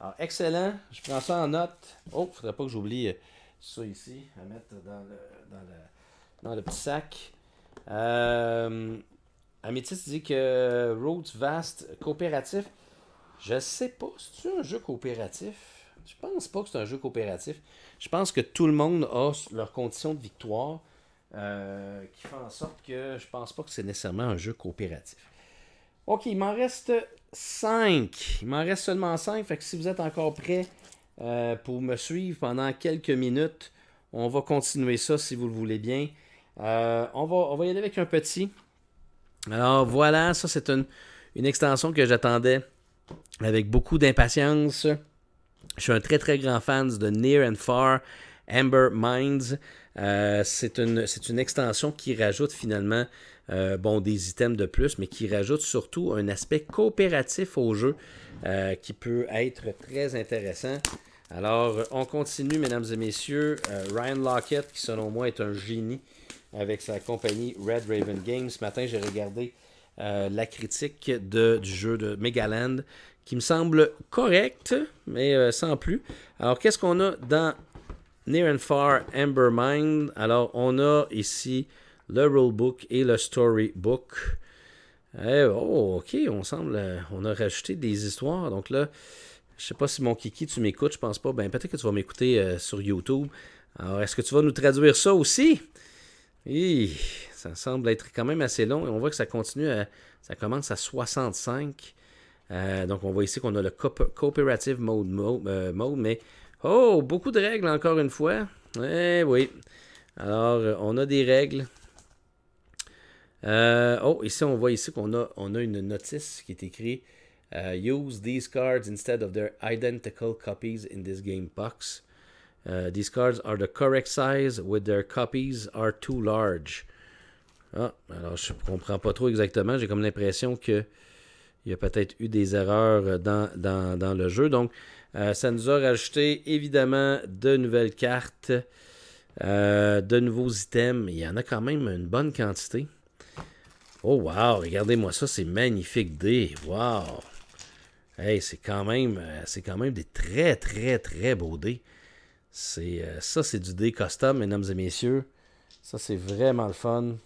Speaker 1: Alors, excellent. Je prends ça en note. Oh, il faudrait pas que j'oublie euh, ça ici à mettre dans le. Dans le dans le petit sac. Euh, Amétis dit que Roads Vast coopératif. Je sais pas, c'est un jeu coopératif. Je pense pas que c'est un jeu coopératif. Je pense que tout le monde a leurs conditions de victoire euh, qui fait en sorte que je pense pas que c'est nécessairement un jeu coopératif. Ok, il m'en reste 5. Il m'en reste seulement 5. Fait que si vous êtes encore prêts euh, pour me suivre pendant quelques minutes, on va continuer ça si vous le voulez bien. Euh, on, va, y aller avec un petit. Alors voilà, ça c'est une, extension que j'attendais avec beaucoup d'impatience. Je suis un très très grand fan de Near and Far Amber Minds. Euh, c'est une, extension qui rajoute finalement euh, bon, des items de plus, mais qui rajoute surtout un aspect coopératif au jeu qui peut être très intéressant. Alors, on continue, mesdames et messieurs. Ryan Lockett, qui selon moi est un génie avec sa compagnie Red Raven Games. Ce matin, j'ai regardé euh, la critique de, du jeu de Megaland qui me semble correcte, mais euh, sans plus. Alors, qu'est-ce qu'on a dans Near and Far Amber Mind Alors, on a ici le rulebook et le storybook. Eh, oh, ok, on semble. Euh, on a rajouté des histoires. Donc là, je sais pas si mon Kiki, tu m'écoutes, je pense pas. Ben, peut-être que tu vas m'écouter sur YouTube. Alors, est-ce que tu vas nous traduire ça aussi ça semble être quand même assez long. Et on voit que ça continue à, Ça commence à 65. Euh, donc, on voit ici qu'on a le cooperative mode, euh, mode, mais oh, beaucoup de règles encore une fois. Eh oui. Alors, euh, on a des règles. oh, ici, on voit ici qu'on on a une notice qui est écrite Use these cards instead of their identical copies in this game box. Uh, these cards are the correct size with their copies are too large. Ah, alors je comprends pas trop exactement. J'ai comme l'impression que il y a peut-être eu des erreurs dans, le jeu. Donc, euh, ça nous a rajouté évidemment de nouvelles cartes, euh, de nouveaux items. Il y en a quand même une bonne quantité. Oh wow, regardez-moi ça, c'est magnifique des! Wow! Hey, c'est quand même euh, c'est quand même des très très très beaux dés. C'est, euh, ça, c'est du dé custom, mesdames et messieurs. Ça, c'est vraiment le fun.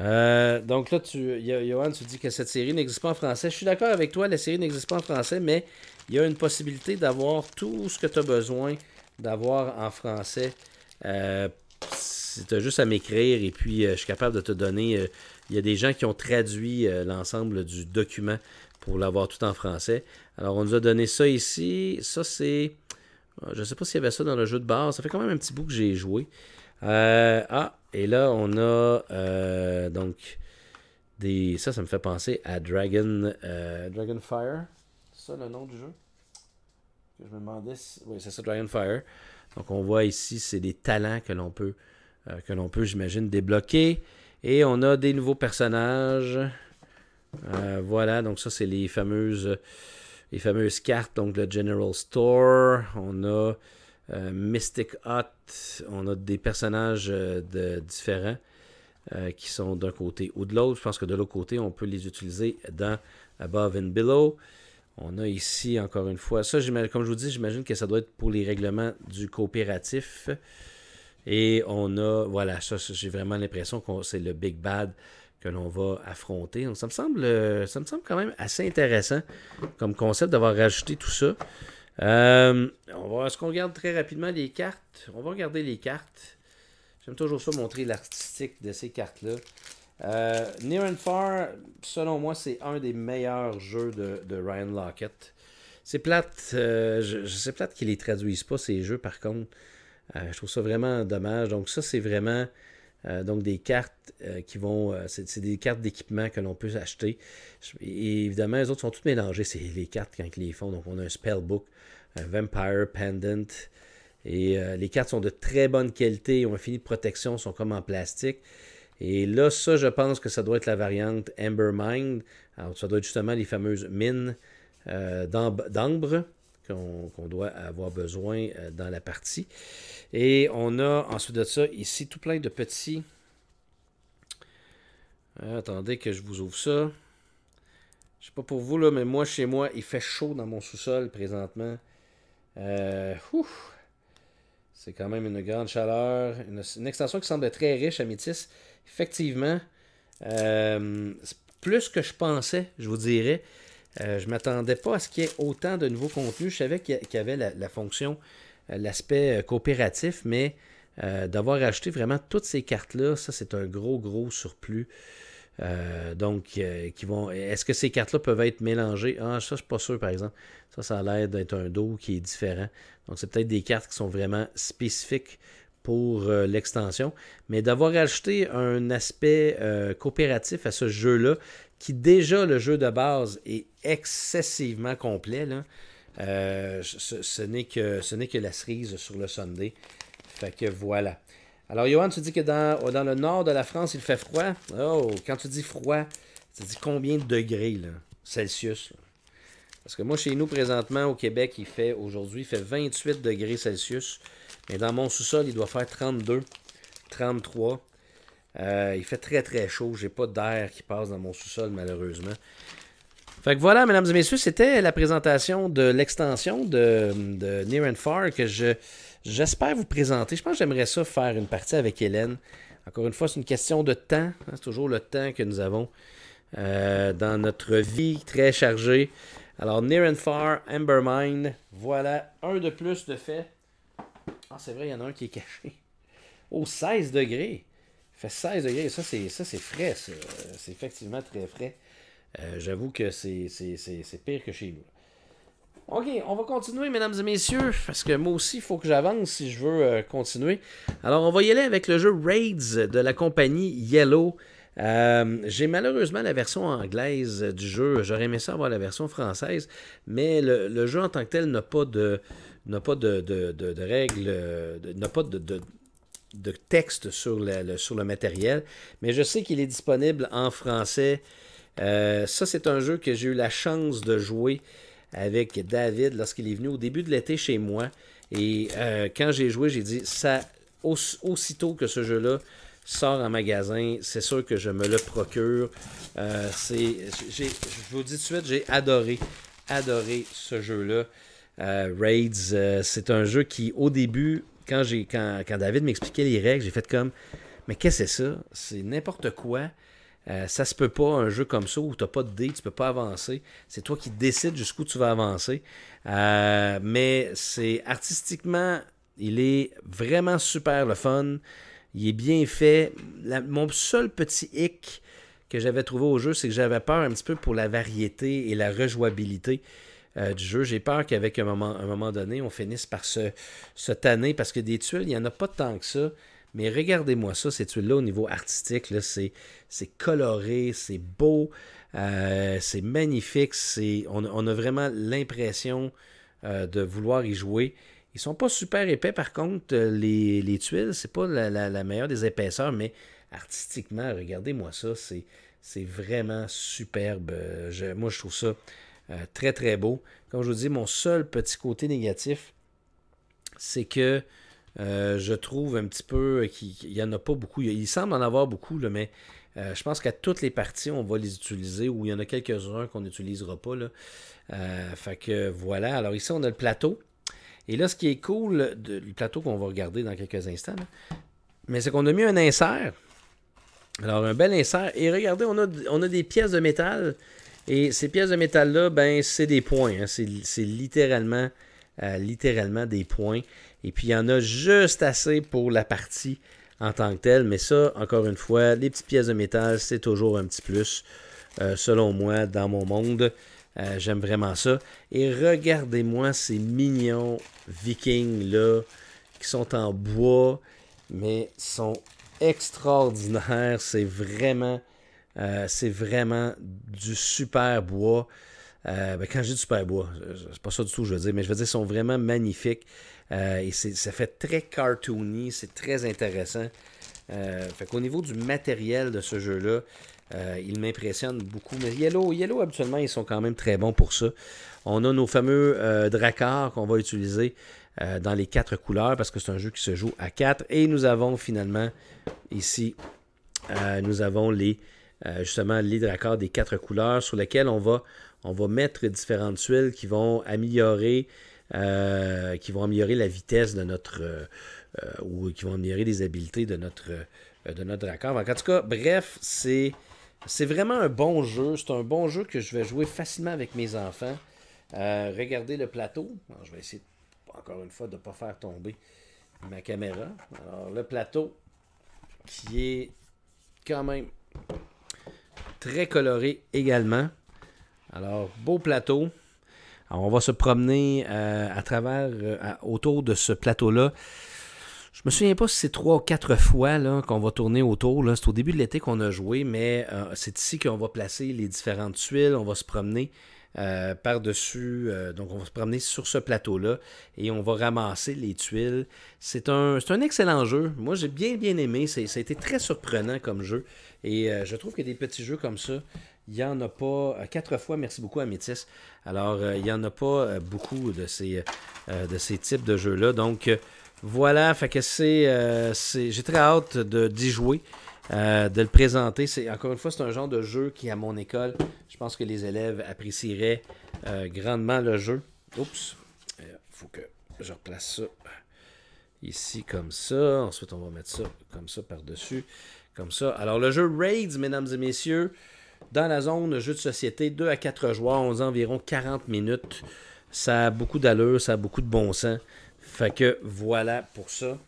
Speaker 1: Euh, donc là, tu, Johan, tu dis que cette série n'existe pas en français. Je suis d'accord avec toi, la série n'existe pas en français, mais il y a une possibilité d'avoir tout ce que tu as besoin d'avoir en français. Euh, tu juste à m'écrire et puis euh, je suis capable de te donner. Il y a des gens qui ont traduit l'ensemble du document pour l'avoir tout en français. Alors, on nous a donné ça ici. Ça, c'est euh, je ne sais pas s'il y avait ça dans le jeu de base. Ça fait quand même un petit bout que j'ai joué. Euh, ah, et là, on a euh, donc des. Ça, ça me fait penser à Dragon Dragon Dragonfire. C'est ça le nom du jeu Je me demandais si... Oui, c'est ça, Dragonfire. Donc, on voit ici, c'est des talents que l'on peut, que l'on peut j'imagine, débloquer. Et on a des nouveaux personnages. voilà, donc ça, c'est les fameuses les fameuses cartes, donc le General Store, on a euh, Mystic Hut, on a des personnages euh, de, différents euh, qui sont d'un côté ou de l'autre. Je pense que de l'autre côté, on peut les utiliser dans Above and Below. On a ici, encore une fois, ça, comme je vous dis, j'imagine que ça doit être pour les règlements du coopératif. Et on a, voilà, ça, j'ai vraiment l'impression que c'est le Big Bad que l'on va affronter. Donc, ça me semble, euh, ça me semble quand même assez intéressant comme concept d'avoir rajouté tout ça. Euh, on va, est-ce qu'on regarde très rapidement les cartes On va regarder les cartes. J'aime toujours ça montrer l'artistique de ces cartes-là. Euh, Near and Far, selon moi, c'est un des meilleurs jeux de, Ryan Lockett. C'est plate, je, je sais plate qu'ils les traduisent pas, ces jeux, par contre. je trouve ça vraiment dommage. Donc, ça, c'est vraiment euh, donc des cartes euh, qui vont, euh, c'est des cartes d'équipement que l'on peut acheter. évidemment, les autres sont toutes mélangées. C'est les cartes quand ils les font. Donc on a un spellbook, un vampire pendant. Et les cartes sont de très bonne qualité, ont a fini de protection, sont comme en plastique. Et là, ça, je pense que ça doit être la variante Amber Mind. Alors, ça doit être justement les fameuses mines d'ambre qu'on doit avoir besoin euh, dans la partie. Et on a ensuite de ça ici tout plein de petits... Euh, attendez que je vous ouvre ça. Je sais pas pour vous, là, mais moi, chez moi, il fait chaud dans mon sous-sol présentement. Euh, c'est quand même une grande chaleur. Une, extension qui semble très riche à Métis. Effectivement, plus que je pensais, je vous dirais. Euh, je ne m'attendais pas à ce qu'il y ait autant de nouveaux contenus. Je savais qu'il y avait la, fonction, euh, l'aspect euh, coopératif, mais d'avoir acheté vraiment toutes ces cartes-là, ça c'est un gros, gros surplus. donc, qui vont. Est-ce que ces cartes-là peuvent être mélangées? Ah, ça, je ne suis pas sûr, par exemple. Ça, ça a l'air d'être un dos qui est différent. Donc, c'est peut-être des cartes qui sont vraiment spécifiques pour l'extension. Mais d'avoir acheté un aspect coopératif à ce jeu-là, qui déjà le jeu de base est excessivement complet, là, euh, ce, n'est que, la cerise sur le Sunday. Fait que voilà. Alors, Johan, tu dis que dans, dans le nord de la France, il fait froid. Oh, quand tu dis froid, tu dis combien de degrés, Celsius. Parce que moi, chez nous, présentement, au Québec, il fait aujourd'hui, il fait 28 degrés Celsius. Mais dans mon sous-sol, il doit faire 32, 33. Euh, il fait très très chaud. J'ai pas d'air qui passe dans mon sous-sol malheureusement. Fait que voilà, mesdames et messieurs, c'était la présentation de l'extension de, Near and Far que je j'espère vous présenter. Je pense que j'aimerais ça faire une partie avec Hélène. Encore une fois, c'est une question de temps. Hein. c'est toujours le temps que nous avons euh, dans notre vie très chargée. Alors, Near and Far, Embermine, voilà un de plus de fait. Ah, c'est vrai, il y en a un qui est caché. Au 16 degrés fait 16 degrés. Ça, c'est, ça, c'est frais, C'est effectivement très frais. Euh, j'avoue que c'est, pire que chez vous. OK, on va continuer, mesdames et messieurs, parce que moi aussi, il faut que j'avance si je veux euh, continuer. Alors, on va y aller avec le jeu Raids de la compagnie Yellow. Euh, j'ai malheureusement la version anglaise du jeu. J'aurais aimé ça avoir la version française, mais le, jeu en tant que tel n'a pas de n'a pas de règles, n'a pas de, de texte sur le, sur le matériel, mais je sais qu'il est disponible en français. Euh, ça, c'est un jeu que j'ai eu la chance de jouer avec David lorsqu'il est venu au début de l'été chez moi. Et euh, quand j'ai joué, j'ai dit, ça, aussitôt que ce jeu-là sort en magasin, c'est sûr que je me le procure. Euh, je vous dis tout de suite, j'ai adoré, adoré ce jeu-là. Raids, c'est un jeu qui, au début, quand, j'ai, quand, David m'expliquait les règles, j'ai fait comme Mais qu'est-ce que c'est ça C'est n'importe quoi. Euh, ça se peut pas, un jeu comme ça où tu n'as pas de dés, tu peux pas avancer. C'est toi qui décides jusqu'où tu vas avancer. Euh, mais c'est artistiquement, il est vraiment super le fun. Il est bien fait. mon seul petit hic que j'avais trouvé au jeu, c'est que j'avais peur un petit peu pour la variété et la rejouabilité. Euh, du jeu. J'ai peur qu'avec un moment, un moment donné, on finisse par se, tanner parce que des tuiles, il n'y en a pas tant que ça. Mais regardez-moi ça, ces tuiles-là au niveau artistique, c'est coloré, c'est beau, euh, c'est magnifique, on, on, a vraiment l'impression euh, de vouloir y jouer. Ils sont pas super épais, par contre, les, les tuiles, c'est pas la, la, meilleure des épaisseurs, mais artistiquement, regardez-moi ça, c'est vraiment superbe. moi, je trouve ça euh, très, très beau. Comme je vous dis, mon seul petit côté négatif, c'est que euh, je trouve un petit peu qu'il n'y en a pas beaucoup. Il semble en avoir beaucoup, mais euh, je pense qu'à toutes les parties, on va les utiliser ou il y en a quelques-uns qu'on n'utilisera pas. fait que voilà. Alors ici, on a le plateau. Et là, ce qui est cool, le plateau qu'on va regarder dans quelques instants, mais c'est qu'on a mis un insert. Alors, un bel insert. Et regardez, on a, on a des pièces de métal et ces pièces de métal-là, ben, c'est des points. Hein. C'est littéralement, euh, littéralement des points. Et puis, il y en a juste assez pour la partie en tant que telle. Mais ça, encore une fois, les petites pièces de métal, c'est toujours un petit plus, euh, selon moi, dans mon monde. Euh, j'aime vraiment ça. Et regardez-moi ces mignons vikings-là qui sont en bois, mais sont extraordinaires. C'est vraiment euh, c'est vraiment du super bois. Euh, ben quand j'ai du super bois, c'est pas ça du tout, je veux dire, mais je veux dire, ils sont vraiment magnifiques. Euh, et ça fait très cartoony, c'est très intéressant. Euh, fait qu'au niveau du matériel de ce jeu-là, il m'impressionne beaucoup. Mais Yellow, Yellow, habituellement, ils sont quand même très bons pour ça. On a nos fameux dracars qu'on va utiliser dans les quatre couleurs parce que c'est un jeu qui se joue à quatre. Et nous avons finalement ici, nous avons les euh, justement l'accord des quatre couleurs sur lequel on va, on va mettre différentes tuiles qui vont améliorer euh, qui vont améliorer la vitesse de notre euh, ou qui vont améliorer les habiletés de notre de En tout cas, bref, c'est c'est vraiment un bon jeu. C'est un bon jeu que je vais jouer facilement avec mes enfants. regardez le plateau. je vais essayer encore une fois de ne pas faire tomber ma caméra. Alors le plateau qui est quand même Très coloré également. Alors, beau plateau. on va se promener euh, à travers, euh, autour de ce plateau-là. Je me souviens pas si c'est trois ou quatre fois qu'on va tourner autour. C'est au début de l'été qu'on a joué, mais euh, c'est ici qu'on va placer les différentes tuiles. On va se promener. Euh, par-dessus. Euh, donc, on va se promener sur ce plateau-là et on va ramasser les tuiles. C'est un, excellent jeu. Moi, j'ai bien, bien aimé. Ça a été très surprenant comme jeu. Et euh, je trouve que des petits jeux comme ça, il n'y en a pas quatre fois. Merci beaucoup à Métis. Alors, il n'y en a pas beaucoup de ces, de ces types de jeux-là. Donc, voilà, fait que c'est, j'ai très hâte d'y jouer. Euh, de le présenter. C'est Encore une fois, c'est un genre de jeu qui, à mon école, je pense que les élèves apprécieraient euh, grandement le jeu. Oups, il euh, faut que je replace ça ici comme ça. Ensuite, on va mettre ça comme ça par-dessus, comme ça. Alors, le jeu Raids, mesdames et messieurs, dans la zone jeu de société, 2 à 4 joueurs, on environ 40 minutes. Ça a beaucoup d'allure, ça a beaucoup de bon sens. Fait que voilà pour ça.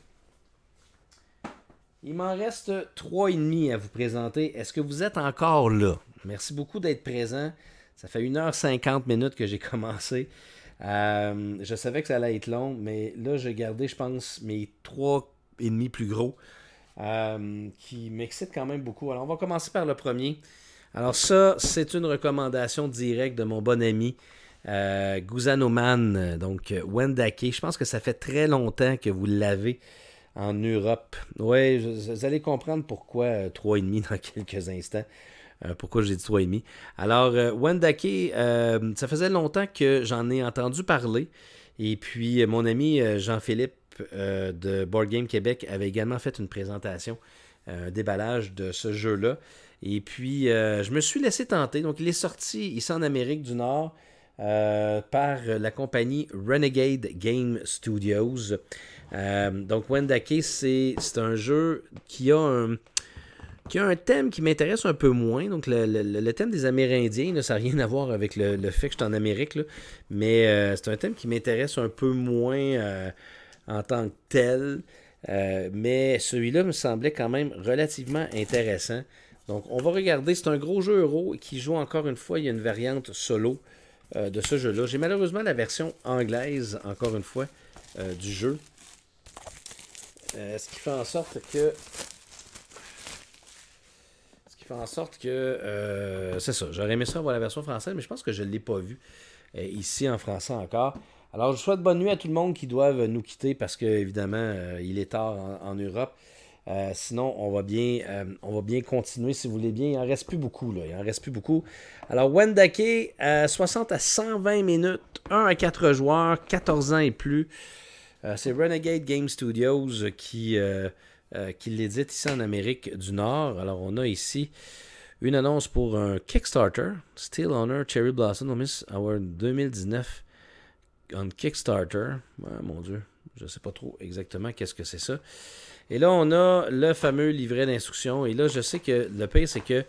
Speaker 1: Il m'en reste trois et demi à vous présenter. Est-ce que vous êtes encore là? Merci beaucoup d'être présent. Ça fait 1h50 minutes que j'ai commencé. Euh, je savais que ça allait être long, mais là, j'ai gardé, je pense, mes trois et demi plus gros euh, qui m'excitent quand même beaucoup. Alors, on va commencer par le premier. Alors, ça, c'est une recommandation directe de mon bon ami. Euh, Guzanoman, donc euh, Wendake, je pense que ça fait très longtemps que vous l'avez en Europe. Oui, vous allez comprendre pourquoi 3,5 euh, dans quelques instants. Euh, pourquoi j'ai dit 3,5. Alors, euh, Wendake, ça faisait longtemps que j'en ai entendu parler. Et puis, mon ami Jean-Philippe de Board Game Québec avait également fait une présentation, un déballage de ce jeu-là. Et puis, je me suis laissé tenter. Donc, il est sorti ici en Amérique du Nord. par la compagnie Renegade Game Studios. Euh, donc, Wendake, c'est un jeu qui a un, thème qui m'intéresse un peu moins. Donc, le, thème des Amérindiens, ça n'a rien à voir avec le, fait que je suis en Amérique, mais euh, c'est un thème qui m'intéresse un peu moins euh, en tant que tel. mais celui-là me semblait quand même relativement intéressant. Donc, on va regarder. C'est un gros jeu euro qui joue encore une fois. Il y a une variante solo de ce jeu-là. J'ai malheureusement la version anglaise, encore une fois, du jeu. Euh, ce qui fait en sorte que. Ce qui fait en sorte que. Euh, c'est ça. J'aurais aimé ça avoir la version française, mais je pense que je ne l'ai pas vue euh, ici en français encore. Alors, je souhaite bonne nuit à tout le monde qui doivent nous quitter parce que, évidemment, il est tard en, Europe. sinon, on va, bien, on va bien continuer si vous voulez bien. Il en reste plus beaucoup. Là. Il en reste plus beaucoup. Alors, Wendake, 60 à 120 minutes, 1 à 4 joueurs, 14 ans et plus. Euh, c'est Renegade Game Studios qui, euh, euh, qui l'édite ici en Amérique du Nord. Alors, on a ici une annonce pour un Kickstarter, Steel Honor Cherry Blossom on Miss Hour 2019 on Kickstarter. mon Dieu, je ne sais pas trop exactement qu'est-ce que c'est ça. Et là, on a le fameux livret d'instructions. Et là, je sais que le pire, c'est que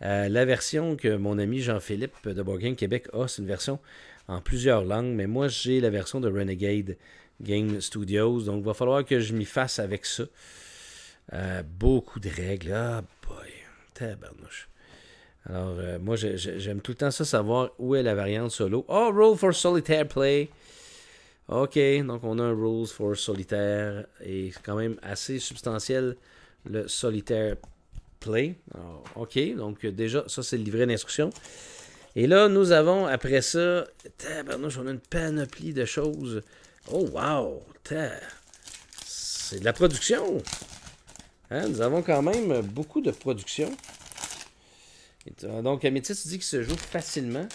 Speaker 1: la version que mon ami Jean-Philippe de Bourgogne Québec a, c'est une version en plusieurs langues. Mais moi, j'ai la version de Renegade Game Studios. Donc, il va falloir que je m'y fasse avec ça. Euh, beaucoup de règles. Ah, boy. Tabarnouche. Alors, euh, moi, j'aime tout le temps ça, savoir où est la variante solo. Oh, Rule for Solitaire Play. OK, donc on a un Rules for Solitaire. Et c'est quand même assez substantiel, le Solitaire Play. OK, donc euh, déjà, ça, c'est le livret d'instruction. Et là, nous avons, après ça, tabarnouche, on a une panoplie de choses. Oh, wow! C'est de la production! Hein, nous avons quand même beaucoup de production. Et, euh, donc, Amethyst dit qu'il se joue facilement.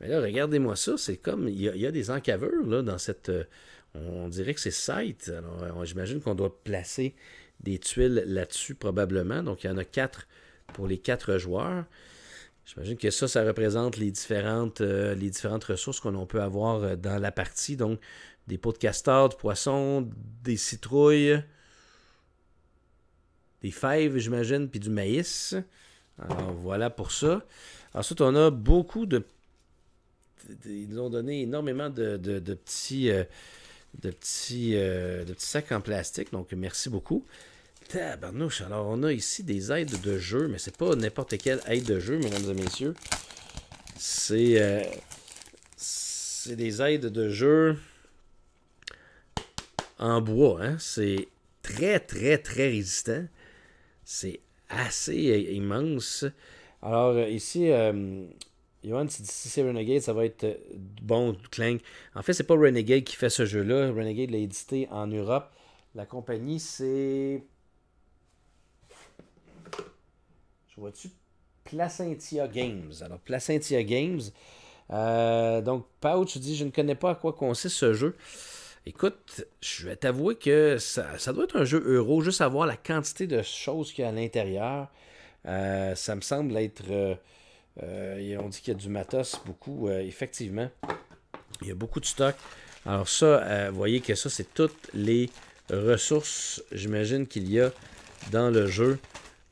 Speaker 1: Mais là, regardez-moi ça. C'est comme. Il y, a, des encaveurs là, dans cette. Euh, on dirait que c'est site. Alors, euh, j'imagine qu'on doit placer des tuiles là-dessus, probablement. Donc, il y en a quatre pour les quatre joueurs. J'imagine que ça, ça représente les différentes, euh, les différentes ressources qu'on peut avoir euh, dans la partie. Donc, des pots de castor, de poisson, des citrouilles, des fèves, j'imagine, puis du maïs. Alors, voilà pour ça. Ensuite, on a beaucoup de... Ils nous ont donné énormément de, petits... Euh, de petits sacs en plastique, donc merci beaucoup. Tabarnouche. Alors, on a ici des aides de jeu, mais c'est pas n'importe quelle aide de jeu, mesdames et messieurs. C'est. Euh, des aides de jeu en bois. Hein? C'est très, très, très résistant. C'est assez immense. Alors, euh, ici. Euh, Johan, si c'est Renegade, ça va être euh, bon, clink En fait, c'est pas Renegade qui fait ce jeu-là. Renegade l'a édité en Europe. La compagnie, c'est Vois-tu? Placentia Games. Alors, Placentia Games. Euh, donc donc, tu dis Je ne connais pas à quoi consiste ce jeu. Écoute, je vais t'avouer que ça, doit être un jeu euro, juste à voir la quantité de choses qu'il y a à l'intérieur. Euh, ça me semble être. Euh, on dit qu'il y a du matos, beaucoup, effectivement. Il y a beaucoup de stock. Alors, ça, vous voyez que ça, c'est toutes les ressources, j'imagine, qu'il y a dans le jeu.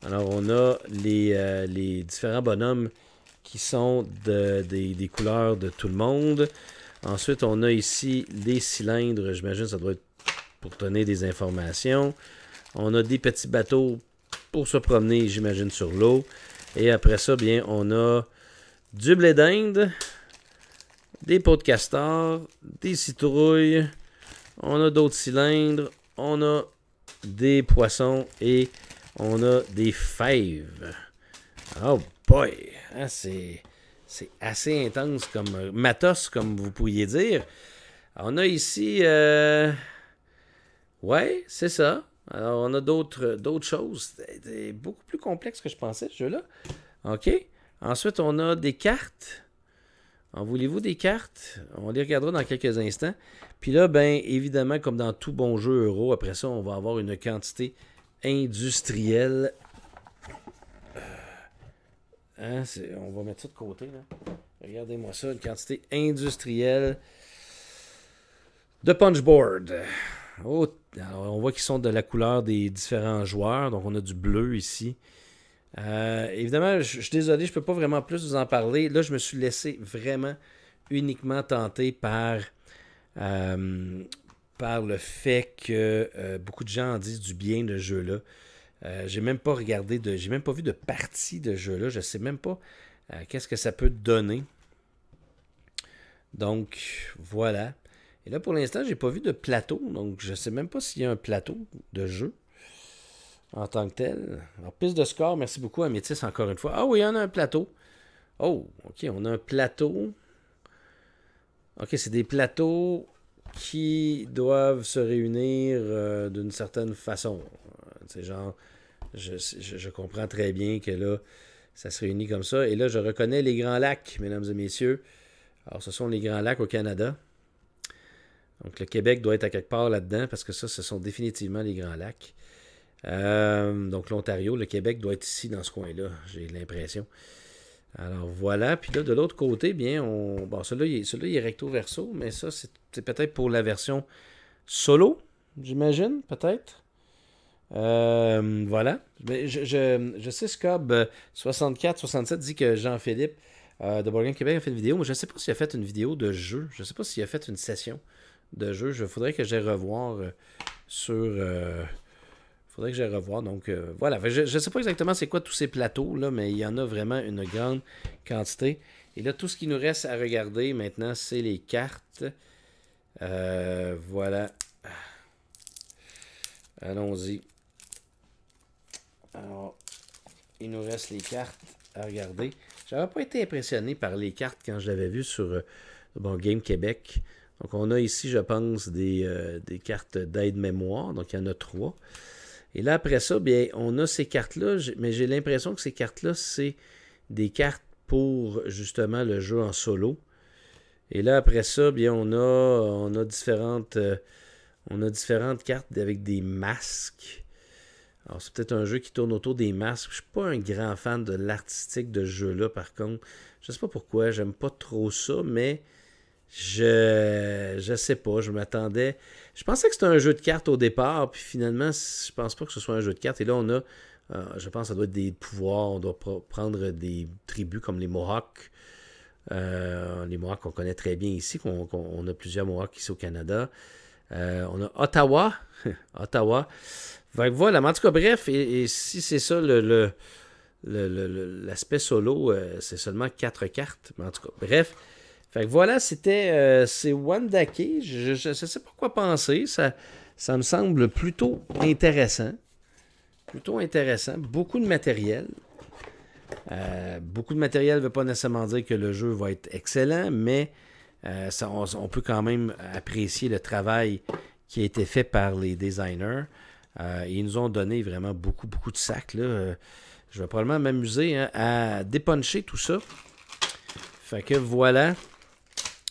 Speaker 1: Alors, on a euh, les, différents bonhommes qui sont des, couleurs de tout le monde. Ensuite, on a ici les cylindres. J'imagine ça doit être pour donner des informations. On a des petits bateaux pour se promener, j'imagine, sur l'eau. Et après ça, bien, on a du blé d'Inde, des pots de castor, des citrouilles. On a d'autres cylindres. On a des poissons et on a des fèves. Oh boy! Hein, c'est, assez intense comme euh, matos, comme vous pourriez dire. On a ici. Euh, ouais, c'est ça. Alors, on a d'autres, choses. C'est beaucoup plus complexe que je pensais, ce jeu-là. OK. Ensuite, on a des cartes. En voulez-vous des cartes? On les regardera dans quelques instants. Puis là, bien, évidemment, comme dans tout bon jeu euro, après ça, on va avoir une quantité industriel. Euh, hein, on va mettre ça de côté. Regardez-moi ça, une quantité industrielle de punchboard. Oh, alors on voit qu'ils sont de la couleur des différents joueurs. Donc, on a du bleu ici. Euh, évidemment, je, suis désolé, je ne peux pas vraiment plus vous en parler. Là, je me suis laissé vraiment uniquement tenter par, euh, par le fait que euh, beaucoup de gens en disent du bien de jeu-là. Euh, j'ai même pas regardé de. J'ai même pas vu de partie de jeu-là. Je sais même pas euh, qu'est-ce que ça peut donner. Donc voilà. Et là pour l'instant, j'ai pas vu de plateau. Donc je sais même pas s'il y a un plateau de jeu en tant que tel. Alors, piste de score, merci beaucoup à Métis encore une fois. Ah oui, il y en a un plateau. Oh, ok, on a un plateau. Ok, c'est des plateaux qui doivent se réunir euh, d'une certaine façon. Euh, c'est genre, je, comprends très bien que là, ça se réunit comme ça. Et là, je reconnais les Grands Lacs, mesdames et messieurs. Alors, ce sont les Grands Lacs au Canada. Donc, le Québec doit être à quelque part là-dedans parce que ça, ce sont définitivement les Grands Lacs. Euh, donc, l'Ontario, le Québec doit être ici dans ce coin-là, j'ai l'impression. Alors voilà, puis là de l'autre côté, bien, on... bon, celui-là il, est, recto-verso, mais ça c'est peut-être pour la version solo, j'imagine, peut-être. Euh, voilà. Mais je, sais je sais, scob 67 euh, dit que Jean-Philippe euh, de Bourgogne Québec a fait une vidéo, mais je ne sais pas s'il a fait une vidéo de jeu. Je ne sais pas s'il a fait une session de jeu. Je voudrais que j'aille revoir sur, faudrait que je revoie. Donc euh, voilà, je ne sais pas exactement c'est quoi tous ces plateaux, là, mais il y en a vraiment une grande quantité. Et là, tout ce qui nous reste à regarder maintenant, c'est les cartes. Euh, voilà. Allons-y. Alors, il nous reste les cartes à regarder. J'avais pas été impressionné par les cartes quand je l'avais vu sur euh, bon, Game Québec. Donc, on a ici, je pense, des, des cartes d'aide mémoire. Donc, il y en a trois. Et là, après ça, bien, on a ces cartes-là, mais j'ai l'impression que ces cartes-là, c'est des cartes pour justement le jeu en solo. Et là, après ça, bien, on a, on a différentes. Euh, on a différentes cartes avec des masques. Alors, c'est peut-être un jeu qui tourne autour des masques. Je suis pas un grand fan de l'artistique de ce jeu-là, par contre. Je ne sais pas pourquoi, j'aime pas trop ça, mais je je sais pas, je m'attendais je pensais que c'était un jeu de cartes au départ, puis finalement, je pense pas que ce soit un jeu de cartes. Et là, on a, euh, je pense, que ça doit être des pouvoirs. On doit prendre des tribus comme les Mohawks. Euh, les Mohawks qu'on connaît très bien ici, qu'on, a plusieurs Mohawks ici au Canada. Euh, on a Ottawa. Ottawa. voilà, en tout cas, bref, et, si c'est ça le, l'aspect solo, c'est seulement quatre cartes. Mais en tout cas, bref, fait que voilà, c'était euh, c'est Wandake. Je ne sais pas quoi penser. Ça, ça me semble plutôt intéressant. Plutôt intéressant. Beaucoup de matériel. Euh, beaucoup de matériel ne veut pas nécessairement dire que le jeu va être excellent, mais euh, on, peut quand même apprécier le travail qui a été fait par les designers. ils nous ont donné vraiment beaucoup, beaucoup de sacs. Je vais probablement m'amuser hein, à dépuncher tout ça. Fait que voilà.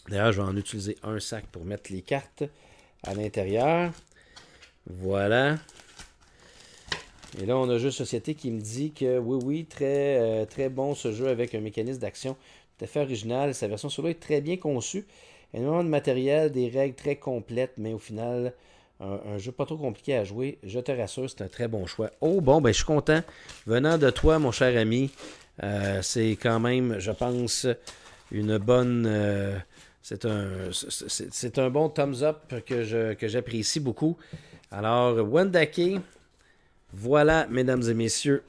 Speaker 1: D'ailleurs, je vais en utiliser un sac pour mettre les cartes à l'intérieur. Voilà. Et là, on a Jeu Société qui me dit que oui, oui, très, euh, très bon ce jeu avec un mécanisme d'action tout à fait original. Sa version solo est très bien conçue. Énormément de matériel, des règles très complètes, mais au final, un, jeu pas trop compliqué à jouer. Je te rassure, c'est un très bon choix. Oh, bon, ben, je suis content. Venant de toi, mon cher ami, euh, c'est quand même, je pense, une bonne. Euh, c'est un, bon thumbs up que, je, que j'apprécie beaucoup. Alors, Wendake, voilà, mesdames et messieurs.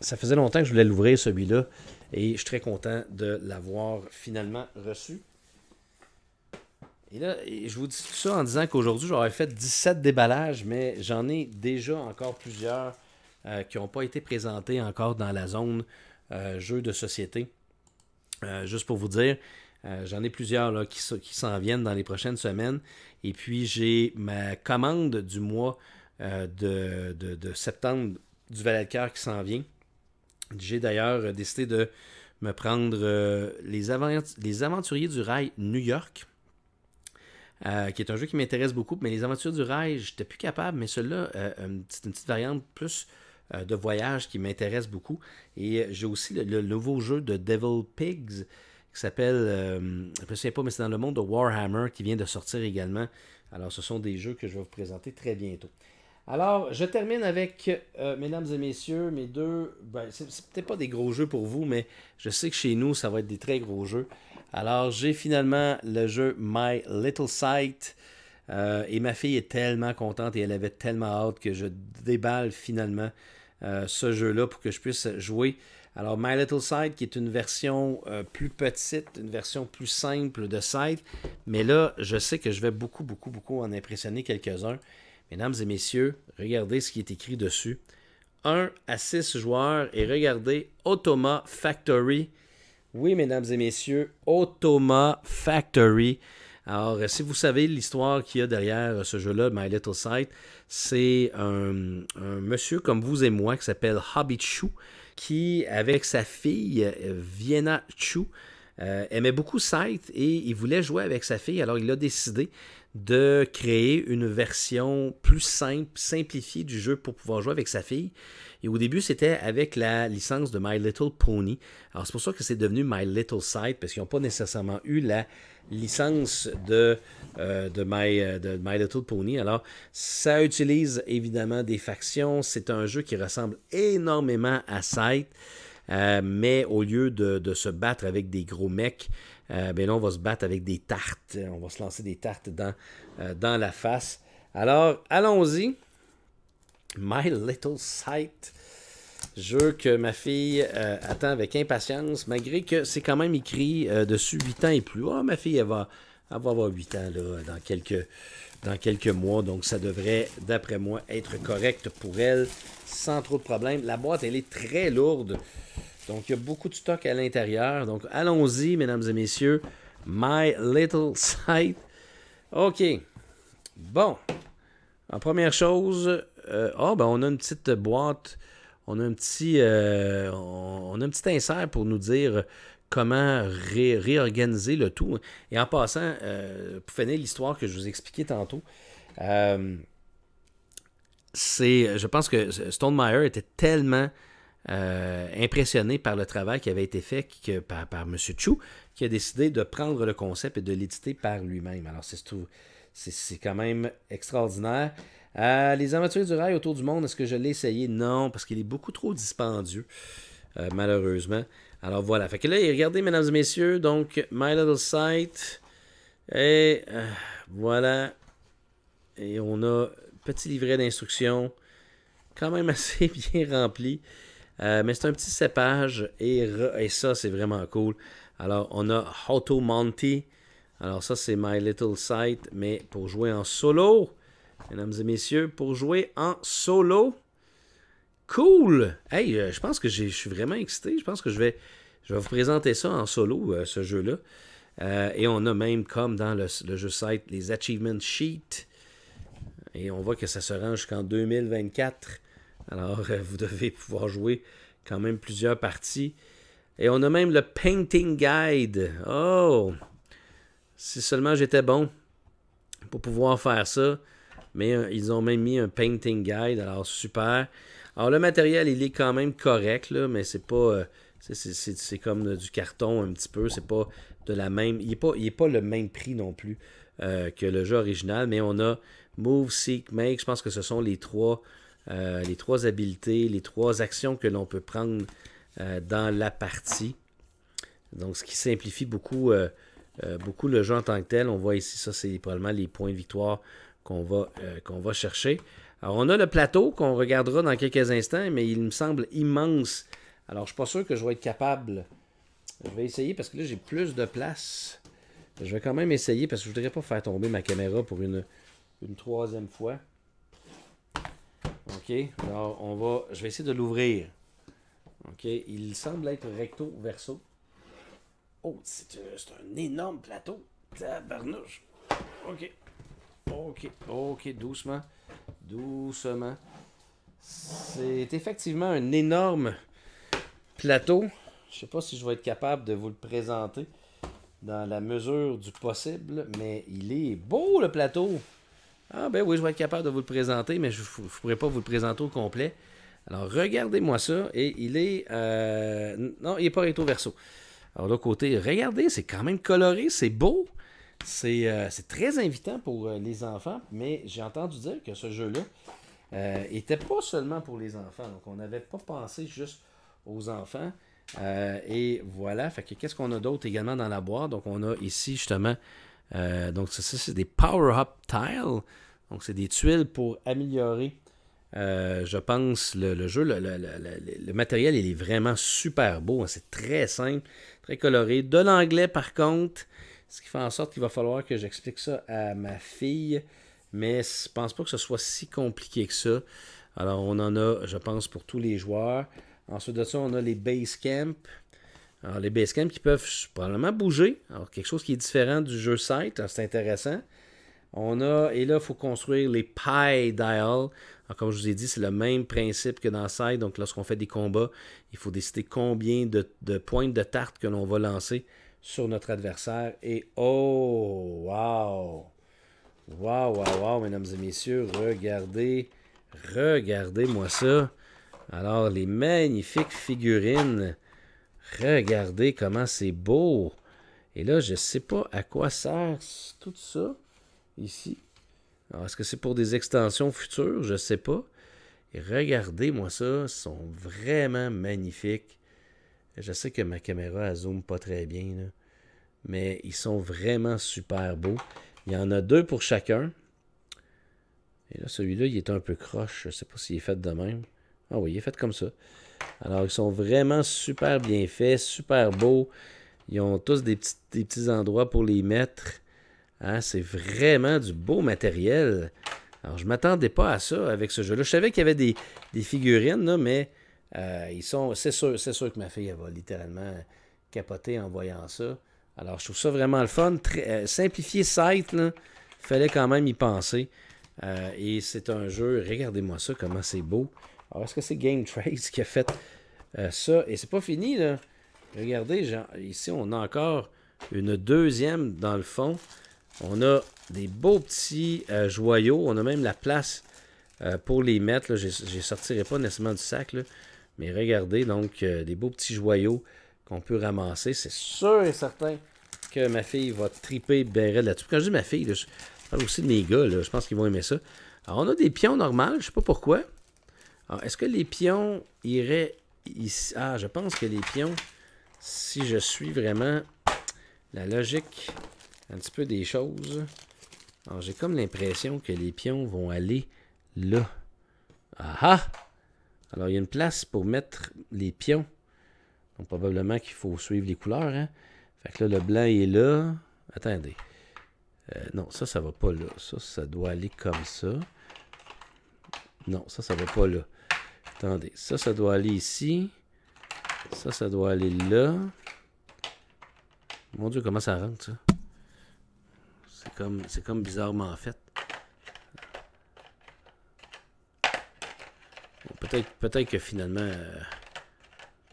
Speaker 1: Ça faisait longtemps que je voulais l'ouvrir, celui-là. Et je suis très content de l'avoir finalement reçu. Et là, je vous dis tout ça en disant qu'aujourd'hui, j'aurais fait 17 déballages, mais j'en ai déjà encore plusieurs euh, qui n'ont pas été présentés encore dans la zone euh, jeu jeux de société. Euh, juste pour vous dire, euh, j'en ai plusieurs qui, s'en viennent dans les prochaines semaines. Et puis, j'ai ma commande du mois euh, de, septembre du Valet de Cœur qui s'en vient. J'ai d'ailleurs euh, décidé de me prendre les, Aventuriers du Rail New York. qui est un jeu qui m'intéresse beaucoup. Mais les aventures du rail, je j'étais plus capable, mais celui-là, c'est une petite variante plus de voyage qui m'intéresse beaucoup. Et j'ai aussi le, nouveau jeu de Devil Pigs qui s'appelle, euh, je ne sais pas, mais c'est dans le monde de Warhammer qui vient de sortir également. Alors, ce sont des jeux que je vais vous présenter très bientôt. Alors, je termine avec, euh, mesdames et messieurs, mes deux. Ben, n'est peut-être pas des gros jeux pour vous, mais je sais que chez nous, ça va être des très gros jeux. Alors, j'ai finalement le jeu My Little Sight. Euh, et ma fille est tellement contente et elle avait tellement hâte que je déballe finalement ce jeu-là pour que je puisse jouer alors, My Little Site, qui est une version euh, plus petite, une version plus simple de Side, Mais là, je sais que je vais beaucoup, beaucoup, beaucoup en impressionner quelques-uns. Mesdames et messieurs, regardez ce qui est écrit dessus. 1 à 6 joueurs et regardez Automa Factory. Oui, mesdames et messieurs, Automa Factory. Alors, euh, si vous savez l'histoire qu'il y a derrière euh, ce jeu-là, My Little Sight, c'est un, monsieur comme vous et moi qui s'appelle Hobbit qui, avec sa fille euh, Vienna Chu, euh, aimait beaucoup Scythe et il voulait jouer avec sa fille, alors il a décidé de créer une version plus simple, simplifiée du jeu pour pouvoir jouer avec sa fille. Et au début, c'était avec la licence de My Little Pony. Alors, c'est pour ça que c'est devenu My Little Sight, parce qu'ils n'ont pas nécessairement eu la licence euh, euh, de, My, Little Pony. Alors, ça utilise évidemment des factions. C'est un jeu qui ressemble énormément à Sight. Euh, mais au lieu de, se battre avec des gros mecs, ben là, on va se battre avec des tartes. On va se lancer des tartes dans la face. Alors, allons-y. My Little Sight. Jeu que ma fille euh, attend avec impatience, malgré que c'est quand même écrit euh, dessus 8 ans et plus. Ah, ma fille, elle va, avoir 8 ans dans, quelques, dans quelques mois, donc ça devrait, d'après moi, être correct pour elle sans trop de problèmes. La boîte, elle est très lourde, donc il y a beaucoup de stock à l'intérieur. Donc allons-y, mesdames et messieurs. My Little Sight. OK. Bon. En première chose, euh, « Ah, ben, on a une petite boîte, on a un petit, euh, on, a un petit insert pour nous dire comment réorganiser le tout. Et en passant, euh, pour finir l'histoire que je vous expliquais tantôt, c'est, je pense que Stone était tellement impressionné par le travail qui avait été fait par, par, M. Chu, qui a décidé de prendre le concept et de l'éditer par lui-même. Alors, c'est, quand même extraordinaire. Euh, les aventuriers du rail autour du monde, est-ce que je l'ai essayé? Non, parce qu'il est beaucoup trop dispendieux, euh, malheureusement. Alors voilà. Fait que là, regardez, mesdames et messieurs, donc My Little Site. Et euh, voilà. Et on a petit livret d'instructions. Quand même assez bien rempli. mais c'est un petit cépage. Et, et ça, c'est vraiment cool. Alors, on a auto Monty. Alors ça, c'est My Little Sight, mais pour jouer en solo mesdames et messieurs, pour jouer en solo. Cool! Hey, euh, je pense que je suis vraiment excité. Je pense que je vais, je vais vous présenter ça en solo, euh, ce jeu-là. Euh, et on a même, comme dans le, jeu site, les Achievement Sheet. Et on voit que ça se range jusqu'en 2024. Alors, vous devez pouvoir jouer quand même plusieurs parties. Et on a même le Painting Guide. Oh! Si seulement j'étais bon pour pouvoir faire ça. Mais euh, ils ont même mis un painting guide, alors super. Alors le matériel, il est quand même correct, là, mais c'est pas. Euh, c'est comme euh, du carton un petit peu. C'est pas de la même. Il n'est pas, est pas le même prix non plus que le jeu original, mais on a Move, Seek, Make. Je pense que ce sont les trois, les trois habiletés, les trois actions que l'on peut prendre dans la partie. Donc, ce qui simplifie beaucoup, beaucoup le jeu en tant que tel. On voit ici, ça, c'est probablement les points de victoire qu'on va, euh, va chercher. Alors, on a le plateau qu'on regardera dans quelques instants, mais il me semble immense. Alors, je ne suis pas sûr que je vais être capable. Je vais essayer parce que là, j'ai plus de place. Je vais quand même essayer parce que je ne voudrais pas faire tomber ma caméra pour une, une troisième fois. OK. Alors, on va, je vais essayer de l'ouvrir. OK. Il semble être recto-verso. Oh, c'est un, énorme plateau. Tabarnouche. OK. Ok, ok, doucement. Doucement. C'est effectivement un énorme plateau. Je ne sais pas si je vais être capable de vous le présenter dans la mesure du possible, mais il est beau le plateau. Ah ben oui, je vais être capable de vous le présenter, mais je ne pourrai pas vous le présenter au complet. Alors regardez-moi ça, et il est... Euh, non, il n'est pas rétro-verso. Alors l'autre côté, regardez, c'est quand même coloré, c'est beau. Euh, c'est très invitant pour euh, les enfants, mais j'ai entendu dire que ce jeu-là n'était euh, pas seulement pour les enfants. Donc, on n'avait pas pensé juste aux enfants. et voilà. que qu'est-ce qu'on a d'autre également dans la boîte? Donc, on a ici justement. donc, ça, c'est des power-up tiles. Donc, c'est des tuiles pour améliorer, je pense, le, jeu. Le, matériel, il est vraiment super beau. Hein. C'est très simple, très coloré. De l'anglais, par contre. Ce qui fait en sorte qu'il va falloir que j'explique ça à ma fille. Mais je ne pense pas que ce soit si compliqué que ça. Alors, on en a, je pense, pour tous les joueurs. Ensuite de ça, on a les base Camps. Alors, les base Camps qui peuvent probablement bouger. Alors, quelque chose qui est différent du jeu site. Hein, c'est intéressant. On a, et là, il faut construire les pie dial. Alors, comme je vous ai dit, c'est le même principe que dans Side. Donc, lorsqu'on fait des combats, il faut décider combien de, de pointes de tarte que l'on va lancer sur notre adversaire. Et oh, wow! Wow, wow, wow, mesdames et messieurs, regardez, regardez-moi ça. Alors, les magnifiques figurines. Regardez comment c'est beau. Et là, je ne sais pas à quoi sert tout ça ici. Alors, est-ce que c'est pour des extensions futures? Je ne sais pas. regardez-moi ça, sont vraiment magnifiques. Je sais que ma caméra, elle zoome pas très bien, mais ils sont vraiment super beaux. Il y en a deux pour chacun. Et là, celui-là, il est un peu croche. Je sais pas s'il est fait de même. Ah oui, il est fait comme ça. Alors, ils sont vraiment super bien faits, super beaux. Ils ont tous des petits, endroits pour les mettre. Ah, c'est vraiment du beau matériel. Alors, je m'attendais pas à ça avec ce jeu-là. Je savais qu'il y avait des, figurines, là, mais euh, ils sont, c'est sûr, que ma fille va littéralement capoter en voyant ça. Alors, je trouve ça vraiment le fun. Très, euh, simplifier site, là, fallait quand même y penser. Euh, et c'est un jeu, regardez-moi ça, comment c'est beau. Alors, est-ce que c'est Game Trace qui a fait ça? Et c'est pas fini, là. Regardez, ici, on a encore une deuxième dans le fond. On a des beaux petits joyaux. On a même la place pour les mettre. Je ne sortirai pas nécessairement du sac. Là. Mais regardez donc euh, des beaux petits joyaux qu'on peut ramasser. C'est sûr et certain que ma fille va triper raide là-dessus. Quand je dis ma fille, je parle aussi de mes gars. Là, je pense qu'ils vont aimer ça. Alors, on a des pions normales. Je sais pas pourquoi. Alors, Est-ce que les pions iraient ici? Ah, je pense que les pions, si je suis vraiment la logique un petit peu des choses. Alors, j'ai comme l'impression que les pions vont aller là. Ah ah! Alors, il y a une place pour mettre les pions. Donc, probablement qu'il faut suivre les couleurs. Hein. Fait que là, le blanc est là. Attendez. Euh, non, ça, ça va pas là. Ça, ça doit aller comme ça. Non, ça, ça va pas là. Attendez. Ça, ça doit aller ici. Ça, ça doit aller là. Mon Dieu, comment ça rentre, ça? C'est comme, comme bizarrement fait. Peut-être que finalement... Euh,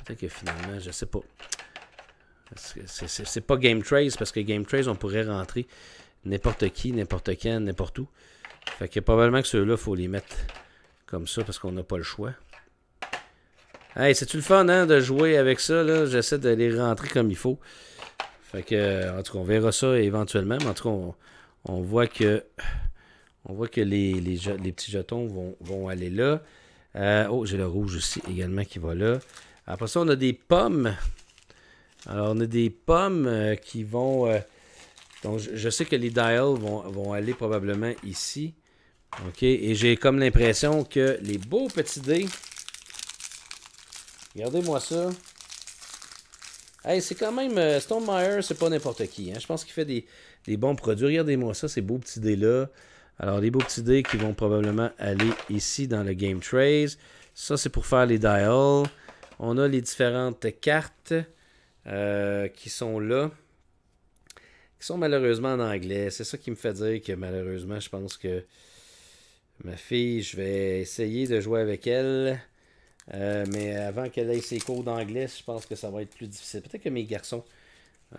Speaker 1: peut-être que finalement, je sais pas. C'est pas Game Trace, parce que Game Trace, on pourrait rentrer n'importe qui, n'importe quand, n'importe où. Fait que probablement que ceux-là, faut les mettre comme ça, parce qu'on n'a pas le choix. Hey, c'est-tu le fun, hein, de jouer avec ça, là? J'essaie de les rentrer comme il faut. Fait que, en tout cas, on verra ça éventuellement, mais en tout cas, on, voit que... On voit que les, petits jetons vont aller là. Euh, oh, j'ai le rouge aussi également qui va là. Après ça, on a des pommes. Alors, on a des pommes euh, qui vont... Euh, donc, je, sais que les dials vont, aller probablement ici. OK? Et j'ai comme l'impression que les beaux petits dés... Regardez-moi ça. Hey, c'est quand même... Stone c'est pas n'importe qui. Hein. Je pense qu'il fait des, des bons produits. Regardez-moi ça, ces beaux petits dés-là. Alors, des beaux petits dés qui vont probablement aller ici dans le Game Trace. Ça, c'est pour faire les dials. On a les différentes cartes euh, qui sont là, qui sont malheureusement en anglais. C'est ça qui me fait dire que malheureusement, je pense que ma fille, je vais essayer de jouer avec elle. Euh, mais avant qu'elle ait ses cours d'anglais, je pense que ça va être plus difficile. Peut-être que mes garçons,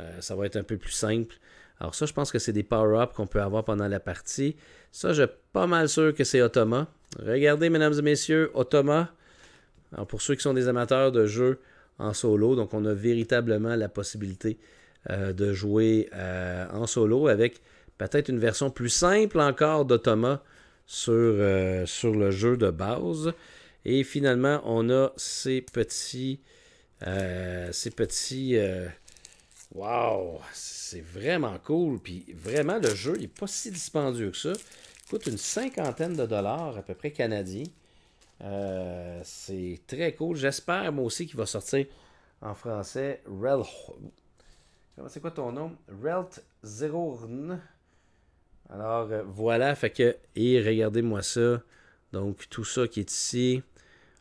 Speaker 1: euh, ça va être un peu plus simple. Alors ça, je pense que c'est des power-ups qu'on peut avoir pendant la partie. Ça, je suis pas mal sûr que c'est Automa. Regardez, mesdames et messieurs, Automa. Alors pour ceux qui sont des amateurs de jeux en solo, donc on a véritablement la possibilité euh, de jouer euh, en solo avec peut-être une version plus simple encore d'Otoma sur, euh, sur le jeu de base. Et finalement, on a ces petits, ces petits Wow, c'est vraiment cool. Puis vraiment, le jeu n'est pas si dispendieux que ça. Il coûte une cinquantaine de dollars à peu près canadiens. Euh, c'est très cool. J'espère moi aussi qu'il va sortir en français Rel. Comment c'est quoi ton nom? Relt Zerorn. Alors euh, voilà, fait que. Et regardez-moi ça. Donc tout ça qui est ici.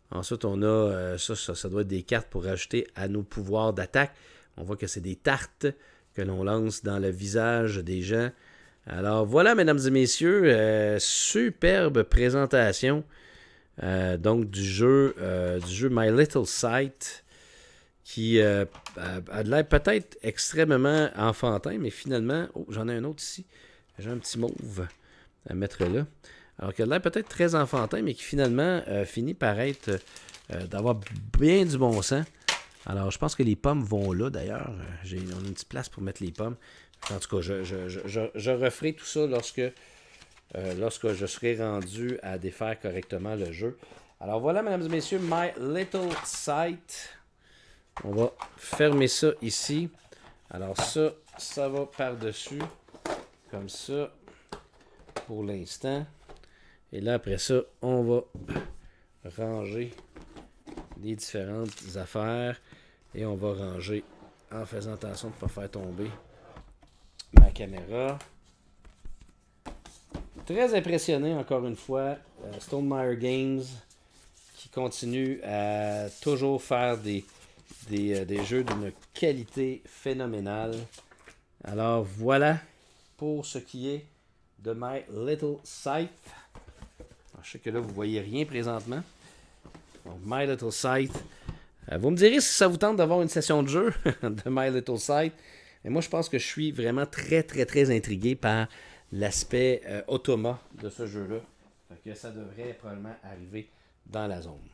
Speaker 1: Ensuite, on a euh, ça, ça, ça doit être des cartes pour ajouter à nos pouvoirs d'attaque. On voit que c'est des tartes que l'on lance dans le visage des gens. Alors voilà, mesdames et messieurs, euh, superbe présentation euh, donc du jeu, euh, du jeu My Little Sight qui a, de l'air peut-être extrêmement enfantin, mais finalement, oh, j'en ai un autre ici. J'ai un petit mauve à mettre là. Alors qu'il a l'air peut-être très enfantin, mais qui finalement finit par être d'avoir bien du bon sens. Alors, je pense que les pommes vont là, d'ailleurs. Euh, j'ai une petite place pour mettre les pommes. En tout cas, je, je, referai tout ça lorsque, euh, lorsque je serai rendu à défaire correctement le jeu. Alors voilà, mesdames et messieurs, My Little site. On va fermer ça ici. Alors ça, ça va par-dessus, comme ça, pour l'instant. Et là, après ça, on va ranger les différentes affaires. Et on va ranger en faisant attention de ne pas faire tomber ma caméra. Très impressionné encore une fois, euh, Stonemire Games qui continue à toujours faire des, euh, des, jeux d'une qualité phénoménale. Alors voilà pour ce qui est de My Little Scythe. je sais que là vous ne voyez rien présentement. Donc, My Little Scythe. Euh, vous me direz si ça vous tente d'avoir une session de jeu de My Little Sight. Mais moi, je pense que je suis vraiment très, très, très intrigué par l'aspect euh, automa de ce jeu-là. que ça devrait probablement arriver dans la zone.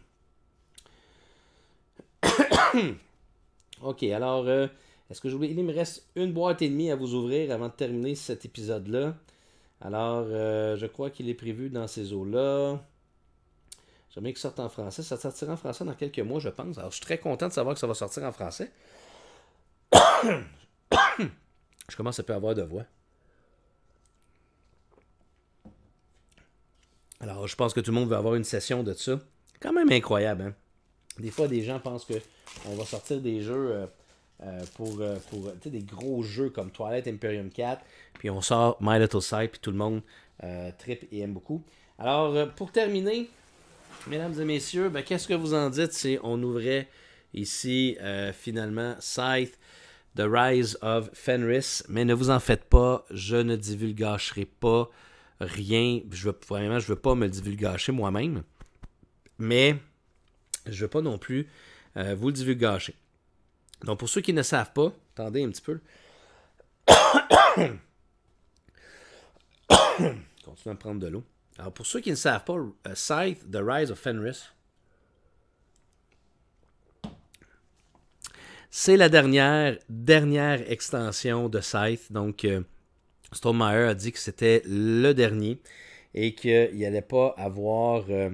Speaker 1: ok, alors, euh, est-ce que j'oublie... Il me reste une boîte et demie à vous ouvrir avant de terminer cet épisode-là. Alors, je crois qu'il est prévu dans ces eaux-là. J'aimerais que sorte en français. Ça sortira en français dans quelques mois, je pense. Alors, je suis très content de savoir que ça va sortir en français. je commence à peu avoir de voix. Alors, je pense que tout le monde veut avoir une session de ça. Quand même incroyable, hein? Des fois, des gens pensent qu'on va sortir des jeux euh, euh, pour, euh, des gros jeux comme Toilette, Imperium 4, puis on sort My Little Side, puis tout le monde euh, tripe et aime beaucoup. Alors, pour terminer, Mesdames et messieurs, ben, qu'est-ce que vous en dites si on ouvrait ici euh, finalement Scythe, The Rise of Fenris, mais ne vous en faites pas, je ne divulgacherai pas rien. Je veux, vraiment, je ne veux pas me le divulgacher moi-même, mais je ne veux pas non plus euh, vous le divulgacher. Donc pour ceux qui ne savent pas, attendez un petit peu. Continuez à me prendre de l'eau. Alors, pour ceux qui ne savent pas, euh, Scythe, The Rise of Fenris, c'est la dernière, dernière extension de Scythe. Donc, euh, a dit que c'était le dernier et qu'il n'allait pas avoir. Euh,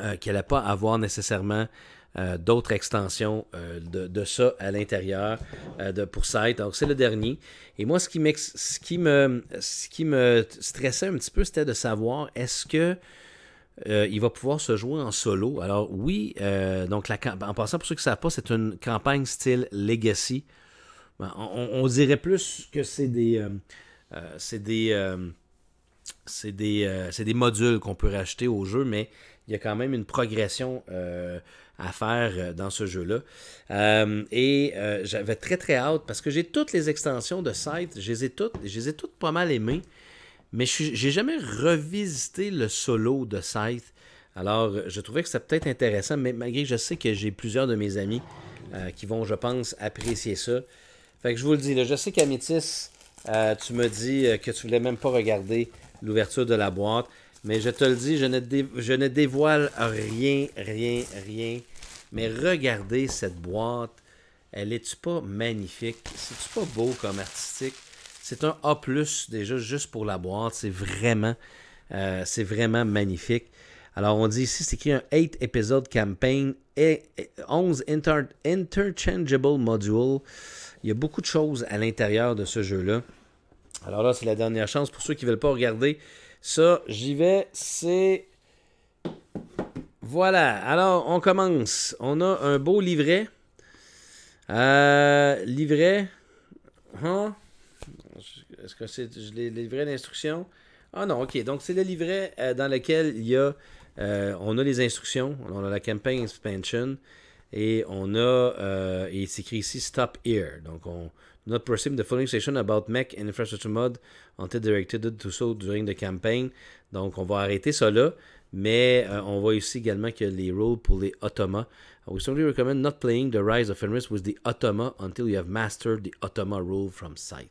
Speaker 1: euh, qu'il n'allait pas avoir nécessairement euh, d'autres extensions euh, de, ça à l'intérieur euh, de pour site Donc c'est le dernier. Et moi, ce qui, ce qui, me, qui me stressait un petit peu, c'était de savoir est-ce que il va pouvoir se jouer en solo. Alors oui, donc la, en passant pour ceux qui ne savent pas, c'est une campagne style Legacy. Ben, on, dirait plus que c'est des, c'est des, c'est des, des modules qu'on peut racheter au jeu, mais il y a quand même une progression à faire euh, dans ce jeu-là. Euh, et euh, j'avais très très hâte parce que j'ai toutes les extensions de Scythe, je les ai toutes, ai toutes pas mal aimées, mais je j'ai jamais revisité le solo de Scythe, Alors, je trouvais que c'était peut-être intéressant, mais malgré que je sais que j'ai plusieurs de mes amis qui vont, je pense, apprécier ça. Fait que je vous le dis, je sais qu'Amitis, tu me dis que tu voulais même pas regarder l'ouverture de la boîte. Mais je te le dis, je ne, je ne dévoile rien, rien, rien. Mais regardez cette boîte. Elle est-tu pas magnifique? C'est-tu pas beau comme artistique? C'est un A, déjà, juste pour la boîte. C'est vraiment, euh, c'est vraiment magnifique. Alors, on dit ici, c'est écrit un 8 épisode campaign et 11 interchangeable modules. Il y a beaucoup de choses à l'intérieur de ce jeu-là. Alors là, c'est la dernière chance pour ceux qui ne veulent pas regarder ça, j'y vais. C'est. Voilà. Alors, on commence. On a un beau livret. Euh, livret. Hein? Est-ce que c'est les livret d'instructions? Ah non, ok. Donc, c'est le livret euh, dans lequel il y a, euh, on a les instructions, on a la campagne expansion et on a, et c'est écrit ici Stop Here. Donc, on, Not perceive the following session about Mech and infrastructure mode until directed to so during the campaign. Donc, on va arrêter ça là. Mais euh, on voit ici également que les rules pour les Ottomans. We strongly recommend not playing The Rise of Fenris with the Ottomans until you have mastered the Ottomans rule from sight.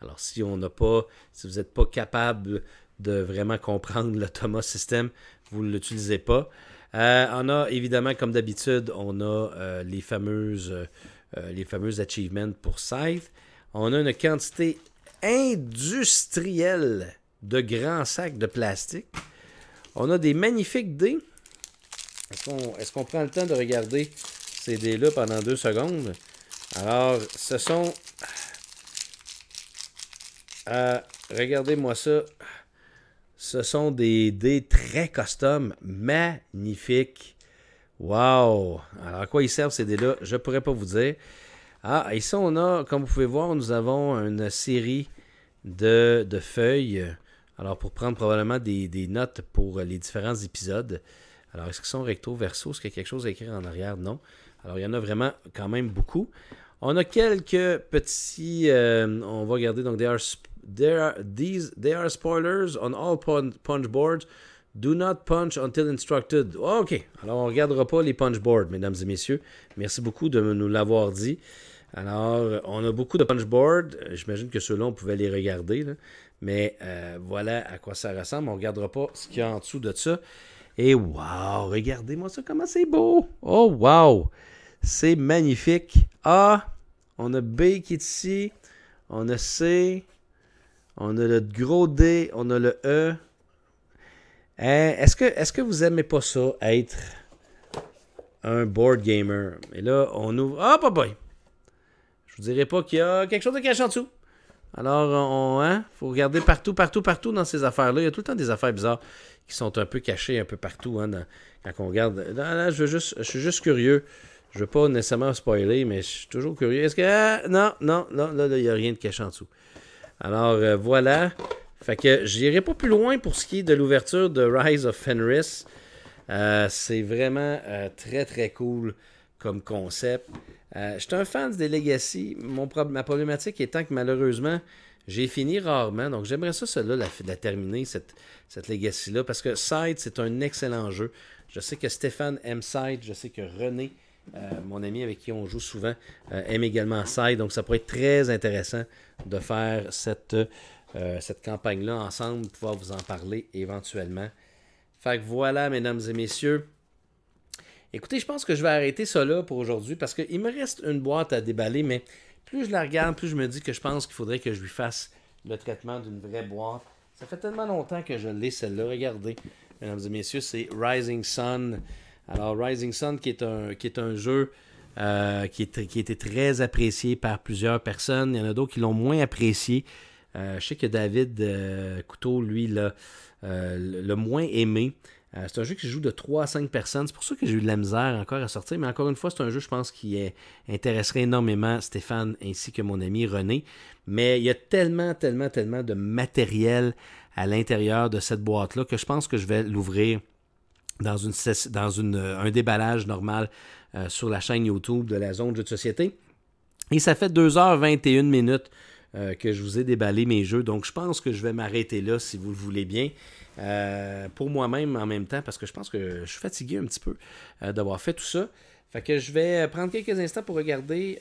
Speaker 1: Alors, si on n'a pas, si vous n'êtes pas capable de vraiment comprendre l'Ottoma système, vous ne l'utilisez pas. Euh, on a évidemment, comme d'habitude, on a euh, les fameuses euh, les fameux achievements pour Scythe. On a une quantité industrielle de grands sacs de plastique. On a des magnifiques dés. Est-ce qu'on prend le temps de regarder ces dés-là pendant deux secondes? Alors, ce sont... Euh, regardez-moi ça. Ce sont des dés très custom, magnifiques. Wow! Alors, à quoi ils servent ces dés-là? Je pourrais pas vous dire. Ah, ici, on a, comme vous pouvez voir, nous avons une série de, feuilles. Alors, pour prendre probablement des, notes pour les différents épisodes. Alors, est-ce qu'ils sont recto, verso? Est-ce qu'il y a quelque chose à écrire en arrière? Non. Alors, il y en a vraiment quand même beaucoup. On a quelques petits... Euh, on va regarder, donc, there are, there are spoilers on all punch boards. Do not punch until instructed. OK. Alors, on ne regardera pas les punch boards, mesdames et messieurs. Merci beaucoup de nous l'avoir dit. Alors, on a beaucoup de punch boards. J'imagine que ceux-là, on pouvait les regarder. Mais euh, voilà à quoi ça ressemble. On ne regardera pas ce qu'il y a en dessous de ça. Et wow, regardez-moi ça, comment c'est beau. Oh, wow. C'est magnifique. A, ah, on a B qui est ici. On a C. On a le gros D. On a le E. Hein, est-ce que, est que vous aimez pas ça, être un board gamer? Et là, on ouvre. Ah, oh, boy! Je vous dirais pas qu'il y a quelque chose de caché en dessous. Alors, on, hein, faut regarder partout, partout, partout dans ces affaires-là. Il y a tout le temps des affaires bizarres qui sont un peu cachées un peu partout. Hein, quand on regarde. Là, je, veux juste, je suis juste curieux. Je veux pas nécessairement spoiler, mais je suis toujours curieux. Est-ce que. Ah, non, non, non, là, il n'y a rien de caché en dessous. Alors, euh, voilà. Fait que j'irai pas plus loin pour ce qui est de l'ouverture de Rise of Fenris. Euh, c'est vraiment euh, très très cool comme concept. Euh, je suis un fan des Legacy. Mon ma problématique étant que malheureusement, j'ai fini rarement. Donc j'aimerais ça, celle la, terminer, cette, cette Legacy-là. Parce que Side, c'est un excellent jeu. Je sais que Stéphane aime Side. Je sais que René, mon ami avec qui on joue souvent, aime également Side. Donc ça pourrait être très intéressant de faire cette euh, cette campagne-là ensemble, pouvoir vous en parler éventuellement. Fait que voilà, mesdames et messieurs. Écoutez, je pense que je vais arrêter ça là pour aujourd'hui parce qu'il me reste une boîte à déballer, mais plus je la regarde, plus je me dis que je pense qu'il faudrait que je lui fasse le traitement d'une vraie boîte. Ça fait tellement longtemps que je l'ai, celle-là. Regardez, mesdames et messieurs, c'est Rising Sun. Alors, Rising Sun, qui est un, qui est un jeu euh, qui, est, qui était très apprécié par plusieurs personnes. Il y en a d'autres qui l'ont moins apprécié. Euh, je sais que David euh, Couteau, lui, là, euh, le moins aimé. c'est un jeu qui joue de 3 à 5 personnes. C'est pour ça que j'ai eu de la misère encore à sortir. Mais encore une fois, c'est un jeu, je pense, qui intéresserait énormément Stéphane ainsi que mon ami René. Mais il y a tellement, tellement, tellement de matériel à l'intérieur de cette boîte-là que je pense que je vais l'ouvrir dans, une, dans un déballage normal sur la chaîne YouTube de la zone Jeux de société. Et ça fait 2h21 minutes euh, que je vous ai déballé mes jeux. Donc, je pense que je vais m'arrêter là si vous le voulez bien. Euh, pour moi-même en même temps, parce que je pense que je suis fatigué un petit peu euh, d'avoir fait tout ça. Fait que je vais prendre quelques instants pour regarder,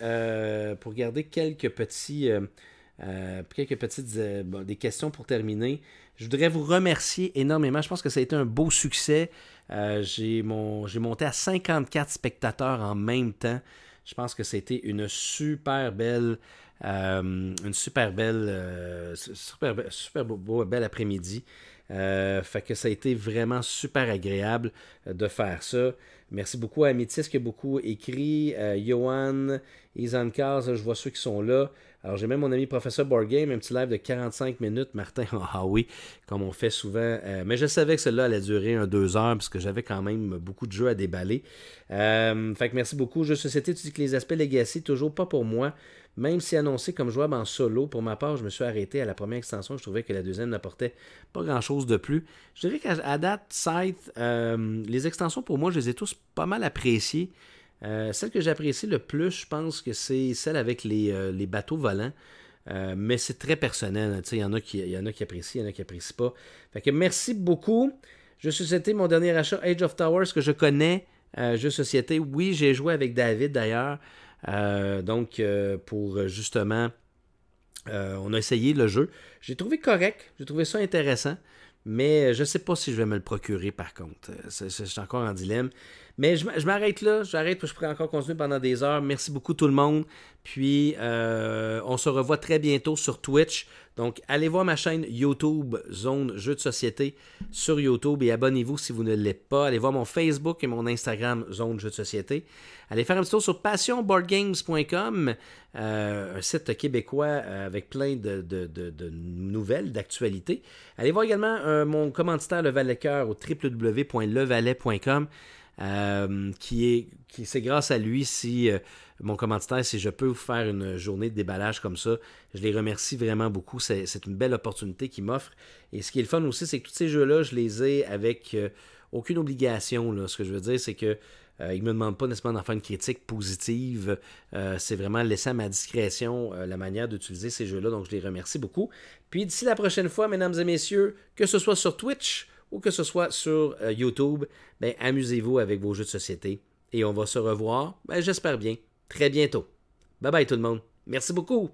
Speaker 1: pour quelques petits. quelques petites des questions pour terminer. Je voudrais vous remercier énormément. Je pense que ça a été un beau succès. j'ai, mon, j'ai monté à 54 spectateurs en même temps. Je pense que c'était une super belle euh, une super belle, euh, super, super beau, bel après-midi. Euh, fait que ça a été vraiment super agréable de faire ça. Merci beaucoup à Métis qui a beaucoup écrit, euh, Johan, Cars, je vois ceux qui sont là. Alors j'ai même mon ami professeur board game un petit live de 45 minutes, Martin, ah oui, comme on fait souvent. mais je savais que cela allait durer un deux heures parce que j'avais quand même beaucoup de jeux à déballer. fait que merci beaucoup. Je Société, tu dis que les aspects legacy, toujours pas pour moi. Même si annoncé comme jouable en solo, pour ma part, je me suis arrêté à la première extension. Je trouvais que la deuxième n'apportait pas grand-chose de plus. Je dirais qu'à date, euh, les extensions, pour moi, je les ai tous pas mal appréciées. Euh, celle que j'apprécie le plus, je pense que c'est celle avec les, euh, bateaux volants. mais c'est très personnel. Hein. Il y, en a qui, y en a qui apprécient, il y en a qui n'apprécient pas. Fait que merci beaucoup. Je suis société, mon dernier achat, Age of Towers, que je connais. suis Société. Oui, j'ai joué avec David d'ailleurs. Euh, donc, euh, pour euh, justement, on a essayé le jeu. J'ai trouvé correct, j'ai trouvé ça intéressant. Mais je ne sais pas si je vais me le procurer par contre. C'est encore en dilemme. Mais je, m'arrête là, j'arrête, je pourrais encore continuer pendant des heures. Merci beaucoup tout le monde. Puis euh, on se revoit très bientôt sur Twitch. Donc allez voir ma chaîne YouTube Zone Jeux de Société sur YouTube et abonnez-vous si vous ne l'êtes pas. Allez voir mon Facebook et mon Instagram Zone Jeux de Société. Allez faire un petit tour sur passionboardgames.com, euh, un site québécois euh, avec plein de, nouvelles, d'actualités. Allez voir également mon commanditaire Le Valet Cœur au www.levalet.com. Euh, qui est, c'est grâce à lui si euh, mon commanditaire, si je peux vous faire une journée de déballage comme ça, je les remercie vraiment beaucoup. C'est, une belle opportunité qu'il m'offre Et ce qui est le fun aussi, c'est que tous ces jeux-là, je les ai avec euh, aucune obligation. Là. Ce que je veux dire, c'est que il ne me demande pas nécessairement d'en faire une critique positive. c'est vraiment laisser à ma discrétion la manière d'utiliser ces jeux-là. Donc, je les remercie beaucoup. Puis, d'ici la prochaine fois, mesdames et messieurs, que ce soit sur Twitch, ou que ce soit sur euh, YouTube, ben, amusez-vous avec vos jeux de société. Et on va se revoir, ben, j'espère bien, très bientôt. Bye bye tout le monde. Merci beaucoup.